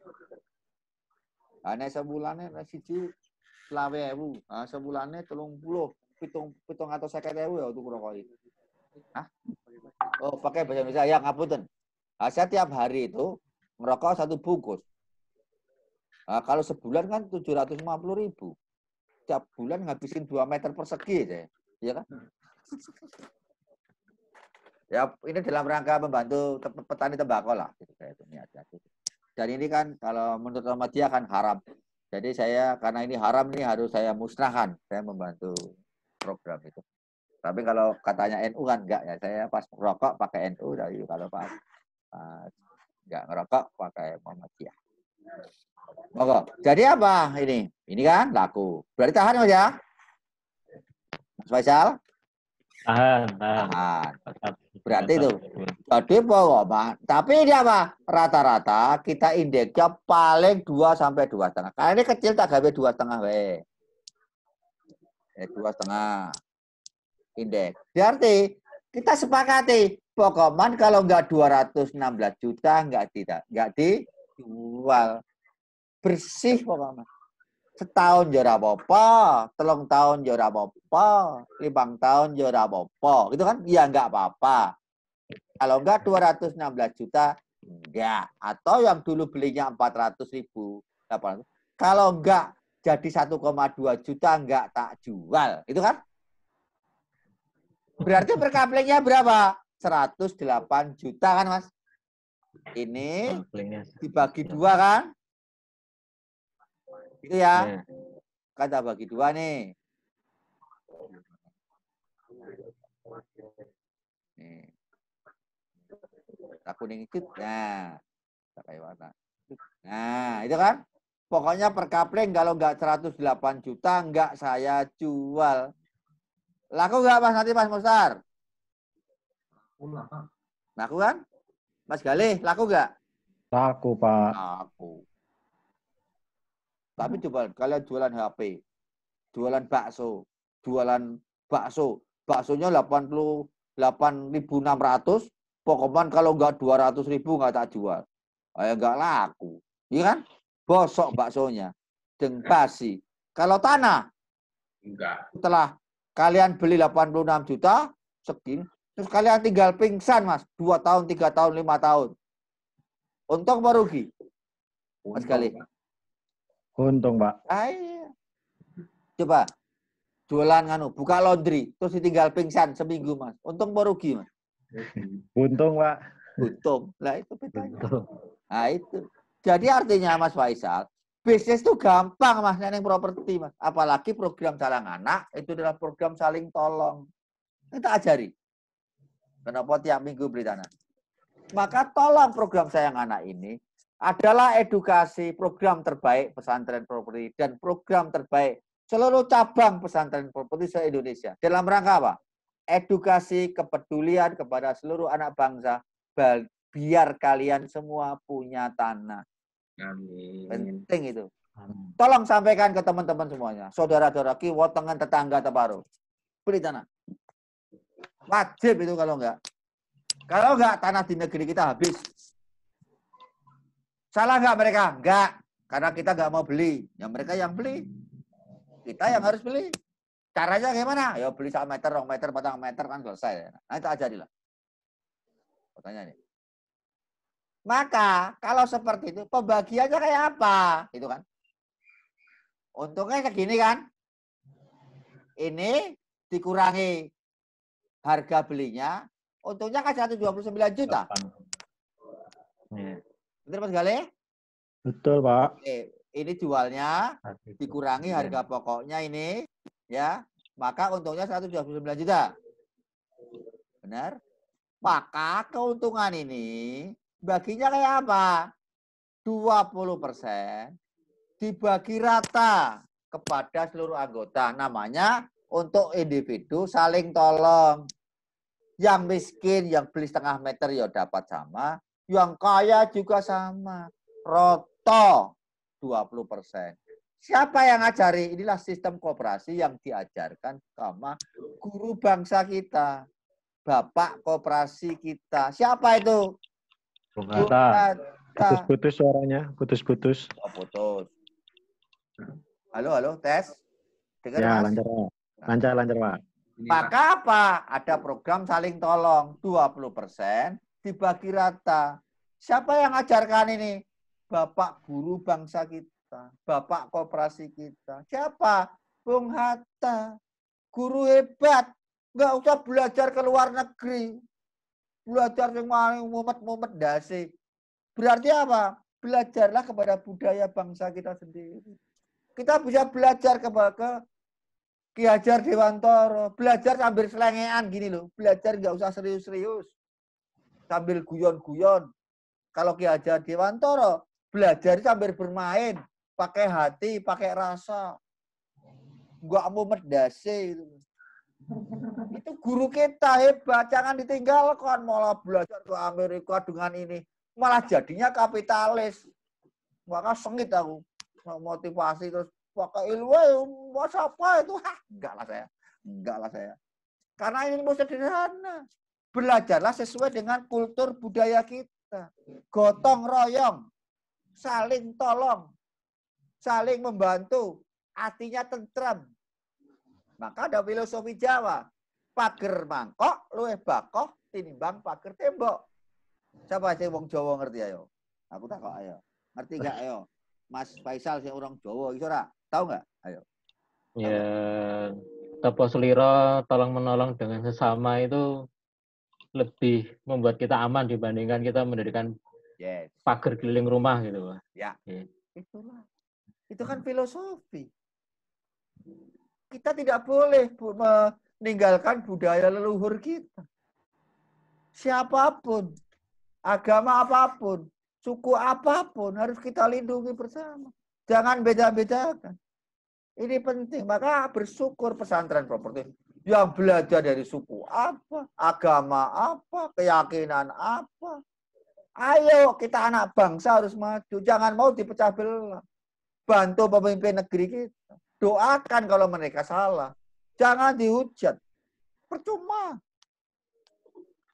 Ana sebulannya nasi cuci selawe ewu. Ah, sebulane telung puluh. Pitung, pitung atau seket bu ya untuk rokok ini. Hah? Oh, pakai bahasa Indonesia. Ya, ngapunten. Nah, saya tiap hari itu merokok satu bungkus. Nah, kalau sebulan kan 750 ribu. Tiap bulan ngabisin dua meter persegi. deh. Iya kan? ya ini dalam rangka membantu petani tembakau lah gitu kayak itu niatnya. Dan ini kan kalau menurut Muhammadiyah kan haram. Jadi saya karena ini haram ini harus saya musnahkan. Saya membantu program itu. Tapi kalau katanya NU kan enggak ya. Saya pas rokok pakai NU tapi kalau pas, enggak ngerokok pakai Muhammadiyah. Oke, jadi apa ini? Ini kan laku. Berarti tahan ya. Mas Faisal? Tahan, tahan. tahan. Berarti itu. Jadi pokoknya, nah, tapi ini apa? Rata-rata kita indeksnya paling 2 sampai dua setengah. Karena ini kecil tak gawe dua setengah, w. Eh, dua setengah indeks. Berarti kita sepakati Pokoman kalau nggak 216 juta enggak tidak Enggak dijual bersih Pokoman setahun jora bopo, telung tahun jora bopo, apa limang tahun jora bopo, apa Gitu kan? Ya nggak apa-apa. Kalau enggak 216 juta enggak atau yang dulu belinya 400 ribu 800. Kalau enggak jadi 1,2 juta enggak tak jual. gitu kan? Berarti perkaplingnya berapa? 108 juta kan, Mas? Ini dibagi dua kan? Gitu ya. Iya. Kan tak bagi dua nih. Nih. kuning itu. Nah. warna. Nah, itu kan. Pokoknya per kapling kalau nggak 108 juta enggak saya jual. Laku nggak Mas nanti Mas Mustar? Laku kan? Mas Galih, laku nggak? Laku Pak. Laku. Tapi coba kalian jualan HP, jualan bakso, jualan bakso, baksonya 88.600, Pokoknya kalau enggak 200 ribu nggak tak jual. Ah, ya nggak laku. Iya kan? Bosok baksonya. Deng sih. Kalau tanah? Enggak. Setelah kalian beli 86 juta, segini. Terus kalian tinggal pingsan, Mas. 2 tahun, 3 tahun, 5 tahun. Untung merugi? Mas Kali. Untung, Pak. Ay. Ah, iya. Coba jualan nganu, buka laundry, terus ditinggal pingsan seminggu, Mas. Untung apa rugi, Mas? Untung, Pak. Untung. Lah itu bedanya. Nah, itu. Jadi artinya Mas Faisal, bisnis itu gampang Mas Neneng properti, Mas. Apalagi program salang anak itu adalah program saling tolong. Kita ajari. Kenapa tiap minggu beli tanah? Maka tolong program sayang anak ini adalah edukasi program terbaik pesantren properti dan program terbaik seluruh cabang pesantren properti se-Indonesia. Dalam rangka apa? Edukasi kepedulian kepada seluruh anak bangsa biar kalian semua punya tanah. Amin. Penting itu. Amin. Tolong sampaikan ke teman-teman semuanya, saudara-saudara kiwo tetangga terbaru Beli tanah. Wajib itu kalau enggak. Kalau enggak tanah di negeri kita habis. Salah nggak mereka? Nggak. Karena kita nggak mau beli. Ya mereka yang beli. Kita yang harus beli. Caranya gimana? Ya beli satu meter, rong meter, batang meter kan selesai. Nah itu aja Tanya ini. Maka kalau seperti itu pembagiannya kayak apa? Itu kan. Untungnya kayak gini kan. Ini dikurangi harga belinya, untungnya kan 129 juta. Iya. Betul Mas Gale? Betul Pak. Oke, ini jualnya dikurangi iya. harga pokoknya ini ya, maka untungnya 129 juta. Benar? Maka keuntungan ini baginya kayak apa? 20 persen dibagi rata kepada seluruh anggota. Namanya untuk individu saling tolong. Yang miskin, yang beli setengah meter ya dapat sama. Yang kaya juga sama. Roto 20 persen. Siapa yang ngajari? Inilah sistem kooperasi yang diajarkan sama guru bangsa kita. Bapak kooperasi kita. Siapa itu? Bung Hatta. Putus-putus suaranya. Putus-putus. Oh, putus. Halo, halo. Tes. Dengar, ya, lancar. Nah. Lancar, lancar, Pak. Maka apa? Ada program saling tolong. 20 persen dibagi rata. Siapa yang ajarkan ini? Bapak guru bangsa kita, bapak koperasi kita. Siapa? Bung Hatta. Guru hebat. Nggak usah belajar ke luar negeri. Belajar yang paling mumet-mumet dasi. Berarti apa? Belajarlah kepada budaya bangsa kita sendiri. Kita bisa belajar ke, ke Ki Hajar Dewantoro. Belajar sambil selengean gini loh. Belajar nggak usah serius-serius sambil guyon-guyon. Kalau Ki Hajar Dewantoro belajar sambil bermain, pakai hati, pakai rasa. Gak mau medase itu. Itu guru kita hebat, jangan ditinggalkan. Malah belajar ke Amerika dengan ini. Malah jadinya kapitalis. Maka sengit aku. Motivasi terus pakai ilmu, mau apa itu? Hah, enggak lah saya. Enggak lah saya. Karena ini di sana. Belajarlah sesuai dengan kultur budaya kita. Gotong royong, saling tolong, saling membantu, artinya tentram. Maka ada filosofi Jawa, pager mangkok luweh bakoh tinimbang pager tembok. Siapa sih wong Jawa ngerti ayo? Aku tak kok ayo. Ngerti gak ayo? Mas Faisal sih orang Jawa iso Tahu gak? Ayo. Ya, yeah. Tepo seliro tolong menolong dengan sesama itu lebih membuat kita aman dibandingkan kita mendirikan yes. pagar keliling rumah gitu Ya. ya. Itulah. Itu kan hmm. filosofi. Kita tidak boleh meninggalkan budaya leluhur kita. Siapapun, agama apapun, suku apapun harus kita lindungi bersama. Jangan beda-bedakan. Ini penting. Maka bersyukur pesantren properti yang belajar dari suku apa, agama apa, keyakinan apa. Ayo kita anak bangsa harus maju, jangan mau dipecah belah. Bantu pemimpin negeri kita. Doakan kalau mereka salah. Jangan dihujat. Percuma.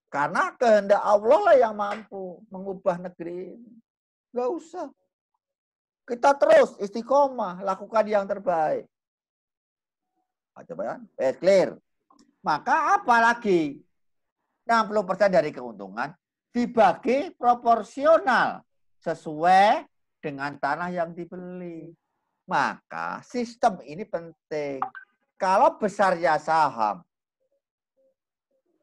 Karena kehendak Allah lah yang mampu mengubah negeri ini. Gak usah. Kita terus istiqomah, lakukan yang terbaik. Ah, coba ya, eh, clear. Maka apalagi 60% dari keuntungan dibagi proporsional sesuai dengan tanah yang dibeli. Maka sistem ini penting. Kalau besarnya saham,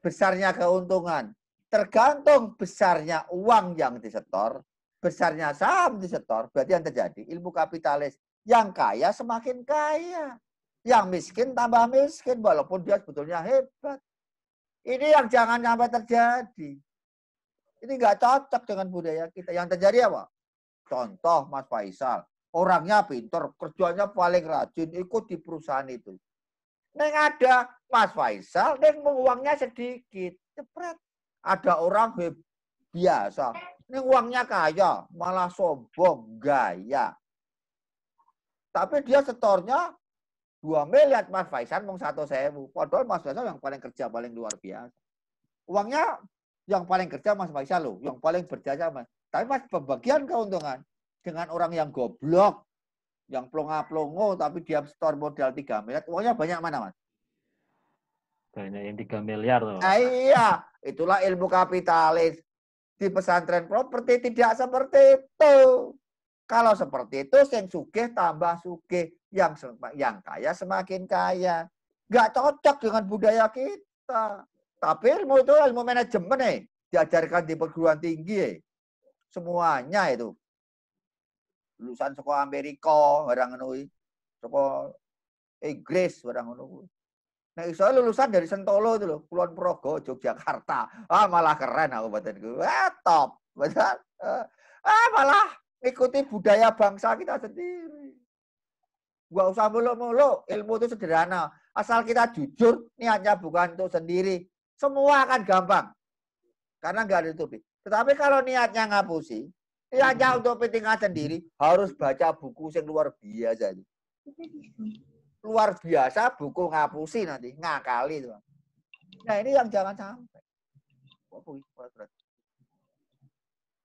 besarnya keuntungan, tergantung besarnya uang yang disetor, besarnya saham disetor, berarti yang terjadi ilmu kapitalis yang kaya semakin kaya. Yang miskin tambah miskin walaupun dia sebetulnya hebat. Ini yang jangan sampai terjadi. Ini nggak cocok dengan budaya kita. Yang terjadi apa? Contoh Mas Faisal. Orangnya pintar kerjanya paling rajin, ikut di perusahaan itu. Neng ada Mas Faisal, neng uangnya sedikit. Cepret. Ada orang biasa. Neng uangnya kaya, malah sombong, gaya. Tapi dia setornya dua miliar Mas Faisal mau satu sewu. Padahal Mas Faisal yang paling kerja paling luar biasa. Uangnya yang paling kerja Mas Faisal loh, yang paling berjasa Mas. Tapi Mas pembagian keuntungan dengan orang yang goblok, yang plonga-plongo tapi dia store modal 3 miliar, uangnya banyak mana Mas? Banyak yang 3 miliar loh. Ah, iya, itulah ilmu kapitalis. Di pesantren properti tidak seperti itu. Kalau seperti itu, yang sugih tambah sugih yang yang kaya semakin kaya. Gak cocok dengan budaya kita. Tapi ilmu itu ilmu manajemen nih. Eh. Diajarkan di perguruan tinggi. Eh. Semuanya itu. Lulusan sekolah Amerika, orang nui. Sekolah Inggris, orang nui. Nah, saya lulusan dari Sentolo itu loh, Kulon Progo, Yogyakarta. Ah, malah keren aku di Eh, ah, top. Betul? Ah, ah malah ikuti budaya bangsa kita sendiri. Gak usah mulu-mulu, ilmu itu sederhana. Asal kita jujur, niatnya bukan untuk sendiri. Semua akan gampang. Karena nggak ditutupi. Tetapi kalau niatnya ngapusi, niatnya untuk pentingan sendiri, harus baca buku yang luar biasa. Luar biasa buku ngapusi nanti, ngakali. Tuh. Nah ini yang jangan sampai.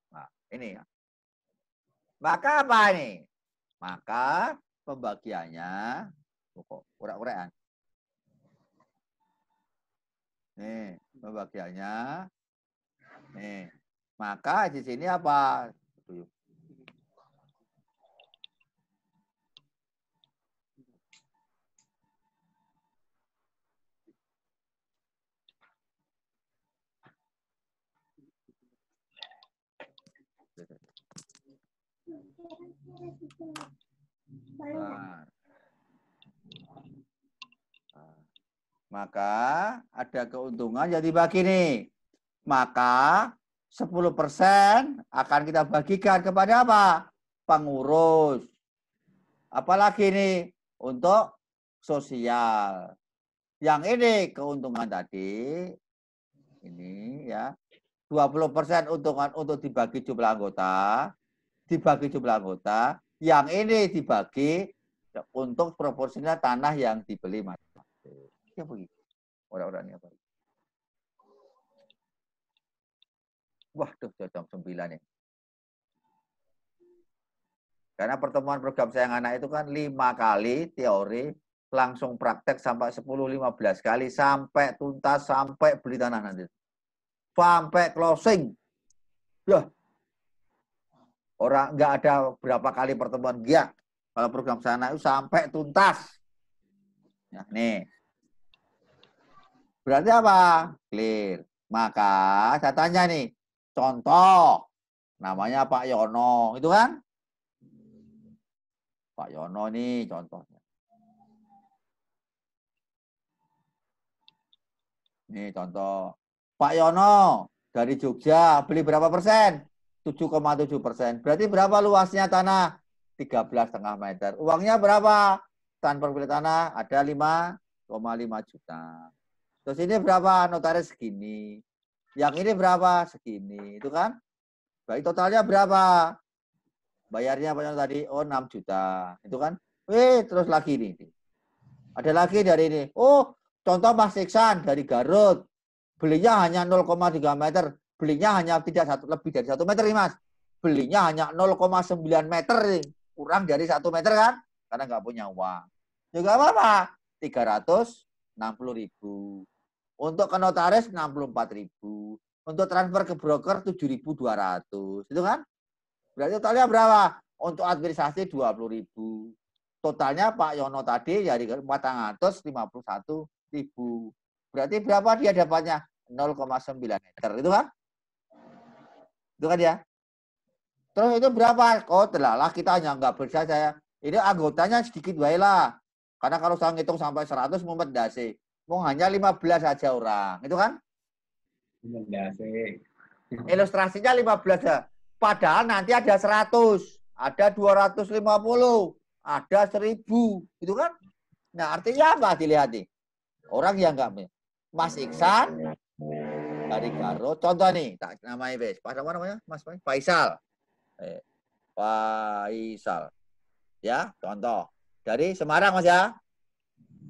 Nah, ini ya. Maka apa ini? Maka pembagiannya pokok urak-urakan. Nih, pembagiannya. Nih, maka di sini apa? Thank you. Nah. Maka ada keuntungan jadi bagi nih. Maka 10% akan kita bagikan kepada apa? Pengurus. Apalagi nih untuk sosial. Yang ini keuntungan tadi ini ya 20% untungan untuk dibagi jumlah anggota, dibagi jumlah anggota, yang ini dibagi untuk proporsinya tanah yang dibeli masing-masing. Ya begitu. Orang-orangnya apa? Wah, tuh jam sembilan ya. Karena pertemuan program saya Anak itu kan lima kali teori, langsung praktek sampai 10-15 kali, sampai tuntas, sampai beli tanah nanti. Sampai closing. Ya, Orang nggak ada berapa kali pertemuan dia kalau program sana itu sampai tuntas. Nah, nih. Berarti apa? Clear. Maka saya tanya nih, contoh namanya Pak Yono, itu kan? Pak Yono nih contohnya. Nih contoh. Pak Yono dari Jogja beli berapa persen? 7,7 persen. Berarti berapa luasnya tanah? setengah meter. Uangnya berapa? Tanpa pemilik tanah ada 5,5 juta. Terus ini berapa? Notaris segini. Yang ini berapa? Segini. Itu kan? Baik totalnya berapa? Bayarnya apa tadi? Oh 6 juta. Itu kan? Wih, eh, terus lagi nih, Ada lagi dari ini. Oh, contoh Mas Iksan dari Garut. Belinya hanya 0,3 meter belinya hanya tidak satu lebih dari satu meter nih mas belinya hanya 0,9 meter kurang dari satu meter kan karena nggak punya uang juga apa apa 360 ribu untuk ke notaris 64 ribu untuk transfer ke broker 7.200 itu kan berarti totalnya berapa untuk administrasi 20 ribu totalnya Pak Yono tadi ya, dari 451 ribu berarti berapa dia dapatnya 0,9 meter itu kan itu kan ya. Terus itu berapa? Oh, telalah kita hanya nggak percaya. saya. Ini anggotanya sedikit baiklah. Karena kalau saya ngitung sampai 100 mau dasi. Mau hanya 15 aja orang. Itu kan? Mendasi. Ilustrasinya 15 aja. Ya. Padahal nanti ada 100, ada 250, ada 1000. Itu kan? Nah, artinya apa dilihat nih? Orang yang nggak Mas Iksan dari Garut. Contoh nih, tak namanya bes. Pak apa namanya? Mas Faisal. Eh, Faisal. Ya, contoh. Dari Semarang Mas ya.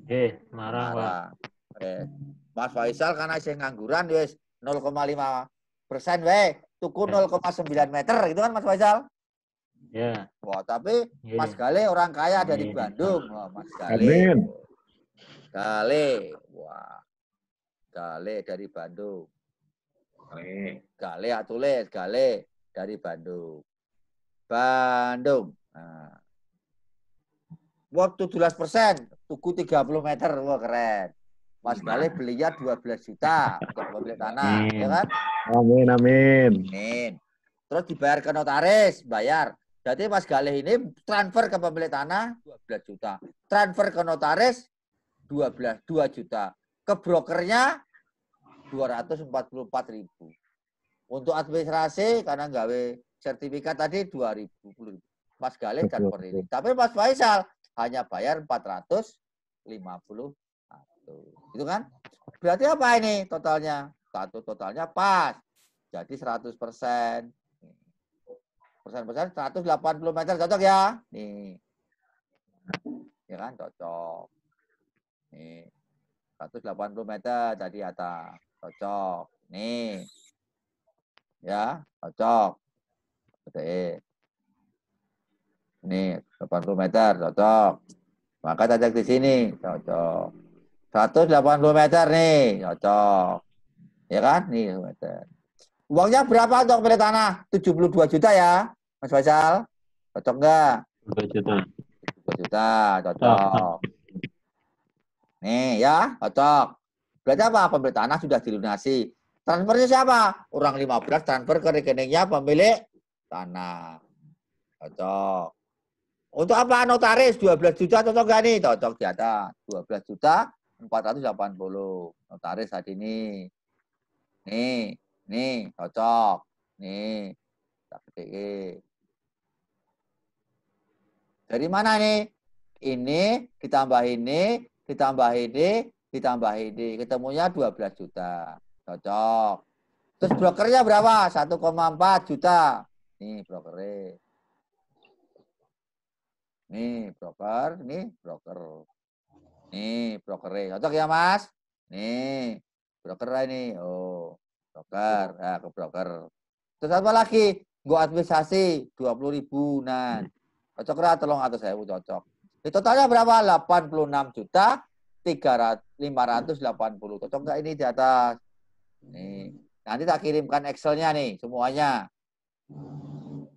Oke, Semarang, Semarang. Pak. Eh, Mas Faisal karena saya ngangguran wes 0,5 persen we tuku 0,9 meter gitu kan Mas Faisal? Ya. Yeah. Wah, tapi yeah. Mas Gale orang kaya yeah. dari iya. Bandung. Wah, Mas Gale. Amin. Gale. Wah. Gale dari Bandung. Gale. Gale ya tulis, Gale dari Bandung. Bandung. Nah. Uang 17 persen, tuku 30 meter, wah keren. Mas Gale belinya 12 juta untuk pemilik tanah, amin. ya kan? Amin, amin. Amin. Terus dibayar ke notaris, bayar. Jadi Mas Galih ini transfer ke pemilik tanah 12 juta. Transfer ke notaris 12 2 juta. Ke brokernya 244 ribu. Untuk administrasi karena gawe sertifikat tadi dua ribu. Mas Galih dan Periri. Tapi Mas Faisal hanya bayar 450 Itu kan? Berarti apa ini totalnya? Satu totalnya pas. Jadi 100 persen. Persen-persen 180 meter cocok ya? Nih. Ya kan cocok. Nih. 180 meter tadi atas. Cocok. Nih. Ya, cocok. Oke. Ini 80 meter, cocok. Maka cocok di sini, cocok. 180 meter nih, cocok. Ya kan? Nih, meter. Uangnya berapa untuk beli tanah? 72 juta ya, Mas Faisal? Cocok enggak? 2 juta. 2 juta, cocok. Nih, ya, cocok. Berarti apa? Pemilik tanah sudah dilunasi. Transfernya siapa? Orang 15 transfer ke rekeningnya pemilik tanah. Cocok. Untuk apa notaris 12 juta cocok gak nih? Cocok di atas. 12 juta 480. Notaris saat ini. Nih, nih cocok. Nih. Tapi dari mana nih? Ini ditambah ini, ditambah ini, ditambah ini ketemunya 12 juta cocok terus brokernya berapa 1,4 juta nih juta. nih broker nih broker nih broker, cocok ya mas nih broker ini oh broker nah, ke broker terus apa lagi gua administrasi 20 ribu nah cocok lah tolong atau saya cocok di totalnya berapa 86 juta 300, 580. Cocok nggak ini di atas? Nih. Nanti tak kirimkan Excelnya nih semuanya.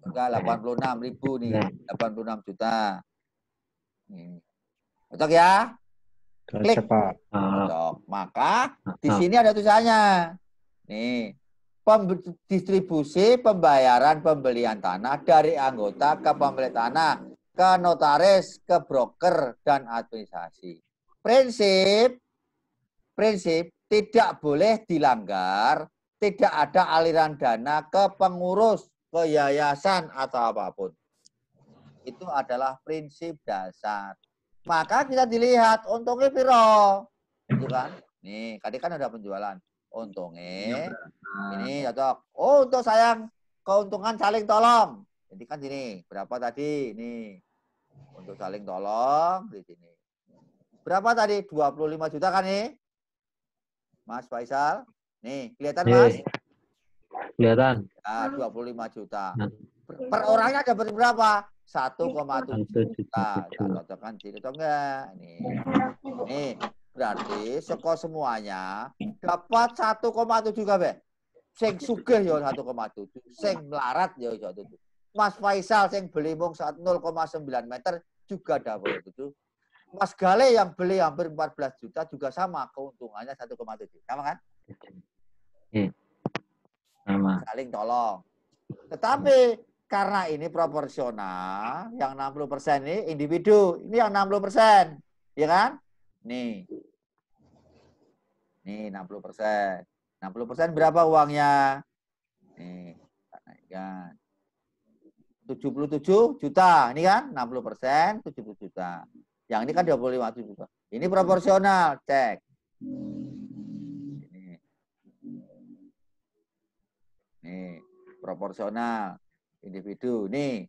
Enggak 86 ribu nih, 86 juta. Nih. Cocok ya? Klik. Cocok. Maka ah, di ah. sini ada tulisannya. Nih. Pem distribusi pembayaran pembelian tanah dari anggota ke pemilik tanah, ke notaris, ke broker, dan administrasi prinsip prinsip tidak boleh dilanggar, tidak ada aliran dana ke pengurus, ke yayasan atau apapun. Itu adalah prinsip dasar. Maka kita dilihat untungnya piro. itu kan? Nih, tadi kan ada penjualan. Untungnya ini cocok. Ya, oh, untuk sayang keuntungan saling tolong. Jadi kan sini berapa tadi? Nih. Untuk saling tolong di sini. Berapa tadi? 25 juta kan nih? Mas Faisal? Nih, kelihatan iya, Mas? Yeah. Kelihatan. Ya, nah, 25 juta. Per, orangnya dapat berapa? 1,7 juta. Kita cocokkan sini atau enggak? Nih. Nih, berarti seko semuanya dapat 1,7 juga, Be. Seng sugeh ya 1,7, Seng melarat ya 1,7. Mas Faisal sing beli mung 0,9 meter juga dapat 7 Mas Gale yang beli hampir 14 juta juga sama keuntungannya 1,7. Sama kan? Iya. Sama. Saling tolong. Iya. Tetapi karena ini proporsional, yang 60% persen ini individu, ini yang 60%. persen, Ya kan? Nih. Nih 60%. persen, 60% persen berapa uangnya? Nih, kan. 77 juta, ini kan 60 persen 70 juta. Yang ini kan 25 juta. Ini proporsional, cek. Ini. proporsional individu. Nih,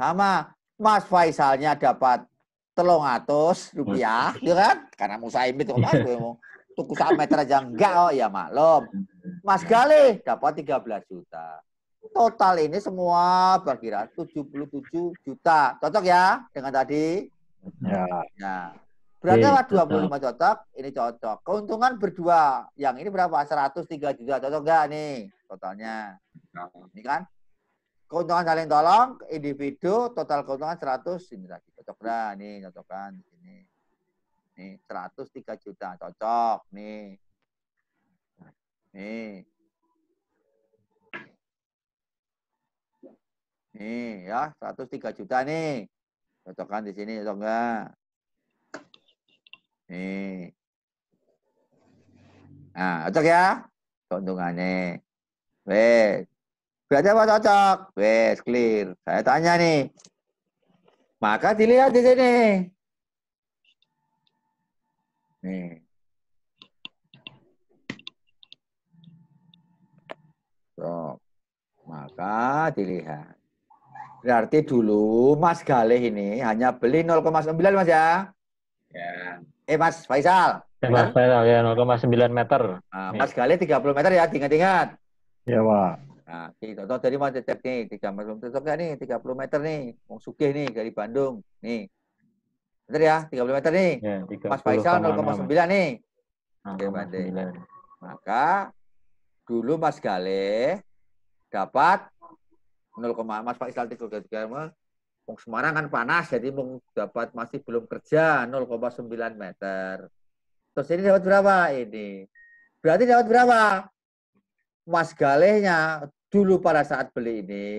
sama Mas Faisalnya dapat telung atus rupiah, ya kan? Karena Musa itu kan gue mau tuku meter aja enggak, oh ya maklum. Mas Galih dapat 13 juta. Total ini semua berkira 77 juta. Cocok ya dengan tadi? Ya. ya. ya. berarti Beratnya dua puluh lima cocok, ini cocok. Keuntungan berdua. Yang ini berapa? seratus tiga juta. Cocok gak nih totalnya? Ya. Ini kan? Keuntungan saling tolong, individu, total keuntungan seratus Ini lagi cocok nggak nih? Cocok kan? Ini. Nih, tiga juta. Cocok. Nih. Nih. Nih ya, 103 juta nih. Cocokan di sini atau enggak? Nih. Nah, cocok ya? Keuntungannya. Wes. Berarti apa cocok? Wes, clear. Saya tanya nih. Maka dilihat di sini. Nih. So, Maka dilihat. Berarti dulu Mas Galih ini hanya beli 0,9 Mas ya? Ya. Eh Mas Faisal. Ya, Mas Faisal ya 0,9 meter. Nah, Mas Galih 30 meter ya, diingat-ingat. Ya Pak. Nah, kita, Toh dari mau cek nih, 30 meter cocok nih? 30 meter nih, Wong Sugih nih dari Bandung. Nih. Bener ya, 30 meter nih. Ya, Mas Faisal 0,9 nih. 0,9. Maka dulu Mas Galih dapat 0, Mas Pak tiga Gulgadgama, Wong Semarang kan panas, jadi mung dapat masih belum kerja 0,9 meter. Terus ini dapat berapa ini? Berarti dapat berapa? Mas Galehnya dulu pada saat beli ini,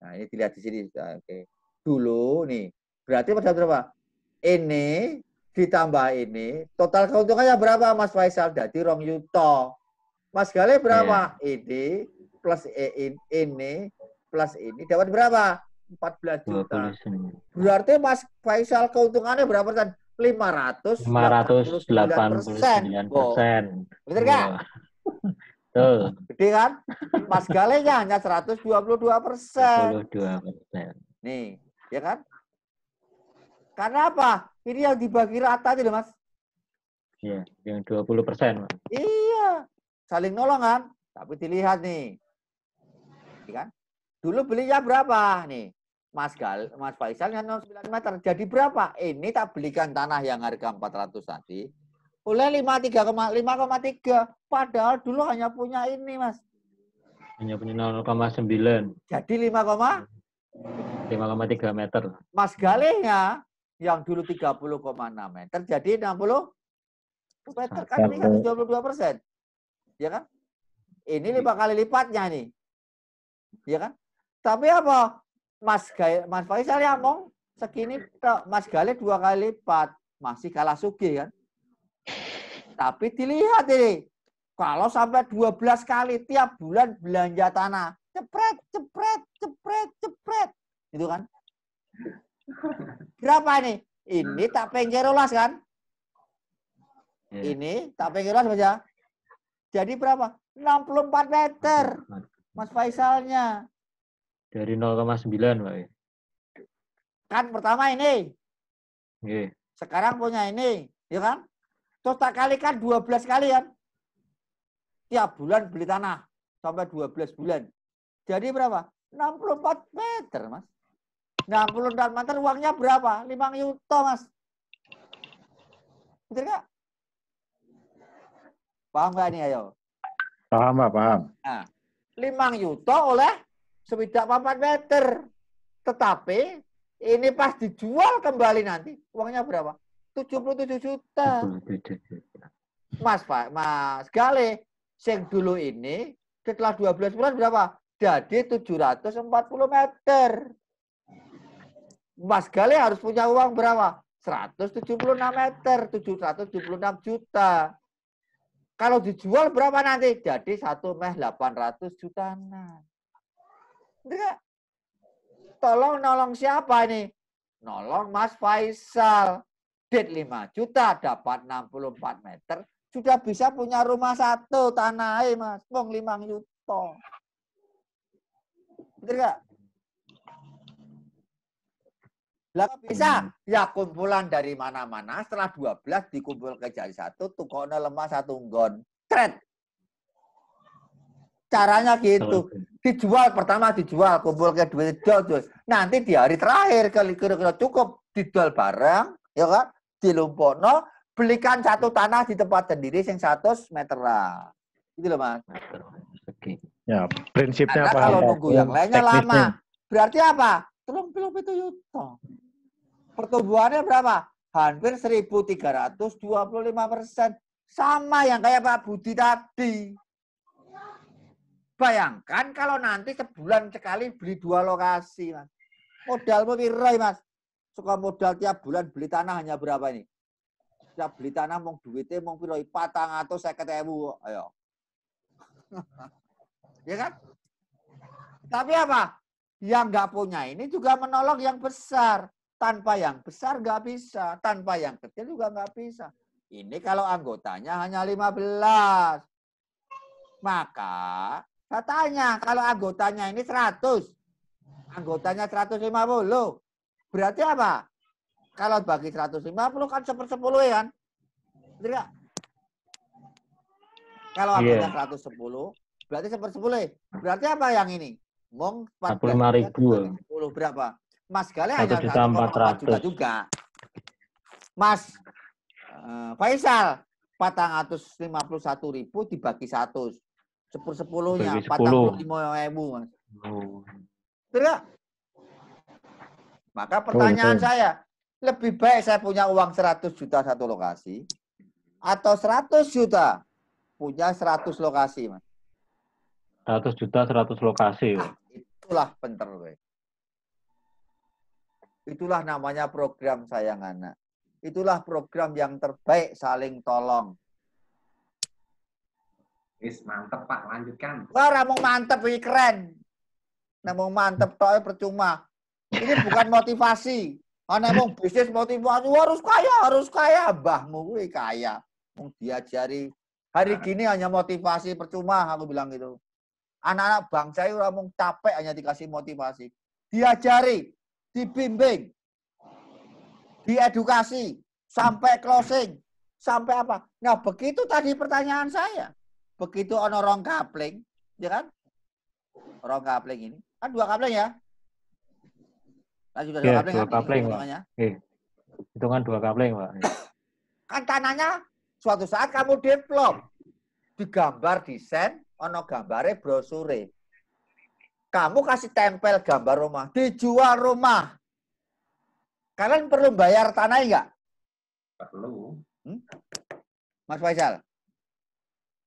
nah ini dilihat di sini, nah, oke. Dulu nih, berarti pada berapa? Ini ditambah ini, total keuntungannya berapa Mas Faisal? Jadi Rong Yuto. Mas Galeh berapa? Yeah. Ini plus e, ini plus ini dapat berapa? 14 juta. Berarti Mas Faisal keuntungannya berapa persen? 500 589 persen. Iya. Betul kan? Tuh. Gede kan? Mas Galenya hanya 122 persen. 22 persen. Nih, ya kan? Karena apa? Ini yang dibagi rata aja Mas. Iya, yang 20 persen. Iya. Saling nolongan. Tapi dilihat nih. Ya kan? Dulu belinya berapa nih? Mas Gal, Mas Faisal yang 9 meter. Jadi berapa? Ini tak belikan tanah yang harga 400 tadi oleh 5,3. Padahal dulu hanya punya ini, Mas. Hanya punya 0,9. Jadi 5, 5,3 meter. Mas Galehnya yang dulu 30,6 meter jadi 60 meter kan ini 72 kan persen. Ya kan? Ini lima kali lipatnya nih. Ya kan? Tapi apa? Mas Gai, Mas Faisal yang ngomong segini Mas Gale dua kali lipat masih kalah Sugi kan. Tapi dilihat ini kalau sampai 12 kali tiap bulan belanja tanah, cepret, cepret, cepret, cepret. Itu kan. Berapa ini? Ini tak pengkerolas kan? Iya. Ini tak pengkerolas baca. Ya? Jadi berapa? 64 meter. Mas Faisalnya. Dari 0,9 Pak. Kan pertama ini. Oke. Iya. Sekarang punya ini, ya kan? Terus tak kalikan 12 kali kan? Tiap bulan beli tanah sampai 12 bulan. Jadi berapa? 64 meter, Mas. 64 meter uangnya berapa? 5 juta, Mas. Betul nggak? Paham nggak ini, ayo? Paham, Pak, paham. Nah, 5 juta oleh Sebidak papat meter. Tetapi ini pas dijual kembali nanti, uangnya berapa? 77 juta. Mas Pak, Mas Gale, sing dulu ini setelah 12 bulan berapa? Jadi 740 meter. Mas Gale harus punya uang berapa? 176 meter, 776 juta. Kalau dijual berapa nanti? Jadi satu meh 800 jutaan. Enggak. Tolong nolong siapa ini? Nolong Mas Faisal. Dit 5 juta dapat 64 meter. Sudah bisa punya rumah satu tanah Mas. mong 5 juta. Betul enggak? Lah bisa ya kumpulan dari mana-mana setelah 12 dikumpul ke jari satu tukoknya lemah satu gon Tret. Caranya gitu. Dijual pertama dijual, kumpul ke duit jual, jual. Nanti di hari terakhir kali kira-kira cukup dijual barang, ya kan? Lumpono belikan satu tanah di tempat sendiri yang 100 meteran. Gitu loh, Mas. Oke. Ya, prinsipnya Karena apa? Kalau nunggu yang hmm, lainnya lama. Berarti apa? Telung puluh itu yuto. Pertumbuhannya berapa? Hampir 1325 persen. Sama yang kayak Pak Budi tadi. Bayangkan kalau nanti sebulan sekali beli dua lokasi, Mas. mau pirai, Mas. Suka modal tiap bulan beli tanah hanya berapa ini? Tiap beli tanah mau duitnya mau pirai patang atau saya ketemu. Ayo. ya kan? Tapi apa? Yang nggak punya ini juga menolong yang besar. Tanpa yang besar nggak bisa. Tanpa yang kecil juga nggak bisa. Ini kalau anggotanya hanya 15. Maka saya tanya, kalau anggotanya ini 100, anggotanya 150, berarti apa? Kalau bagi 150 kan 10 ya kan? Tidak. Kalau anggota yeah. 110, berarti sepersepuluh. Berarti apa yang ini? Mong 45 ribu. 10 berapa? Mas Gale hanya 1,4 juta juga. Mas eh, Faisal 451 ribu dibagi 100 sepuluh sepuluhnya empat puluh lima ribu mas oh. Tidak? maka oh, pertanyaan oh, saya lebih baik saya punya uang 100 juta satu lokasi atau 100 juta punya 100 lokasi mas 100 juta 100 lokasi nah, itulah penter itulah namanya program sayang anak itulah program yang terbaik saling tolong Wis mantep Pak, lanjutkan. Wah, ramu mantep, wih keren. Namun mantep toh percuma. Ini bukan motivasi. Ana mau bisnis motivasi harus kaya, harus kaya mbahmu kuwi kaya. Mau diajari hari nah. gini hanya motivasi percuma aku bilang gitu. Anak-anak bangsa itu ramu capek hanya dikasih motivasi. Diajari, dibimbing, diedukasi sampai closing, sampai apa. Nah, begitu tadi pertanyaan saya begitu ono rong kapling, ya kan? Rong kapling ini. Kan dua kapling ya? Kan sudah iya, dua yeah, kapling. Dua kapling, Pak. Iya. Hitungan dua kapling, Pak. Iya. kan tanahnya suatu saat kamu develop. Digambar desain, ono gambare brosure. Kamu kasih tempel gambar rumah, dijual rumah. Kalian perlu bayar tanah enggak? Perlu. Hmm? Mas Faisal?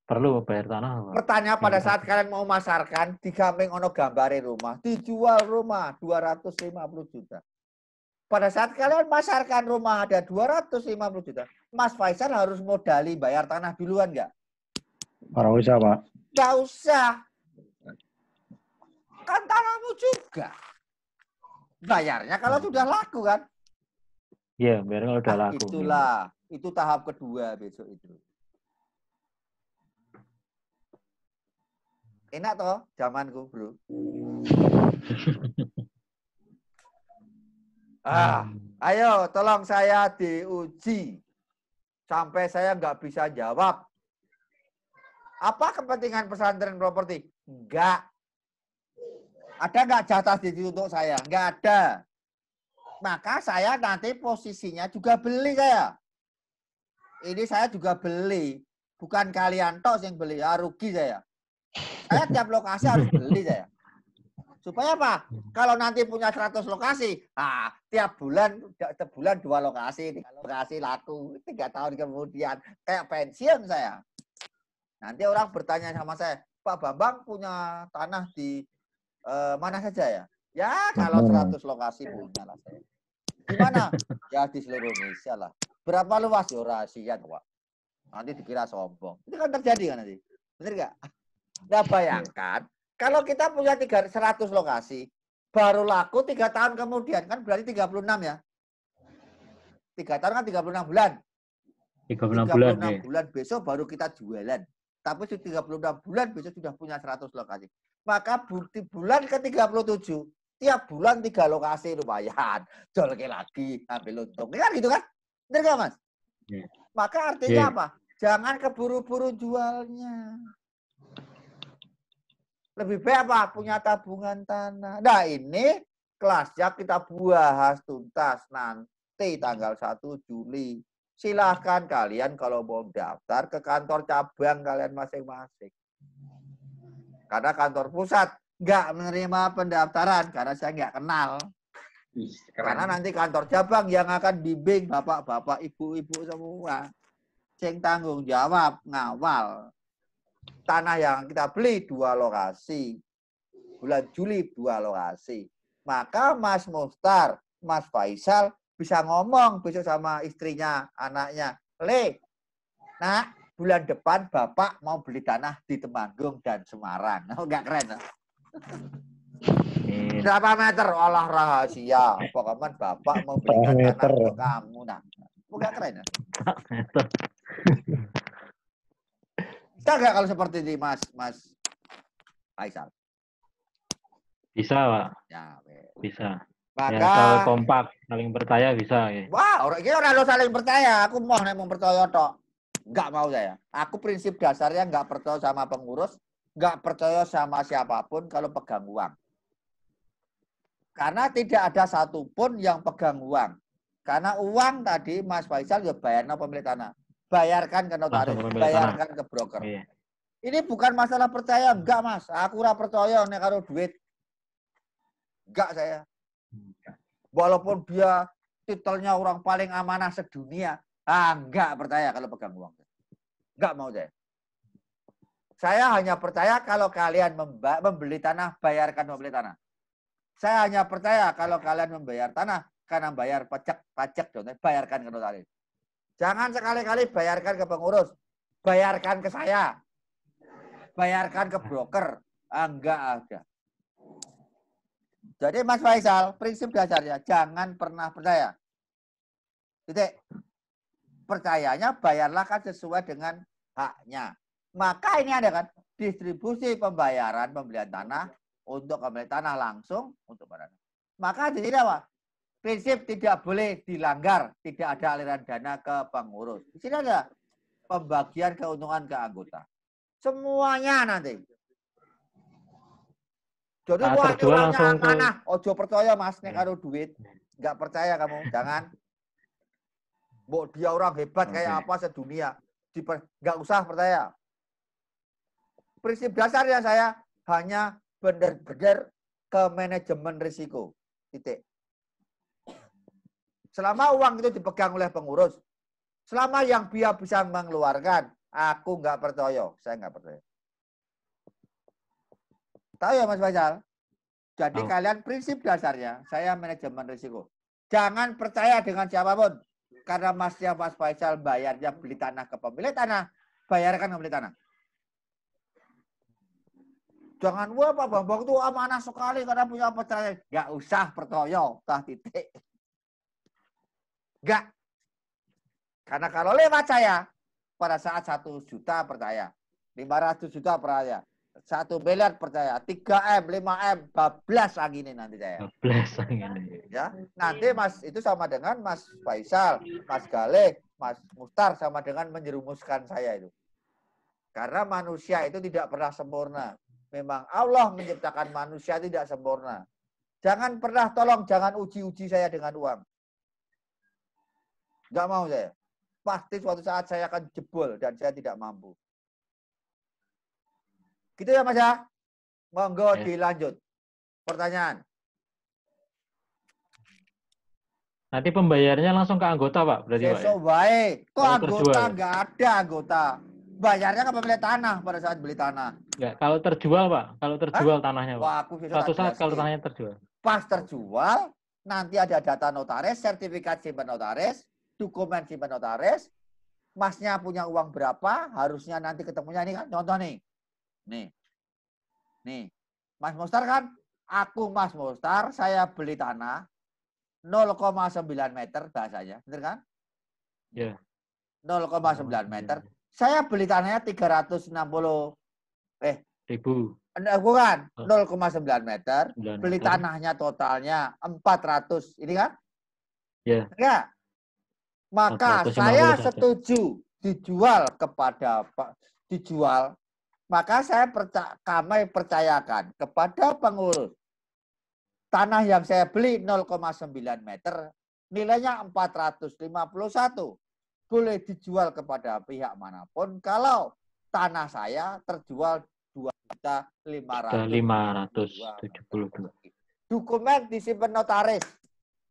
perlu bayar tanah. Pertanyaan pada saat kalian mau masarkan di gamping ono gambare rumah, dijual rumah 250 juta. Pada saat kalian masarkan rumah ada 250 juta, Mas Faisal harus modali bayar tanah duluan nggak? Nggak usah, Pak. Nggak usah. Kan tanahmu juga. Bayarnya kalau sudah laku kan? Iya, yeah, kalau sudah nah, laku. Itulah. Itu tahap kedua besok itu. Enak toh zamanku, Bro. Ah, ah, ayo tolong saya diuji sampai saya nggak bisa jawab. Apa kepentingan pesantren properti? nggak Ada nggak jatah di untuk saya? Nggak ada. Maka saya nanti posisinya juga beli saya. Ini saya juga beli. Bukan kalian tos yang beli. Ya, rugi saya. Saya tiap lokasi harus beli saya. Supaya apa? Kalau nanti punya 100 lokasi, ah tiap bulan tiap bulan dua lokasi, tiga lokasi laku, tiga tahun kemudian kayak pensiun saya. Nanti orang bertanya sama saya, Pak Bambang punya tanah di eh, mana saja ya? Ya kalau 100 lokasi punya lah saya. Di mana? Ya di seluruh Indonesia lah. Berapa luas? Ya rahasia, Pak. Nanti dikira sombong. Itu kan terjadi kan nanti. benar nggak? Nah bayangkan, hmm. kalau kita punya 300 lokasi, baru laku tiga tahun kemudian, kan berarti 36 ya? Tiga tahun kan 36 bulan. 36, 36 bulan, ya. besok baru kita jualan. Tapi 36 bulan besok sudah punya 100 lokasi. Maka bukti bulan ke-37, tiap bulan tiga lokasi lumayan. Jolke lagi, ambil untung. Kan gitu kan? Bener gak, Mas? Ya. Maka artinya ya. apa? Jangan keburu-buru jualnya. Lebih baik apa? Punya tabungan tanah. Nah ini kelasnya kita bahas tuntas nanti tanggal 1 Juli. Silahkan kalian kalau mau daftar ke kantor cabang kalian masing-masing. Karena kantor pusat nggak menerima pendaftaran karena saya nggak kenal. karena nanti kantor cabang yang akan bimbing bapak-bapak, ibu-ibu semua. Ceng tanggung jawab, ngawal tanah yang kita beli dua lokasi. Bulan Juli dua lokasi. Maka Mas Mustar, Mas Faisal bisa ngomong besok sama istrinya, anaknya. Le, Nah bulan depan Bapak mau beli tanah di Temanggung dan Semarang. Oh, enggak keren. Ya? Berapa meter? Olah rahasia. Pokoknya Bapak mau beli tanah untuk kamu. Nah, oh, enggak keren. Ya? Meter bisa nggak kalau seperti di Mas Mas Faisal? Bisa, Pak. Ya, bisa. Ya, Maka ya, kalau kompak saling percaya bisa. Ya. Wah, orang ini orang saling percaya. Aku mau nih mempercaya percaya toh. Nggak mau saya. Aku prinsip dasarnya nggak percaya sama pengurus, nggak percaya sama siapapun kalau pegang uang. Karena tidak ada satupun yang pegang uang. Karena uang tadi Mas Faisal ya bayar pemilik tanah bayarkan ke notaris, bayarkan ke broker. Iya. Ini bukan masalah percaya hmm. enggak, Mas. Aku ora percaya nih kalau duit. Enggak saya. Hmm. Walaupun dia titelnya orang paling amanah sedunia, ah enggak percaya kalau pegang uang. Enggak mau saya. Saya hanya percaya kalau kalian membeli tanah, bayarkan membeli tanah. Saya hanya percaya kalau kalian membayar tanah karena bayar pajak, pajak contohnya bayarkan ke notaris. Jangan sekali-kali bayarkan ke pengurus, bayarkan ke saya, bayarkan ke broker. Ah, enggak ada. Ah, Jadi Mas Faisal, prinsip dasarnya jangan pernah percaya. Titik. Percayanya bayarlah kan sesuai dengan haknya. Maka ini ada kan distribusi pembayaran pembelian tanah untuk pembelian tanah langsung untuk barang. Maka di sini apa? prinsip tidak boleh dilanggar, tidak ada aliran dana ke pengurus. Di sini ada pembagian keuntungan ke anggota. Semuanya nanti. Jadi nah, wah langsung amanah. Ke... Ojo percaya Mas nek hmm. ada duit. Enggak percaya kamu, jangan. Bo, dia orang hebat okay. kayak apa sedunia. Diper... Enggak usah percaya. Prinsip dasarnya saya hanya benar-benar ke manajemen risiko. Titik Selama uang itu dipegang oleh pengurus, selama yang dia bisa mengeluarkan, aku nggak percaya. Saya nggak percaya. Tahu ya Mas Faisal? Jadi oh. kalian prinsip dasarnya, saya manajemen risiko. Jangan percaya dengan siapapun. Karena masnya Mas Faisal bayarnya beli tanah ke pemilik tanah, bayarkan pemilik tanah. Jangan wah Pak Bambang itu amanah sekali karena punya percaya. Gak usah percaya, tah titik. Enggak. Karena kalau lewat saya, pada saat satu juta percaya, 500 juta percaya, satu miliar percaya, 3 m, 5 m, bablas nih nanti saya. Bablas nih Ya, nanti Mas itu sama dengan Mas Faisal, Mas Gale, Mas Mustar sama dengan menjerumuskan saya itu. Karena manusia itu tidak pernah sempurna. Memang Allah menciptakan manusia tidak sempurna. Jangan pernah tolong jangan uji-uji saya dengan uang. Nggak mau saya. Pasti suatu saat saya akan jebol dan saya tidak mampu. Gitu ya Mas ya? Monggo ya. dilanjut. Pertanyaan. Nanti pembayarannya langsung ke anggota, Pak. Berarti, Besok Pak, ya? baik. Kok kalau oh, anggota Enggak ya? ada anggota? Bayarnya ke pemilik tanah pada saat beli tanah. Enggak, kalau terjual, Pak. Kalau terjual Hah? tanahnya, Pak. Wah, aku saat kalau tanahnya terjual. Pas terjual, nanti ada data notaris, sertifikat simpan notaris, dokumen simpan notaris, masnya punya uang berapa, harusnya nanti ketemunya ini kan contoh nih. Nih. Nih. Mas Mustar kan, aku Mas Mustar, saya beli tanah 0,9 meter bahasanya, bener kan? Ya. Yeah. 0,9 meter. Ya. Saya beli tanahnya 360 eh ribu. Enggak, Bukan, 0,9 meter. 9. Beli oh. tanahnya totalnya 400, ini kan? Ya. Yeah. Enggak? maka saya setuju dijual kepada Pak dijual maka saya percaya kami percayakan kepada pengurus tanah yang saya beli 0,9 meter nilainya 451 boleh dijual kepada pihak manapun kalau tanah saya terjual 2 dokumen disimpan notaris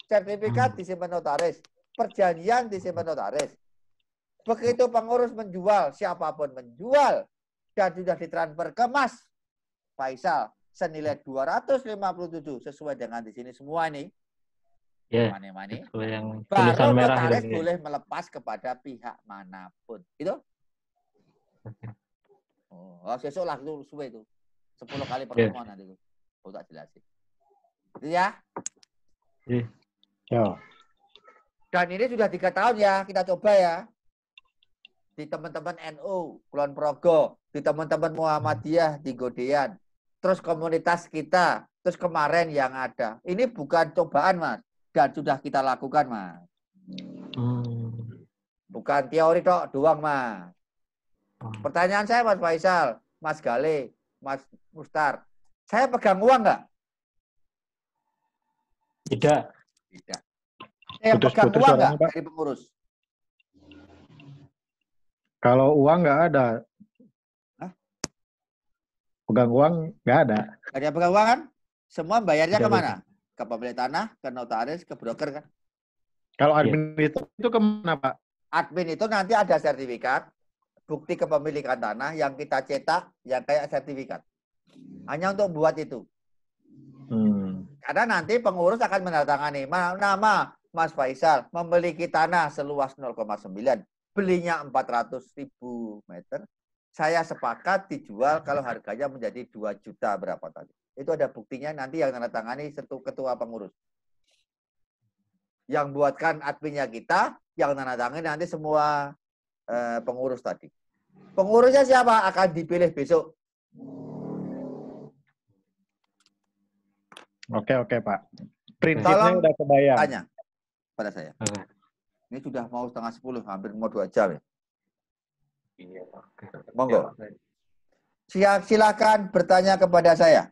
sertifikat hmm. disimpan notaris perjanjian di disimpan notaris. Begitu pengurus menjual, siapapun menjual dan sudah ditransfer ke Mas Faisal senilai 257 sesuai dengan di sini semua ini. Ya. mana, Mani-mani. Baru merah gitu notaris ya. boleh melepas kepada pihak manapun. Itu. Oh, oh sesuai lah itu sesuai itu. 10 kali ya. pertemuan yeah. nanti itu. Oh, tak jelasin. Itu iya? ya. Yeah. Ya. Dan ini sudah tiga tahun ya, kita coba ya. Di teman-teman NU, Kulon Progo, di teman-teman Muhammadiyah, di Godean. Terus komunitas kita, terus kemarin yang ada. Ini bukan cobaan, Mas. Dan sudah kita lakukan, Mas. Hmm. Bukan teori, dok, doang, Mas. Hmm. Pertanyaan saya, Mas Faisal, Mas Gale, Mas Mustar, saya pegang uang nggak? Tidak. Tidak yang putus, pegang putus uang nggak dari pengurus? Kalau uang nggak ada. Hah? Pegang uang nggak ada. Gak ada pegang uang kan? Semua bayarnya Jadi. kemana? Ke pemilik tanah, ke notaris, ke broker kan? Kalau iya. admin ya. itu, itu kemana Pak? Admin itu nanti ada sertifikat, bukti kepemilikan tanah yang kita cetak, yang kayak sertifikat. Hanya untuk buat itu. Hmm. Karena nanti pengurus akan menandatangani, nama Mas Faisal memiliki tanah seluas 0,9, belinya 400 ribu meter, saya sepakat dijual kalau harganya menjadi 2 juta berapa tadi. Itu ada buktinya nanti yang tanda tangani ketua pengurus. Yang buatkan adminnya kita, yang tanda tangani nanti semua eh, pengurus tadi. Pengurusnya siapa akan dipilih besok? Oke, oke Pak. Prinsipnya Tolong udah kebayang. Tanya pada saya. Oke. Ini sudah mau setengah sepuluh, hampir mau dua jam ya. Iya, Monggo. Monggo. Silakan bertanya kepada saya.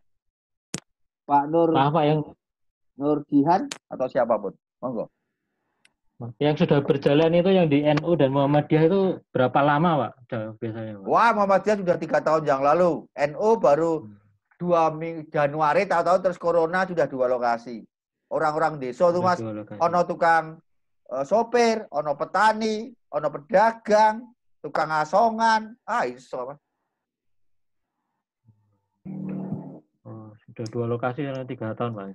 Pak Nur. Maaf, Pak yang Nur Jihan atau siapapun. Monggo. Yang sudah berjalan itu yang di NU dan Muhammadiyah itu berapa lama, Pak? Biasanya. Pak. Wah, Muhammadiyah sudah tiga tahun yang lalu. NU baru hmm. dua Januari, tahu-tahu terus Corona sudah dua lokasi orang-orang desa tuh Mas. Ono tukang uh, sopir, ono petani, ono pedagang, tukang asongan. Ah, iso Mas. Oh, sudah dua lokasi dalam ya, tiga tahun Bang.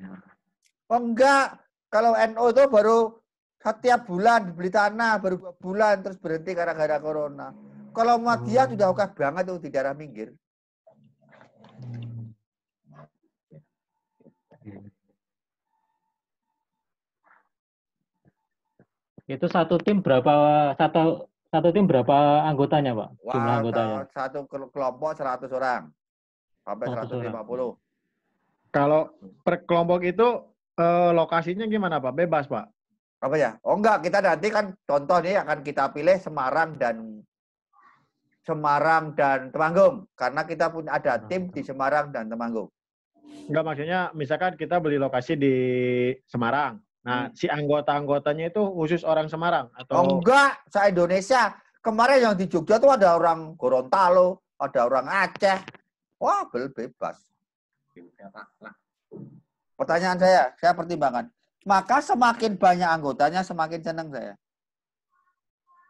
Oh enggak, kalau NO itu baru setiap bulan beli tanah baru dua bulan terus berhenti gara-gara corona. Kalau Muhammadiyah hmm. sudah oke banget tuh di daerah minggir. Hmm. Itu satu tim berapa satu satu tim berapa anggotanya, Pak? Wah, Jumlah anggotanya. Satu kelompok 100 orang. Sampai 100 150. Orang. Kalau per kelompok itu eh, lokasinya gimana, Pak? Bebas, Pak? Apa ya? Oh enggak, kita nanti kan contoh nih akan kita pilih Semarang dan Semarang dan Temanggung karena kita punya ada ah, tim ah. di Semarang dan Temanggung. Enggak maksudnya misalkan kita beli lokasi di Semarang. Nah, hmm. si anggota-anggotanya itu khusus orang Semarang atau oh, enggak, saya Indonesia. Kemarin yang di Jogja tuh ada orang Gorontalo, ada orang Aceh. Wah, bebas. Pertanyaan saya, saya pertimbangkan. Maka semakin banyak anggotanya, semakin seneng saya.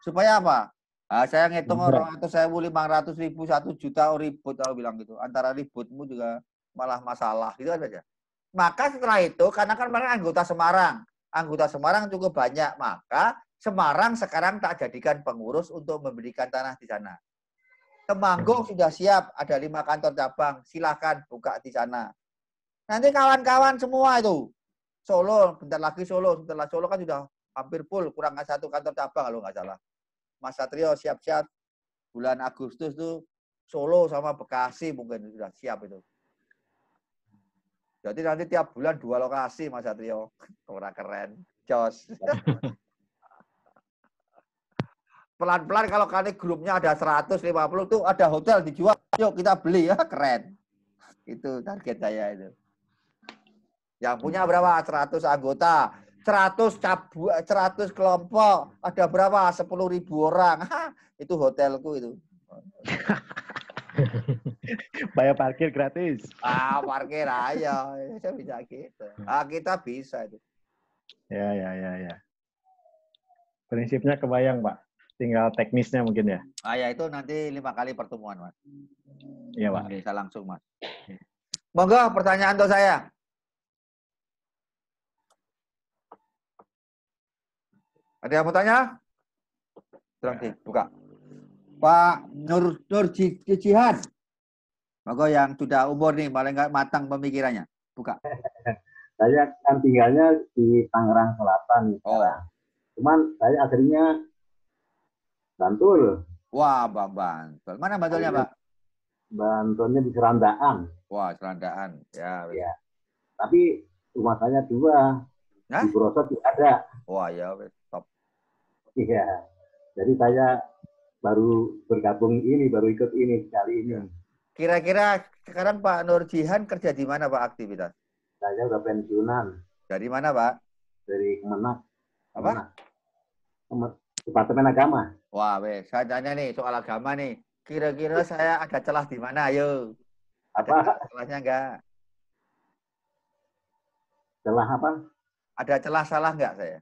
Supaya apa? Nah, saya ngitung orang itu saya lima ratus ribu, satu juta oh, ribut, kalau bilang gitu. Antara ributmu juga malah masalah, gitu aja. Maka setelah itu, karena kan mereka anggota Semarang, anggota Semarang cukup banyak, maka Semarang sekarang tak jadikan pengurus untuk memberikan tanah di sana. Temanggung hmm. sudah siap, ada lima kantor cabang, silahkan buka di sana. Nanti kawan-kawan semua itu, Solo, bentar lagi Solo, setelah Solo kan sudah hampir full, kurang satu kantor cabang kalau nggak salah. Mas Satrio siap-siap bulan Agustus tuh Solo sama Bekasi mungkin sudah siap itu. Jadi nanti tiap bulan dua lokasi Mas Satrio. Orang keren. Jos. Pelan-pelan kalau kali grupnya ada 150 tuh ada hotel dijual. Yuk kita beli ya, keren. Itu target saya itu. Yang punya berapa? 100 anggota. 100 cabu, 100 kelompok. Ada berapa? Sepuluh ribu orang. itu hotelku itu. Bayar parkir gratis. Ah, parkir aja. bisa gitu. Ah, kita bisa itu. Ya, ya, ya, ya. Prinsipnya kebayang, Pak. Tinggal teknisnya mungkin ya. Ah, ya itu nanti lima kali pertemuan, Mas. Iya, Pak. Bisa langsung, Mas. Monggo pertanyaan untuk saya. Ada yang mau tanya? Terang, buka. Pak Nur Nur Jihan. Maka yang sudah umur nih, paling nggak matang pemikirannya. Buka. saya kan tinggalnya di Tangerang Selatan. Oh. Cuman saya akhirnya Bantul. Wah, Bang Bantul. Mana Bantulnya, Pak? Bantulnya di Serandaan. Wah, Serandaan. Ya. ya. Tapi rumah saya dua. Hah? Di Brosot tidak ada. Wah, ya. Top. Iya. Jadi saya baru bergabung ini, baru ikut ini kali ini. Ya. Kira-kira sekarang Pak Nur Jihan kerja di mana Pak aktivitas? Saya udah pensiunan. Dari mana Pak? Dari Kemenak. Apa? Kemenak. Departemen Agama. Wah, weh, saya tanya nih soal agama nih. Kira-kira saya ada celah di mana? Ayo. Apa? Ada celahnya enggak? Celah apa? Ada celah salah enggak saya?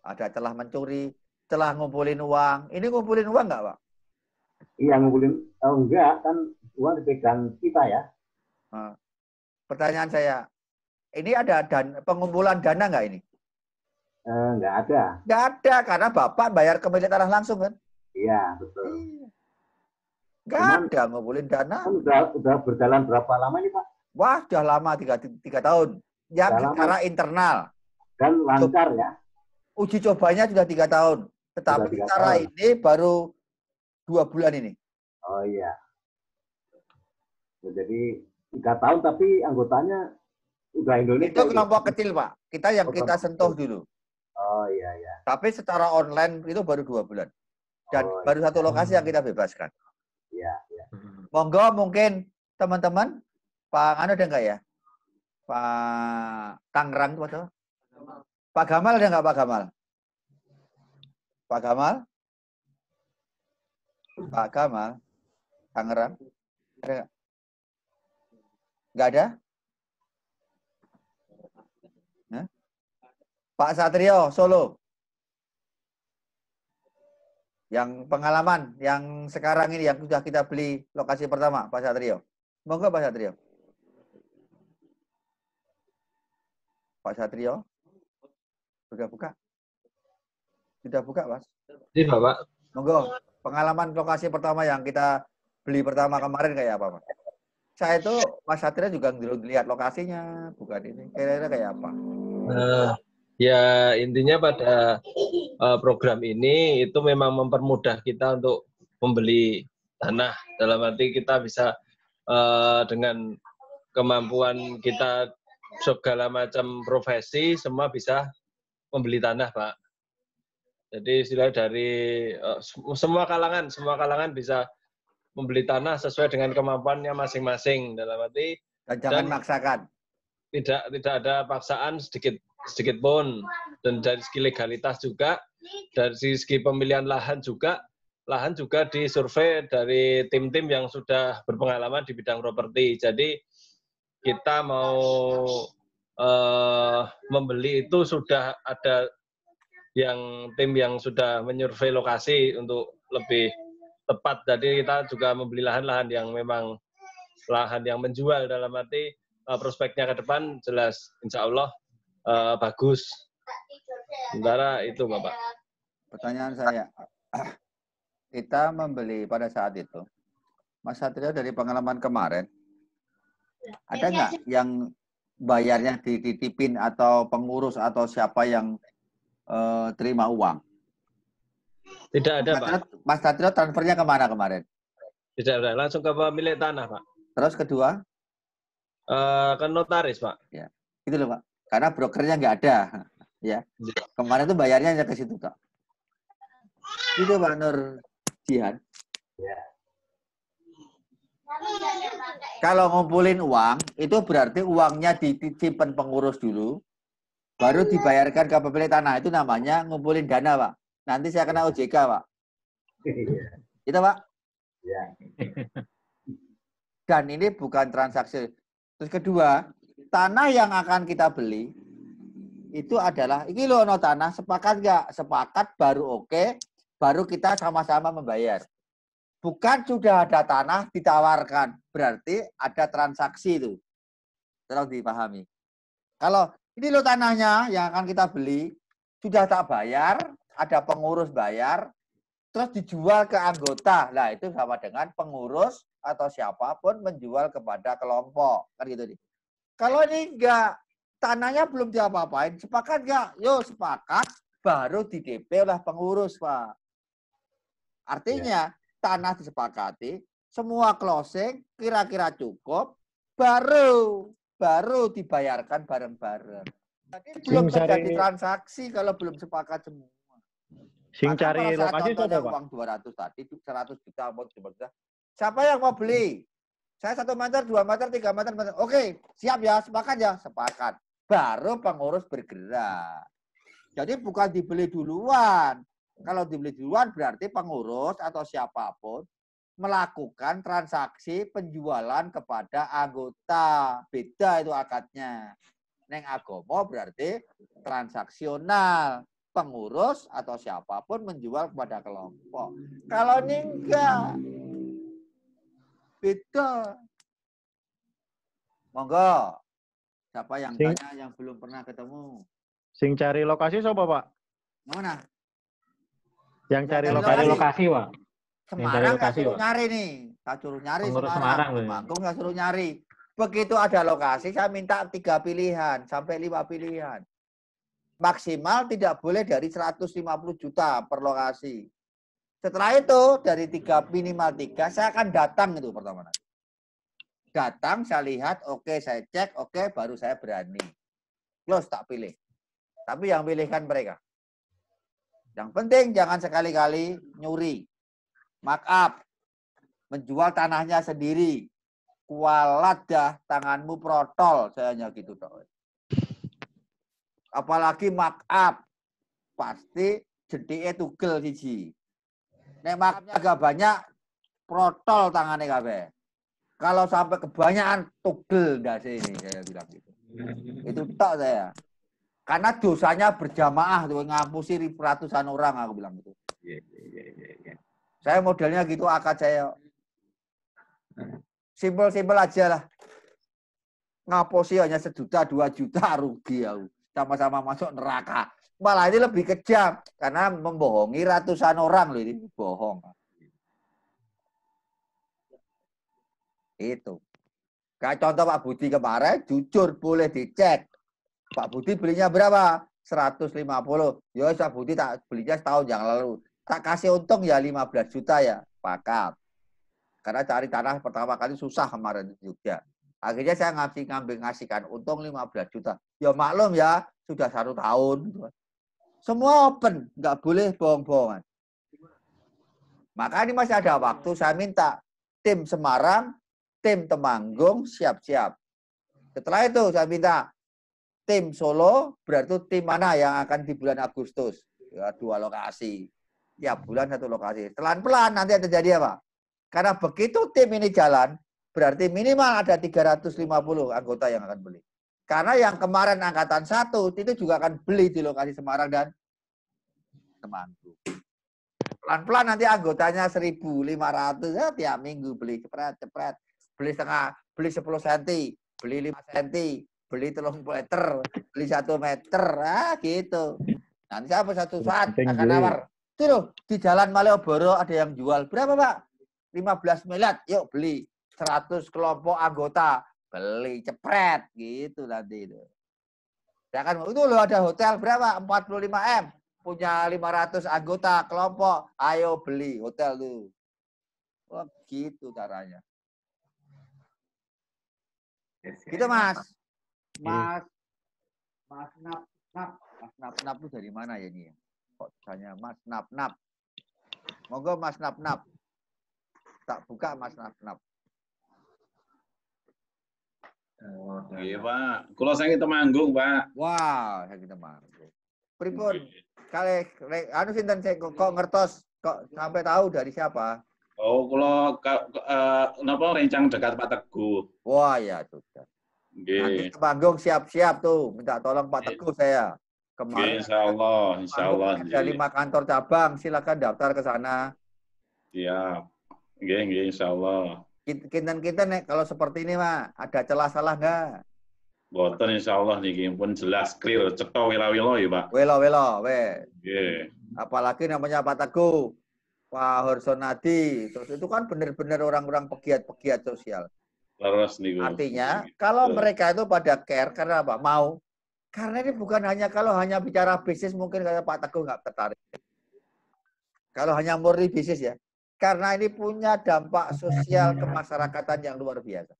Ada celah mencuri, telah ngumpulin uang. Ini ngumpulin uang nggak, Pak? Iya, ngumpulin. Oh, enggak, kan uang dipegang kita ya. Nah, pertanyaan saya, ini ada dan pengumpulan dana nggak ini? Eh, nggak ada. Nggak ada, karena Bapak bayar ke milik tanah langsung kan? Iya, betul. Nggak Cuman, ada ngumpulin dana. Kan udah, udah berjalan berapa lama ini, Pak? Wah, sudah lama, tiga, tiga tahun. Ya, secara internal. Dan lancar ya? Uji cobanya sudah tiga tahun. Tetapi cara ini baru dua bulan ini. Oh iya. Ya, jadi tiga tahun tapi anggotanya udah Indonesia. Itu gitu. kelompok kecil pak. Kita yang oh, kita sentuh dulu. Oh iya iya. Tapi secara online itu baru dua bulan dan oh, baru satu iya. lokasi yang kita bebaskan. Iya iya. Monggo mungkin teman-teman Pak Anu ada nggak ya? Pak Tangerang itu Pak Gamal ada nggak Pak Gamal? Pak Kamal? Pak Kamal? Tangerang? Ada nggak? ada? Pak Satrio, Solo. Yang pengalaman, yang sekarang ini, yang sudah kita beli lokasi pertama, Pak Satrio. Monggo Pak Satrio. Pak Satrio, sudah buka? Sudah buka, Mas? ini Pak. Monggo, pengalaman lokasi pertama yang kita beli pertama kemarin kayak apa, Mas? Saya itu Mas Satria juga ngelihat lokasinya, bukan ini. Kira-kira kayak apa? Uh, ya intinya pada uh, program ini itu memang mempermudah kita untuk membeli tanah dalam arti kita bisa uh, dengan kemampuan kita segala macam profesi semua bisa membeli tanah, Pak. Jadi istilah dari uh, semua kalangan, semua kalangan bisa membeli tanah sesuai dengan kemampuannya masing-masing dalam arti dan jangan dan maksakan. Tidak tidak ada paksaan sedikit sedikit pun dan dari segi legalitas juga dari segi pemilihan lahan juga lahan juga disurvei dari tim-tim yang sudah berpengalaman di bidang properti. Jadi kita mau uh, membeli itu sudah ada yang tim yang sudah menyurvei lokasi untuk lebih tepat. Jadi kita juga membeli lahan-lahan yang memang lahan yang menjual dalam arti uh, prospeknya ke depan jelas insya Allah uh, bagus. Sementara itu Bapak. Pertanyaan saya, kita membeli pada saat itu, Mas Satria dari pengalaman kemarin, ada nggak yang bayarnya dititipin atau pengurus atau siapa yang uh, terima uang? Tidak ada, Mas Pak. Mas Satrio transfernya kemana kemarin? Tidak ada, langsung ke pemilik tanah, Pak. Terus kedua? Uh, ke notaris, Pak. Ya, itu loh, Pak. Karena brokernya nggak ada. ya. Iya. Kemarin tuh bayarnya hanya ke situ, Pak. Itu, Pak Nur Jihan. Ya. Kalau ngumpulin uang, itu berarti uangnya disimpan pengurus dulu, Baru dibayarkan ke pemilik tanah. Itu namanya ngumpulin dana, Pak. Nanti saya kena OJK, Pak. Iya. Itu, Pak? Iya. Dan ini bukan transaksi. Terus kedua, tanah yang akan kita beli itu adalah ini loh no tanah sepakat nggak sepakat baru oke okay, baru kita sama-sama membayar bukan sudah ada tanah ditawarkan berarti ada transaksi itu Terus dipahami kalau ini lo tanahnya yang akan kita beli. Sudah tak bayar, ada pengurus bayar, terus dijual ke anggota. Nah, itu sama dengan pengurus atau siapapun menjual kepada kelompok. Kan gitu nih. Kalau ini enggak, tanahnya belum diapa-apain, sepakat enggak? Yo, sepakat, baru di DP oleh pengurus, Pak. Artinya, ya. tanah disepakati, semua closing kira-kira cukup, baru baru dibayarkan bareng-bareng. Tapi belum terjadi transaksi kalau belum sepakat semua. Sing Maka cari lokasi itu apa? Uang 200 tadi, 100 juta, mau gitu, Siapa yang mau beli? Saya satu meter, dua meter, tiga meter, meter. Oke, siap ya, sepakat ya, sepakat. Baru pengurus bergerak. Jadi bukan dibeli duluan. Kalau dibeli duluan berarti pengurus atau siapapun melakukan transaksi penjualan kepada anggota. Beda itu akadnya. Neng agomo berarti transaksional. Pengurus atau siapapun menjual kepada kelompok. Kalau ini enggak. Beda. Monggo. Siapa yang sing, tanya yang belum pernah ketemu? Sing cari lokasi siapa, Pak? Mana? Yang cari, cari lokasi. lokasi, Pak. Semarang nggak suruh nyari nih. Saya suruh nyari Pengurus Semarang. Semarang Manggung nggak suruh nyari. Begitu ada lokasi, saya minta tiga pilihan sampai lima pilihan. Maksimal tidak boleh dari 150 juta per lokasi. Setelah itu dari tiga minimal tiga, saya akan datang itu pertama nanti. Datang, saya lihat, oke, okay, saya cek, oke, okay, baru saya berani. Close tak pilih. Tapi yang pilihkan mereka. Yang penting jangan sekali-kali nyuri markup, menjual tanahnya sendiri. Kualat dah tanganmu protol, saya hanya gitu dong. Apalagi markup, pasti itu gel siji. Nek markupnya agak banyak, protol tangannya kabe Kalau sampai kebanyakan tugel dah sih, saya bilang gitu. Itu tak saya. Karena dosanya berjamaah, ngapusi ratusan orang aku bilang gitu. yeah, yeah, yeah. Iya, iya. Saya modelnya gitu akad saya. Simpel-simpel aja lah. Ngaposi hanya sejuta, dua juta rugi ya. Sama-sama masuk neraka. Malah ini lebih kejam. Karena membohongi ratusan orang loh ini. Bohong. Itu. Kayak contoh Pak Budi kemarin, jujur boleh dicek. Pak Budi belinya berapa? 150. Ya Pak Budi tak belinya setahun yang lalu tak kasih untung ya 15 juta ya, pakat. Karena cari tanah pertama kali susah kemarin juga. Akhirnya saya ngasih ngambil ngasihkan untung 15 juta. Ya maklum ya, sudah satu tahun. Semua open, nggak boleh bohong-bohongan. Maka ini masih ada waktu, saya minta tim Semarang, tim Temanggung siap-siap. Setelah itu saya minta tim Solo, berarti tim mana yang akan di bulan Agustus? Ya, dua lokasi tiap bulan satu lokasi. Pelan-pelan nanti ada jadi apa? Karena begitu tim ini jalan, berarti minimal ada 350 anggota yang akan beli. Karena yang kemarin angkatan satu itu juga akan beli di lokasi Semarang dan Temanggung. Pelan-pelan nanti anggotanya 1.500 ya, tiap minggu beli cepret-cepret, beli setengah, beli 10 cm, beli 5 cm, beli telung meter, beli satu meter, ah gitu. Nanti apa satu saat akan nawar itu loh, di jalan Malioboro ada yang jual. Berapa, Pak? 15 miliar. Yuk beli. 100 kelompok anggota. Beli cepret gitu nanti itu. Ya kan, itu loh ada hotel berapa? 45 M. Punya 500 anggota kelompok. Ayo beli hotel tuh. Oh, gitu caranya. Gitu mas. Iya. Mas. Mas Nap. Nap. Mas Nap Nap itu dari mana ya ini? Ya? kok tanya Mas Nap Nap. Monggo Mas Nap Nap. Tak buka Mas Nap Nap. Oh, iya Pak. Kalau saya kita manggung Pak. Wah, wow, saya kita manggung. Pripun iya, iya. kali anu sinten saya, kok ngertos kok sampai tahu dari siapa? Oh, kalau uh, eh, kenapa rencang dekat Pak Teguh? Wah, ya sudah. Nanti ke manggung siap-siap tuh, minta tolong Pak iya. Teguh saya kemarin. Insya Allah, insya Allah. Ada lima kantor cabang, silakan daftar ke sana. Iya, okay, okay, insya Allah. Kinten-kinten nih, kalau seperti ini mah ada celah salah nggak? Boten insya Allah niki pun jelas clear, cetha wela-wela ya Pak. Wela-wela, we. Nggih. Apalagi namanya Pak Teguh, Pak Horsonadi, terus itu kan benar-benar orang-orang pegiat-pegiat sosial. Laras nih. Artinya, kalau mereka itu pada care karena apa? Mau karena ini bukan hanya kalau hanya bicara bisnis mungkin kata Pak Teguh nggak tertarik. Kalau hanya murni bisnis ya. Karena ini punya dampak sosial kemasyarakatan yang luar biasa.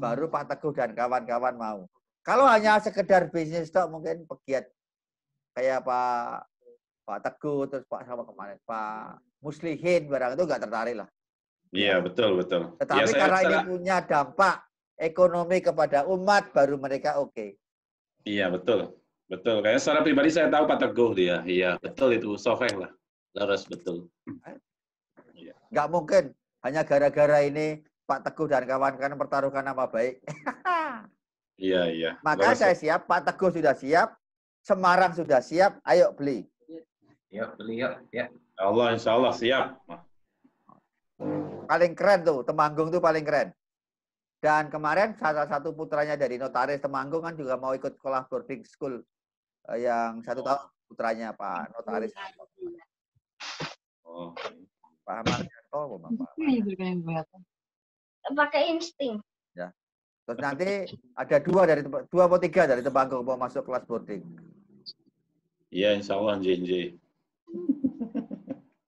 Baru Pak Teguh dan kawan-kawan mau. Kalau hanya sekedar bisnis toh mungkin pegiat kayak Pak Pak Teguh terus Pak sama kemarin Pak Muslihin barang itu nggak tertarik lah. Iya betul betul. Tetapi ya, karena saya... ini punya dampak ekonomi kepada umat baru mereka oke. Okay. Iya betul, betul. Kayaknya secara pribadi saya tahu Pak Teguh dia. Iya betul itu sofeng lah, harus betul. Iya. Gak mungkin hanya gara-gara ini Pak Teguh dan kawan-kawan pertaruhkan nama baik. iya iya. Maka Laras. saya ya. siap, Pak Teguh sudah siap, Semarang sudah siap, ayo beli. Iya beli yuk ya. Allah insya Allah siap. Paling keren tuh, Temanggung tuh paling keren. Dan kemarin salah satu putranya dari notaris Temanggung kan juga mau ikut sekolah boarding school eh, yang satu tahun oh. putranya Pak notaris. Ya. Oh. Pak Amaryanto, pak? Pakai insting. Ya. Terus nanti ada dua dari dua atau tiga dari Temanggung mau masuk kelas boarding. Iya, insya Allah, Jenji.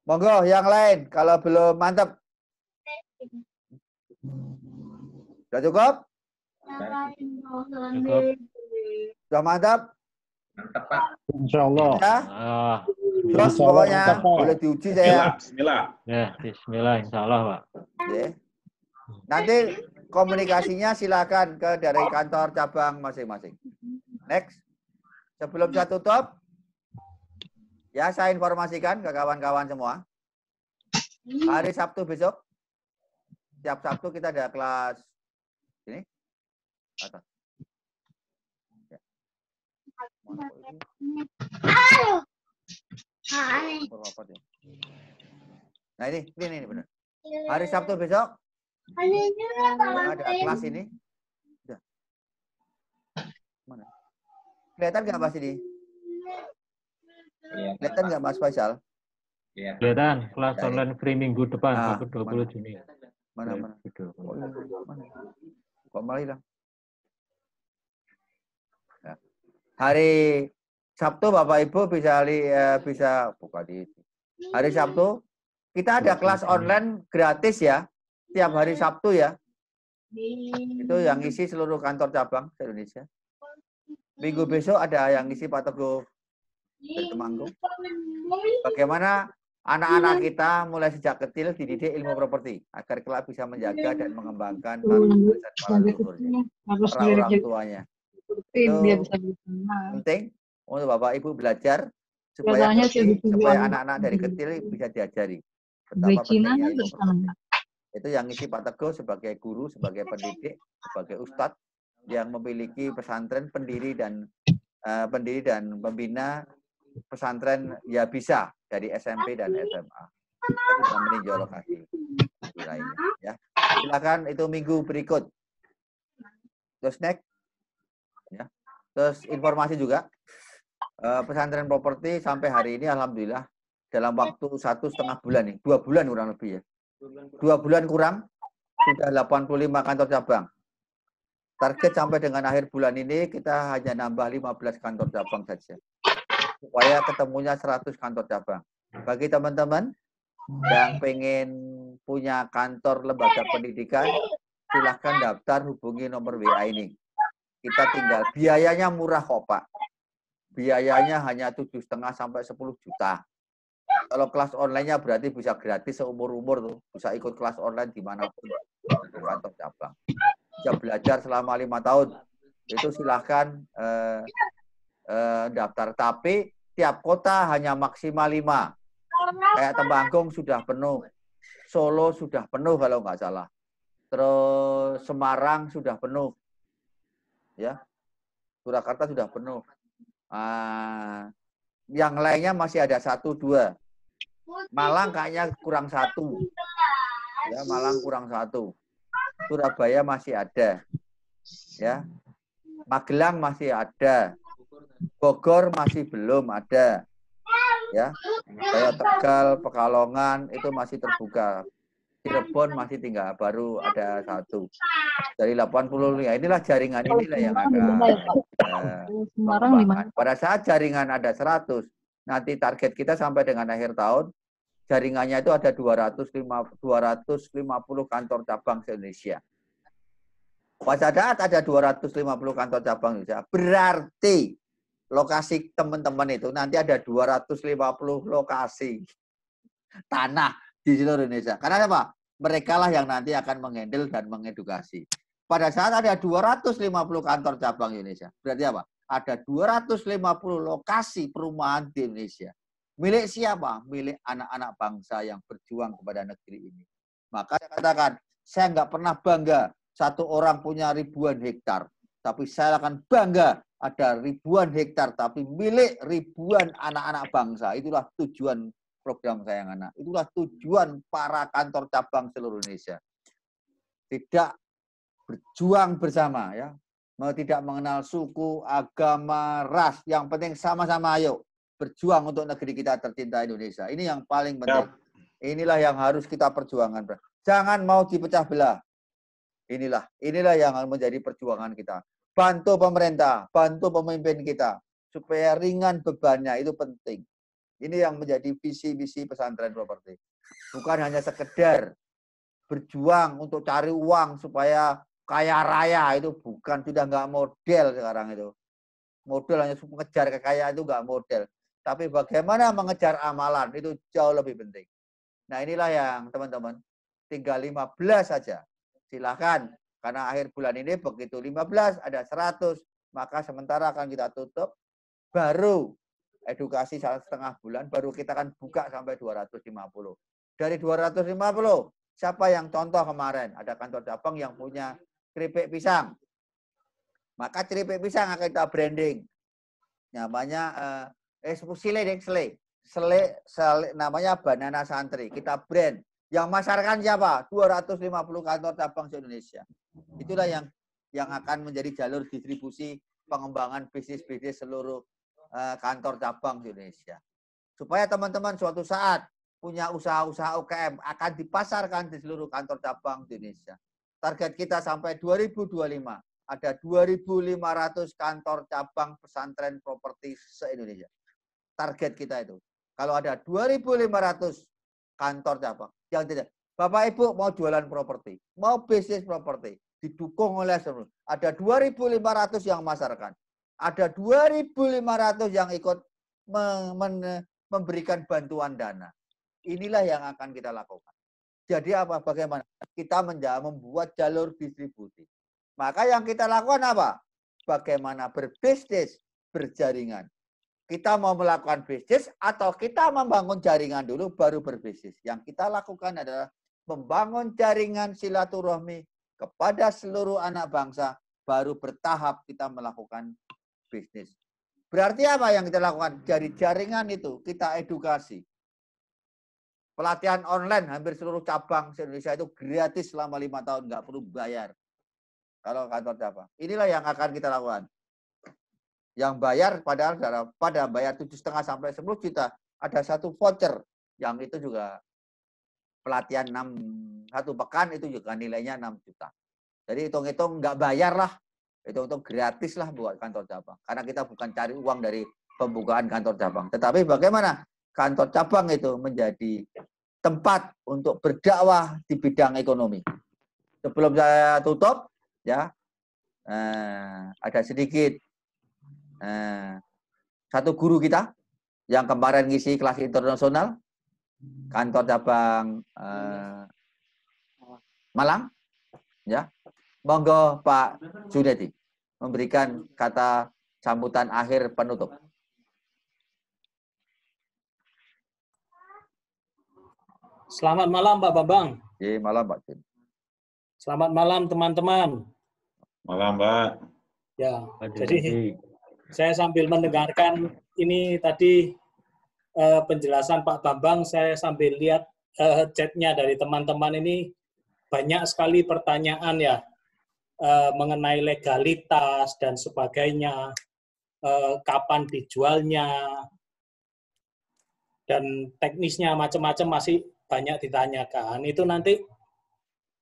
Monggo yang lain, kalau belum mantap. Sudah cukup? Cukup. Sudah mantap? Mantap, Pak. Insya Allah. Ya? Ah. Terus insya pokoknya Allah. boleh diuji saya. Bismillah. Ya, bismillah insya Allah, Pak. Oke. Nanti komunikasinya silakan ke dari kantor cabang masing-masing. Next. Sebelum saya tutup, ya saya informasikan ke kawan-kawan semua. Hari Sabtu besok, setiap Sabtu kita ada kelas Sini. Atas. Ya. ya. Nah ini, ini, ini benar. Iya. Hari Sabtu besok ada kelas ini. Mana? Kelihatan nggak Mas ini? Iya. Kelihatan nggak Mas Faisal? Ya. Kelihatan kelas ya? online free minggu depan, ah, 20 mana? Juni. Mana mana? mana? Kok Ya. Hari Sabtu Bapak Ibu bisa li, uh, bisa buka di hari Sabtu kita ada kelas online gratis ya tiap hari iya. Sabtu ya iya. itu yang isi seluruh kantor cabang di Indonesia minggu besok ada yang isi Pak Teguh iya. Temanggung bagaimana Anak-anak iya. kita mulai sejak kecil dididik ilmu properti agar kelak bisa menjaga iya. dan mengembangkan para leluhurnya, para orang tuanya. Itu penting untuk bapak ibu belajar supaya supaya anak-anak dari iya. kecil bisa diajari Itu yang isi Pak Teguh sebagai guru, sebagai pendidik, sebagai ustadz yang memiliki pesantren pendiri dan uh, pendiri dan pembina pesantren ya bisa dari SMP dan SMA. Kita meninjau lokasi wilayahnya. Ya. Silakan itu minggu berikut. Terus next, ya. Terus informasi juga eh, pesantren properti sampai hari ini alhamdulillah dalam waktu satu setengah bulan nih, dua bulan kurang lebih ya. Dua bulan kurang sudah 85 kantor cabang. Target sampai dengan akhir bulan ini kita hanya nambah 15 kantor cabang saja supaya ketemunya 100 kantor cabang. Bagi teman-teman yang pengen punya kantor lembaga pendidikan, silahkan daftar hubungi nomor WA ini. Kita tinggal biayanya murah kok Pak. Biayanya hanya tujuh setengah sampai 10 juta. Kalau kelas online-nya berarti bisa gratis seumur-umur tuh. Bisa ikut kelas online dimanapun. Kantor cabang. Bisa belajar selama lima tahun. Itu silahkan eh, Eh, daftar. Tapi tiap kota hanya maksimal lima. Kayak tembanggung sudah penuh. Solo sudah penuh kalau nggak salah. Terus Semarang sudah penuh. Ya. Surakarta sudah penuh. Ah, yang lainnya masih ada satu dua. Malang kayaknya kurang satu. Ya, Malang kurang satu. Surabaya masih ada. Ya. Magelang masih ada. Bogor masih belum ada. Ya. Saya Tegal, Pekalongan itu masih terbuka. Cirebon masih tinggal baru ada satu dari 80 ya inilah jaringan inilah yang ada. eh, Semarang ya, pada saat jaringan ada 100 nanti target kita sampai dengan akhir tahun jaringannya itu ada 250 250 kantor cabang se Indonesia pada saat ada 250 kantor cabang Indonesia berarti lokasi teman-teman itu nanti ada 250 lokasi tanah di seluruh Indonesia. Karena apa? Mereka lah yang nanti akan menghandle dan mengedukasi. Pada saat ada 250 kantor cabang Indonesia, berarti apa? Ada 250 lokasi perumahan di Indonesia. Milik siapa? Milik anak-anak bangsa yang berjuang kepada negeri ini. Maka saya katakan, saya nggak pernah bangga satu orang punya ribuan hektar, tapi saya akan bangga ada ribuan hektar tapi milik ribuan anak-anak bangsa. Itulah tujuan program saya, Anak. Itulah tujuan para kantor cabang seluruh Indonesia. Tidak berjuang bersama ya. Tidak mengenal suku, agama, ras. Yang penting sama-sama ayo berjuang untuk negeri kita tercinta Indonesia. Ini yang paling ya. penting. Inilah yang harus kita perjuangkan. Jangan mau dipecah belah. Inilah, inilah yang menjadi perjuangan kita. Bantu pemerintah, bantu pemimpin kita supaya ringan bebannya itu penting. Ini yang menjadi visi-visi pesantren properti. Bukan hanya sekedar berjuang untuk cari uang supaya kaya raya itu bukan sudah nggak model sekarang itu. Model hanya mengejar kekayaan itu nggak model. Tapi bagaimana mengejar amalan itu jauh lebih penting. Nah inilah yang teman-teman tinggal 15 saja. Silahkan karena akhir bulan ini begitu 15 ada 100, maka sementara akan kita tutup. Baru edukasi setengah bulan, baru kita akan buka sampai 250. Dari 250, siapa yang contoh kemarin? Ada kantor cabang yang punya keripik pisang. Maka keripik pisang akan kita branding. Namanya eh, eh sele, sele, sele, sele, namanya banana santri. Kita brand yang masyarakat siapa? 250 kantor cabang di indonesia Itulah yang yang akan menjadi jalur distribusi pengembangan bisnis-bisnis seluruh uh, kantor cabang di Indonesia. Supaya teman-teman suatu saat punya usaha-usaha UKM akan dipasarkan di seluruh kantor cabang di Indonesia. Target kita sampai 2025 ada 2.500 kantor cabang pesantren properti se-Indonesia. Target kita itu. Kalau ada 2.500 kantor cabang, yang tidak. Bapak Ibu mau jualan properti, mau bisnis properti, didukung oleh seluruh. Ada 2.500 yang masyarakat Ada 2.500 yang ikut memberikan bantuan dana. Inilah yang akan kita lakukan. Jadi apa? Bagaimana? Kita menjawab, membuat jalur distribusi. Maka yang kita lakukan apa? Bagaimana berbisnis berjaringan kita mau melakukan bisnis atau kita membangun jaringan dulu baru berbisnis. Yang kita lakukan adalah membangun jaringan silaturahmi kepada seluruh anak bangsa baru bertahap kita melakukan bisnis. Berarti apa yang kita lakukan? Dari jaringan itu kita edukasi. Pelatihan online hampir seluruh cabang di Indonesia itu gratis selama lima tahun, nggak perlu bayar. Kalau kantor cabang. Inilah yang akan kita lakukan yang bayar padahal pada bayar tujuh setengah sampai 10 juta ada satu voucher yang itu juga pelatihan enam satu pekan itu juga nilainya 6 juta. Jadi hitung-hitung nggak bayar lah, hitung-hitung gratis lah buat kantor cabang. Karena kita bukan cari uang dari pembukaan kantor cabang. Tetapi bagaimana kantor cabang itu menjadi tempat untuk berdakwah di bidang ekonomi. Sebelum saya tutup, ya eh, ada sedikit Eh, satu guru kita yang kemarin ngisi kelas internasional, kantor cabang eh, Malang, ya, monggo Pak Junedi memberikan kata sambutan akhir penutup. Selamat malam Pak Bambang. Iya, malam Pak Jun. Selamat malam teman-teman. Malam Pak. Ya, Pak jadi saya sambil mendengarkan ini tadi uh, penjelasan Pak Bambang, saya sambil lihat uh, chatnya dari teman-teman ini banyak sekali pertanyaan ya uh, mengenai legalitas dan sebagainya, uh, kapan dijualnya dan teknisnya macam-macam masih banyak ditanyakan. Itu nanti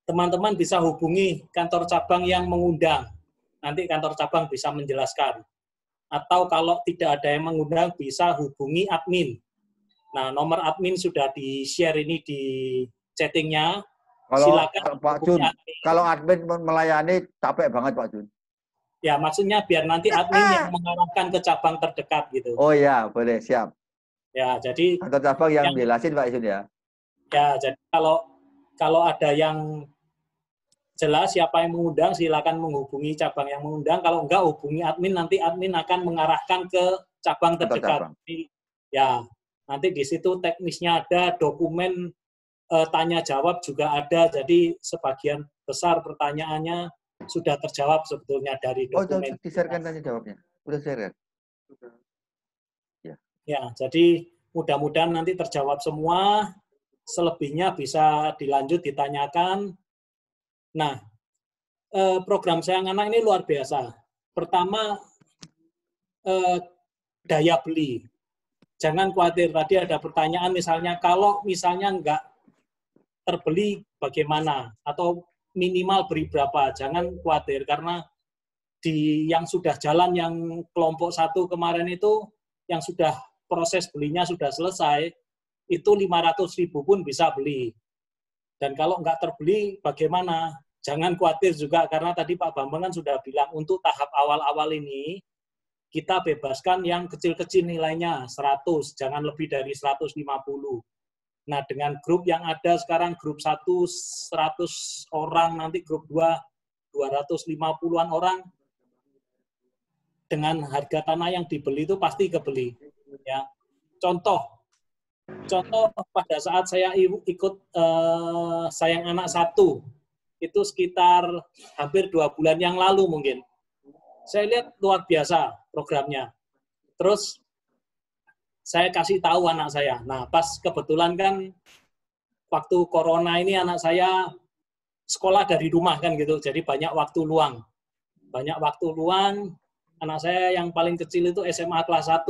teman-teman bisa hubungi kantor cabang yang mengundang. Nanti kantor cabang bisa menjelaskan atau kalau tidak ada yang mengundang bisa hubungi admin. Nah, nomor admin sudah di-share ini di chattingnya. Kalau Silakan Pak Jun, admin. kalau admin melayani capek banget Pak Jun. Ya, maksudnya biar nanti admin yang mengarahkan ke cabang terdekat gitu. Oh iya, boleh, siap. Ya, jadi atau cabang yang, yang jelasin Pak Jun ya. Ya, jadi kalau kalau ada yang jelas siapa yang mengundang silakan menghubungi cabang yang mengundang kalau enggak hubungi admin nanti admin akan mengarahkan ke cabang terdekat ya nanti di situ teknisnya ada dokumen e, tanya jawab juga ada jadi sebagian besar pertanyaannya sudah terjawab sebetulnya dari oh, dokumen oh disiarkan tanya jawabnya Sudah share ya ya jadi mudah-mudahan nanti terjawab semua selebihnya bisa dilanjut ditanyakan Nah, eh, program Sayang Anak ini luar biasa. Pertama, eh, daya beli. Jangan khawatir, tadi ada pertanyaan misalnya, kalau misalnya nggak terbeli bagaimana? Atau minimal beri berapa? Jangan khawatir, karena di yang sudah jalan, yang kelompok satu kemarin itu, yang sudah proses belinya sudah selesai, itu 500 ribu pun bisa beli. Dan kalau nggak terbeli, bagaimana? Jangan khawatir juga, karena tadi Pak Bambang kan sudah bilang, untuk tahap awal-awal ini, kita bebaskan yang kecil-kecil nilainya 100, jangan lebih dari 150. Nah, dengan grup yang ada sekarang, grup 1 100 orang, nanti grup 2 250-an orang, dengan harga tanah yang dibeli itu pasti kebeli. Ya. Contoh, Contoh pada saat saya ikut uh, sayang anak satu itu sekitar hampir dua bulan yang lalu mungkin. Saya lihat luar biasa programnya. Terus saya kasih tahu anak saya. Nah pas kebetulan kan waktu corona ini anak saya sekolah dari rumah kan gitu, jadi banyak waktu luang. Banyak waktu luang, anak saya yang paling kecil itu SMA kelas 1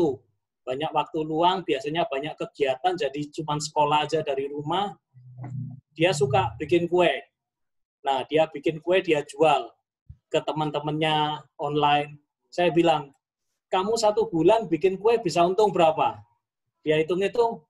banyak waktu luang, biasanya banyak kegiatan, jadi cuma sekolah aja dari rumah. Dia suka bikin kue. Nah, dia bikin kue, dia jual ke teman-temannya online. Saya bilang, kamu satu bulan bikin kue bisa untung berapa? Dia hitung-hitung,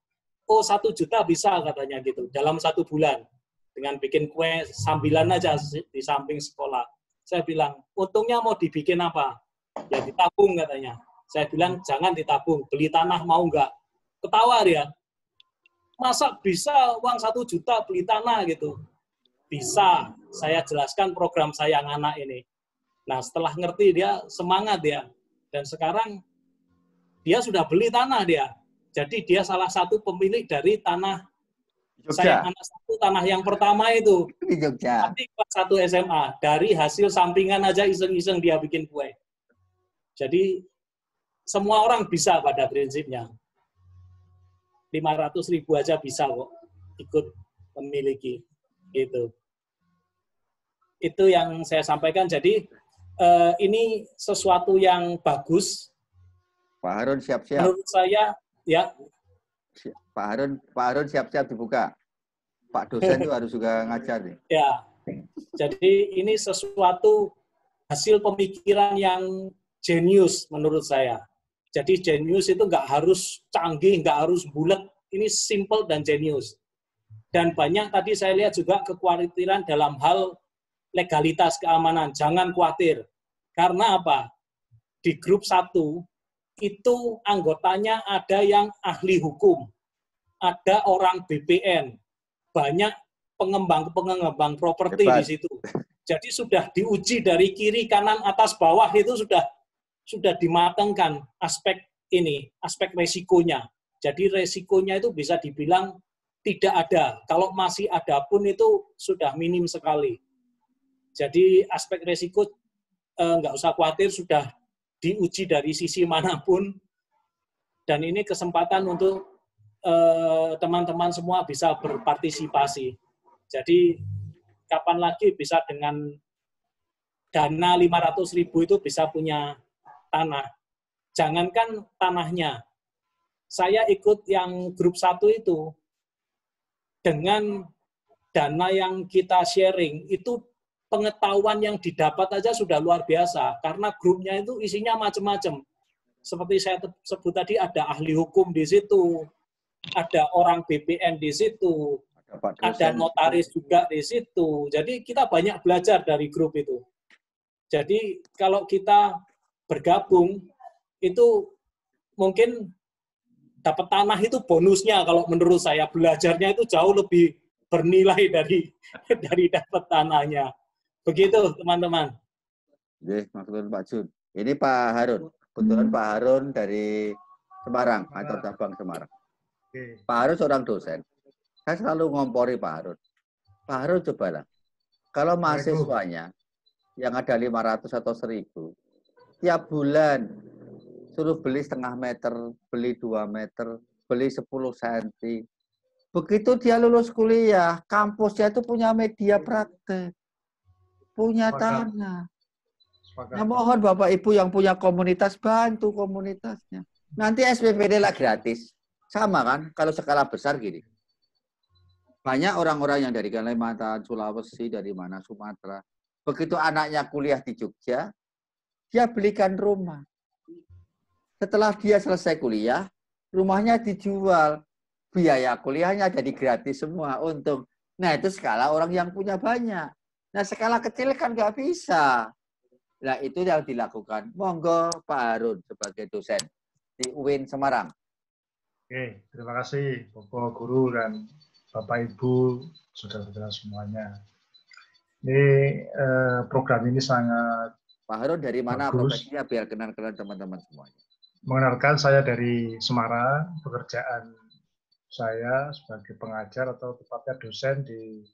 oh satu juta bisa katanya gitu, dalam satu bulan. Dengan bikin kue sambilan aja di samping sekolah. Saya bilang, untungnya mau dibikin apa? Ya ditabung katanya saya bilang jangan ditabung, beli tanah mau nggak? Ketawa dia. Masa bisa uang satu juta beli tanah gitu? Bisa. Saya jelaskan program saya yang anak ini. Nah setelah ngerti dia semangat dia. Dan sekarang dia sudah beli tanah dia. Jadi dia salah satu pemilik dari tanah Jogja. Saya anak satu tanah yang pertama itu. Di Jogja. kelas satu SMA. Dari hasil sampingan aja iseng-iseng dia bikin kue. Jadi semua orang bisa pada prinsipnya. 500 ribu aja bisa kok ikut memiliki. itu. Itu yang saya sampaikan. Jadi eh, ini sesuatu yang bagus. Pak Harun siap-siap. Menurut saya, ya. Pak Harun, Pak Harun siap-siap dibuka. Pak dosen itu harus juga ngajar nih. Ya. Jadi ini sesuatu hasil pemikiran yang jenius menurut saya. Jadi jenius itu nggak harus canggih, nggak harus bulat. Ini simple dan jenius. Dan banyak tadi saya lihat juga kekhawatiran dalam hal legalitas keamanan. Jangan khawatir. Karena apa? Di grup satu itu anggotanya ada yang ahli hukum, ada orang BPN, banyak pengembang-pengembang properti di situ. Jadi sudah diuji dari kiri, kanan, atas, bawah itu sudah sudah dimatangkan aspek ini, aspek resikonya. Jadi resikonya itu bisa dibilang tidak ada. Kalau masih ada pun itu sudah minim sekali. Jadi aspek resiko eh, nggak usah khawatir sudah diuji dari sisi manapun. Dan ini kesempatan untuk eh, teman-teman semua bisa berpartisipasi. Jadi kapan lagi bisa dengan dana 500 ribu itu bisa punya tanah. Jangankan tanahnya. Saya ikut yang grup satu itu dengan dana yang kita sharing itu pengetahuan yang didapat aja sudah luar biasa karena grupnya itu isinya macam-macam. Seperti saya sebut tadi ada ahli hukum di situ, ada orang BPN di situ, ada notaris juga di situ. Jadi kita banyak belajar dari grup itu. Jadi kalau kita bergabung itu mungkin dapat tanah itu bonusnya kalau menurut saya belajarnya itu jauh lebih bernilai dari dari dapat tanahnya. Begitu teman-teman. Oke, maksudnya Pak Jun. Ini Pak Harun. Kebetulan hmm. Pak Harun dari Semarang atau cabang Semarang. Oke. Pak Harun seorang dosen. Saya selalu ngompori Pak Harun. Pak Harun cobalah. Kalau mahasiswanya yang ada 500 atau 1000, tiap bulan suruh beli setengah meter, beli dua meter, beli sepuluh senti. Begitu dia lulus kuliah, kampusnya itu punya media praktek, punya tanah. Maka. Nah, mohon Bapak Ibu yang punya komunitas, bantu komunitasnya. Nanti SPPD lah gratis. Sama kan, kalau skala besar gini. Banyak orang-orang yang dari Kalimantan, Sulawesi, dari mana, Sumatera. Begitu anaknya kuliah di Jogja, dia belikan rumah. Setelah dia selesai kuliah, rumahnya dijual. Biaya kuliahnya jadi gratis semua, untung. Nah, itu skala orang yang punya banyak. Nah, skala kecil kan nggak bisa. Nah, itu yang dilakukan. Monggo Pak Harun sebagai dosen di UIN Semarang. Oke, terima kasih Bapak Guru dan Bapak Ibu, saudara-saudara semuanya. Ini eh, program ini sangat Pak Harun dari mana Bagus. profesinya biar kenal-kenal teman-teman semuanya. Mengenalkan saya dari Semarang, pekerjaan saya sebagai pengajar atau tepatnya dosen di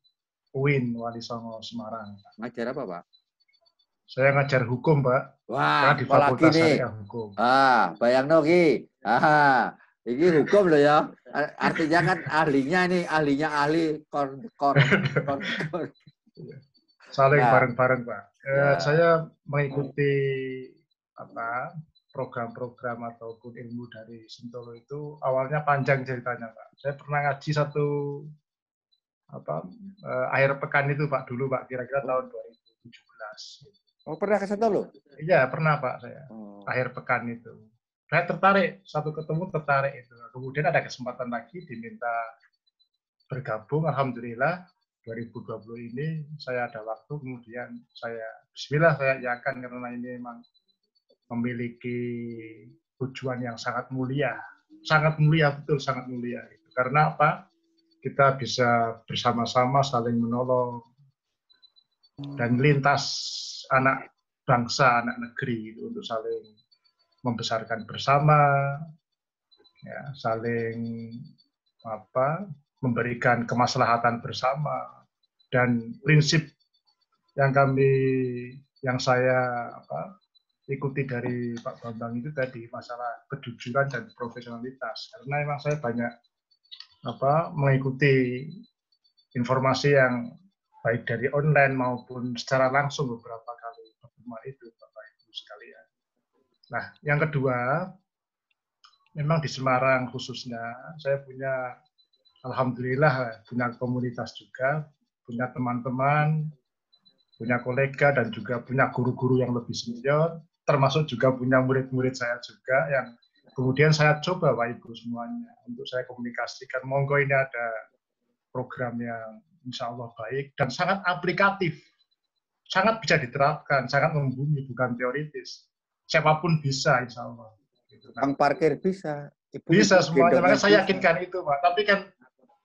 UIN Wali Songo Semarang. Ngajar apa, Pak? Saya ngajar hukum, Pak. Wah, saya di Fakultas saya Hukum. Ah, bayang Nogi. Ah, ini hukum loh ya. Artinya kan ahlinya ini ahlinya ahli kor-kor. kor. kor. Saling nah. bareng-bareng, nah, Pak. Ya, eh, saya mengikuti apa program-program ataupun ilmu dari Sentolo itu awalnya panjang ceritanya Pak. Saya pernah ngaji satu apa eh, akhir pekan itu Pak dulu Pak kira-kira oh. tahun 2017. Oh pernah ke Sentolo? Iya pernah Pak saya oh. akhir pekan itu. Saya tertarik satu ketemu tertarik itu. Kemudian ada kesempatan lagi diminta bergabung Alhamdulillah 2020 ini saya ada waktu kemudian saya Bismillah saya yakin karena ini memang memiliki tujuan yang sangat mulia, sangat mulia betul sangat mulia. itu Karena apa? Kita bisa bersama-sama saling menolong dan lintas anak bangsa, anak negeri itu untuk saling membesarkan bersama, ya, saling apa memberikan kemaslahatan bersama dan prinsip yang kami yang saya apa, ikuti dari Pak Bambang itu tadi masalah kejujuran dan profesionalitas karena memang saya banyak apa mengikuti informasi yang baik dari online maupun secara langsung beberapa kali pertemuan itu Bapak Ibu sekalian. Nah, yang kedua memang di Semarang khususnya saya punya alhamdulillah punya komunitas juga, punya teman-teman, punya kolega dan juga punya guru-guru yang lebih senior, termasuk juga punya murid-murid saya juga yang kemudian saya coba Pak Ibu semuanya untuk saya komunikasikan. Monggo ini ada program yang insya Allah baik dan sangat aplikatif, sangat bisa diterapkan, sangat membumi, bukan teoritis. Siapapun bisa insya Allah. Gitu. Bang parkir bisa. Ibu bisa semuanya, makanya saya yakinkan itu Pak. Tapi kan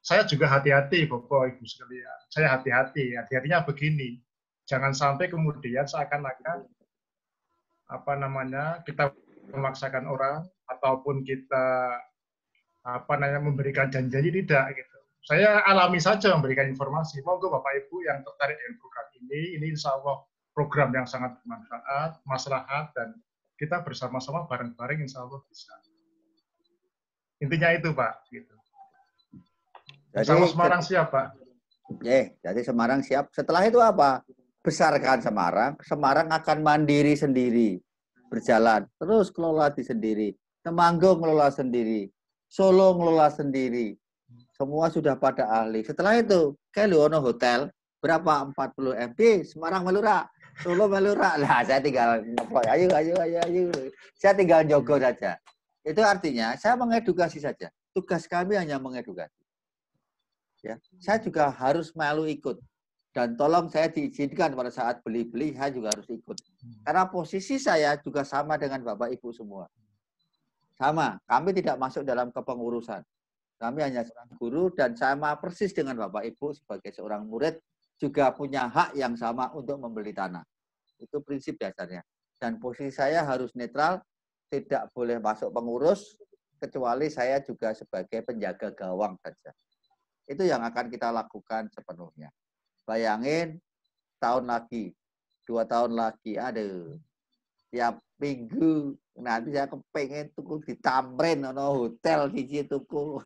saya juga hati-hati Bapak Ibu sekalian. Saya hati-hati. Hati-hatinya begini. Jangan sampai kemudian seakan-akan apa namanya kita memaksakan orang ataupun kita apa namanya memberikan janji tidak gitu. Saya alami saja memberikan informasi. Monggo Bapak Ibu yang tertarik dengan program ini, ini insya Allah program yang sangat bermanfaat, maslahat dan kita bersama-sama bareng-bareng insya Allah bisa. Intinya itu Pak. Gitu. Jadi, Sama Semarang siap, Pak. Eh, jadi Semarang siap. Setelah itu apa? Besarkan Semarang. Semarang akan mandiri sendiri. Berjalan. Terus kelola di sendiri. Temanggung ngelola sendiri. Solo ngelola sendiri. Semua sudah pada ahli. Setelah itu, Keliono Hotel. Berapa? 40 MP. Semarang Melura. Solo Melura. Lah, saya tinggal ngeplok. Ayo, ayo, ayo, ayo. Saya tinggal jogo saja. Itu artinya, saya mengedukasi saja. Tugas kami hanya mengedukasi. Ya, saya juga harus malu ikut. Dan tolong saya diizinkan pada saat beli-beli, saya juga harus ikut. Hmm. Karena posisi saya juga sama dengan Bapak Ibu semua. Sama, kami tidak masuk dalam kepengurusan. Kami hanya seorang guru dan sama persis dengan Bapak Ibu sebagai seorang murid juga punya hak yang sama untuk membeli tanah. Itu prinsip dasarnya. Dan posisi saya harus netral, tidak boleh masuk pengurus, kecuali saya juga sebagai penjaga gawang saja. Itu yang akan kita lakukan sepenuhnya. Bayangin tahun lagi, dua tahun lagi, aduh. Tiap minggu nanti saya kepengen tuku tamrin no hotel situ tuku.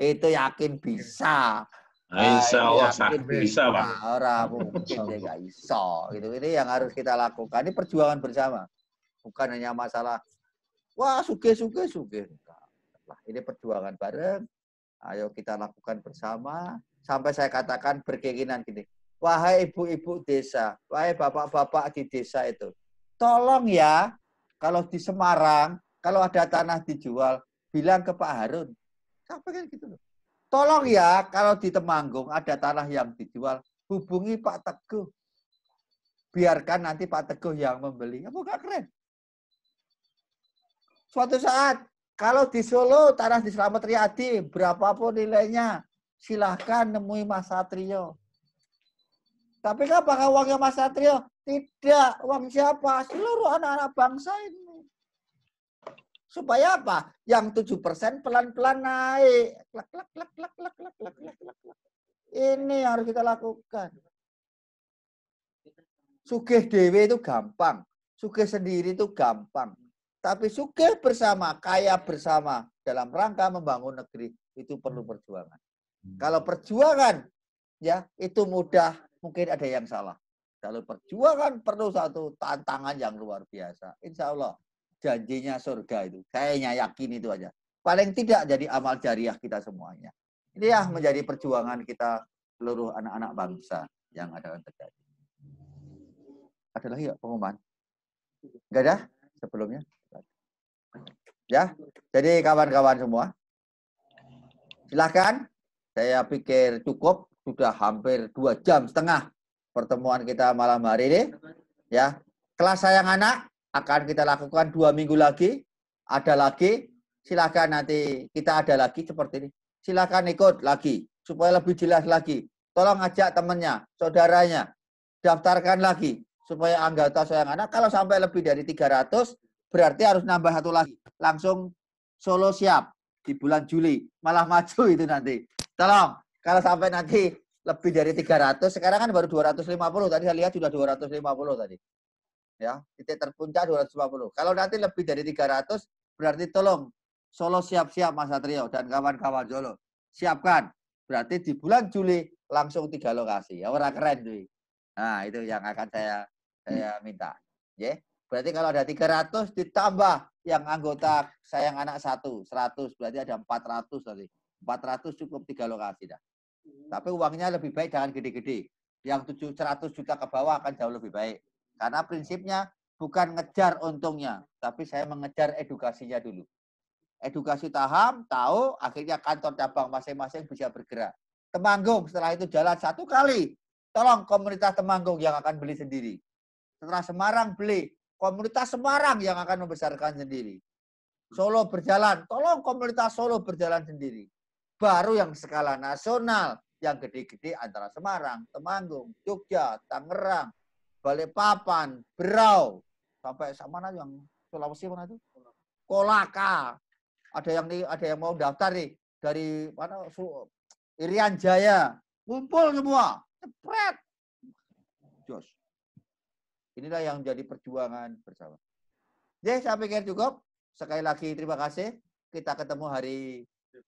itu yakin bisa. Insya Allah yakin bisa, Pak. orang mungkin dia gak iso. Gitu. Ini yang harus kita lakukan. Ini perjuangan bersama. Bukan hanya masalah wah suge suge suge. Nah, ini perjuangan bareng Ayo kita lakukan bersama sampai saya katakan berkeinginan gini. Wahai ibu-ibu desa, wahai bapak-bapak di desa itu, tolong ya kalau di Semarang, kalau ada tanah dijual, bilang ke Pak Harun. Sampai kan gitu loh. Tolong ya kalau di Temanggung ada tanah yang dijual, hubungi Pak Teguh. Biarkan nanti Pak Teguh yang membeli. Apa ya, gak keren? Suatu saat kalau di Solo, Tanah di Slamet Riyadi, berapapun nilainya, silahkan nemui Mas Satrio. Tapi kan apakah uangnya Mas Satrio? Tidak. Uang siapa? Seluruh anak-anak bangsa ini. Supaya apa? Yang 7% pelan-pelan naik. lek, klak, klak, klak, klak, klak, klak, klak, klak. Ini yang harus kita lakukan. Sugih dewe itu gampang. Sugih sendiri itu gampang. Tapi sukses bersama, kaya bersama dalam rangka membangun negeri itu perlu hmm. perjuangan. Hmm. Kalau perjuangan ya itu mudah, mungkin ada yang salah. Kalau perjuangan perlu satu tantangan yang luar biasa. Insya Allah janjinya surga itu. Kayaknya yakin itu aja. Paling tidak jadi amal jariah kita semuanya. Ini ya menjadi perjuangan kita seluruh anak-anak bangsa yang ada terjadi. Ada lagi ya pengumuman? Gak ada sebelumnya? Ya, jadi kawan-kawan semua, silahkan. Saya pikir cukup, sudah hampir dua jam setengah pertemuan kita malam hari ini. Ya, kelas sayang anak akan kita lakukan dua minggu lagi. Ada lagi, silahkan nanti kita ada lagi seperti ini. Silahkan ikut lagi supaya lebih jelas lagi. Tolong ajak temannya, saudaranya, daftarkan lagi supaya anggota sayang anak kalau sampai lebih dari 300 Berarti harus nambah satu lagi. Langsung Solo siap di bulan Juli. Malah maju itu nanti. Tolong, kalau sampai nanti lebih dari 300, sekarang kan baru 250. Tadi saya lihat sudah 250 tadi. Ya, titik terpuncak 250. Kalau nanti lebih dari 300, berarti tolong Solo siap-siap Mas Satrio dan kawan-kawan Solo. Siapkan. Berarti di bulan Juli langsung tiga lokasi. Ya, orang keren, Dwi. Nah, itu yang akan saya saya minta. Ya. Yeah. Berarti kalau ada 300 ditambah yang anggota sayang anak satu, 100. Berarti ada 400 tadi. 400 cukup tiga lokasi dah. Tapi uangnya lebih baik jangan gede-gede. Yang 700 juta ke bawah akan jauh lebih baik. Karena prinsipnya bukan ngejar untungnya, tapi saya mengejar edukasinya dulu. Edukasi taham tahu, akhirnya kantor cabang masing-masing bisa bergerak. Temanggung setelah itu jalan satu kali. Tolong komunitas Temanggung yang akan beli sendiri. Setelah Semarang beli, komunitas Semarang yang akan membesarkan sendiri. Solo berjalan, tolong komunitas Solo berjalan sendiri. Baru yang skala nasional, yang gede-gede antara Semarang, Temanggung, Jogja, Tangerang, Balikpapan, Berau, sampai sama mana yang Sulawesi mana itu? Kolaka. Ada yang nih, ada yang mau daftar nih dari mana? Irian Jaya. Kumpul semua, cepret. Jos. Inilah yang jadi perjuangan bersama. Jadi saya pikir cukup. Sekali lagi terima kasih. Kita ketemu hari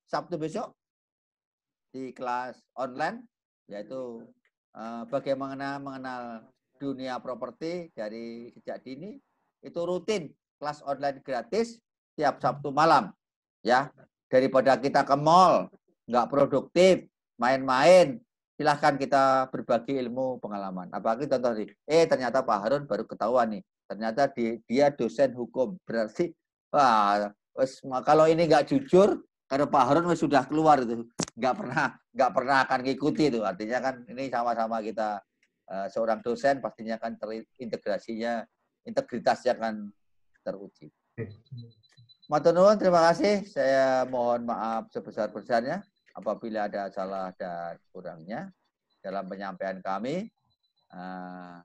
Sabtu besok di kelas online yaitu uh, bagaimana mengenal dunia properti dari sejak dini itu rutin kelas online gratis tiap Sabtu malam ya daripada kita ke mall nggak produktif main-main silahkan kita berbagi ilmu pengalaman. Apalagi contoh tadi, eh ternyata Pak Harun baru ketahuan nih, ternyata di, dia dosen hukum. Berarti, wah, wes, kalau ini nggak jujur, karena Pak Harun sudah keluar itu, nggak pernah nggak pernah akan ngikuti itu. Artinya kan ini sama-sama kita uh, seorang dosen pastinya kan terintegrasinya, integritasnya akan teruji. Matunuan, terima kasih. Saya mohon maaf sebesar-besarnya apabila ada salah dan kurangnya dalam penyampaian kami, eh,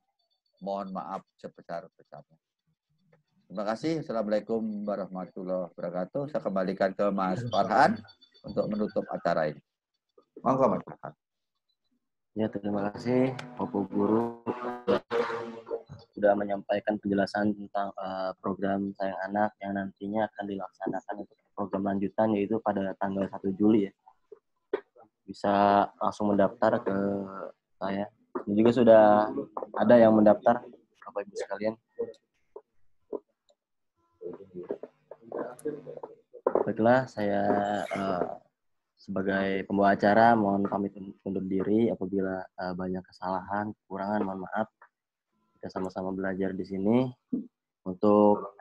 mohon maaf sebesar-besarnya. Terima kasih. Assalamualaikum warahmatullahi wabarakatuh. Saya kembalikan ke Mas iya, Farhan untuk menutup acara ini. Monggo Mas Farhan. Ya, terima kasih Bapak Guru sudah menyampaikan penjelasan tentang uh, program Sayang Anak yang nantinya akan dilaksanakan untuk program lanjutan yaitu pada tanggal 1 Juli ya bisa langsung mendaftar ke saya. Ini juga sudah ada yang mendaftar, Bapak Ibu sekalian. Baiklah, saya uh, sebagai pembawa acara mohon pamit undur diri apabila uh, banyak kesalahan, kekurangan, mohon maaf. Kita sama-sama belajar di sini untuk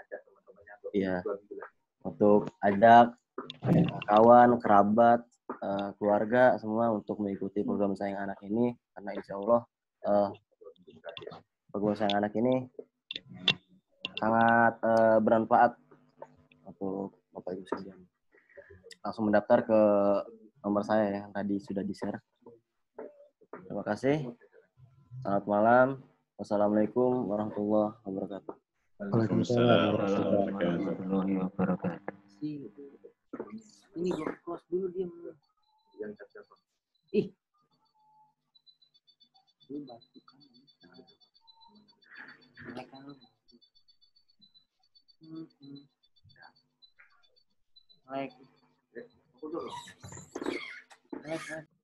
ya untuk ajak kawan, kerabat, uh, keluarga semua untuk mengikuti program sayang anak ini karena insya Allah uh, program sayang anak ini sangat uh, bermanfaat untuk bapak ibu sekalian langsung mendaftar ke nomor saya yang tadi sudah di share terima kasih selamat malam wassalamualaikum warahmatullahi wabarakatuh Waalaikumsalam warahmatullahi wabarakatuh. Ini gue close dulu dia. Yang cap siapa? Ih. ini pasti kan, Mereka lu. Hmm, hmm. Eh, like. Like, like.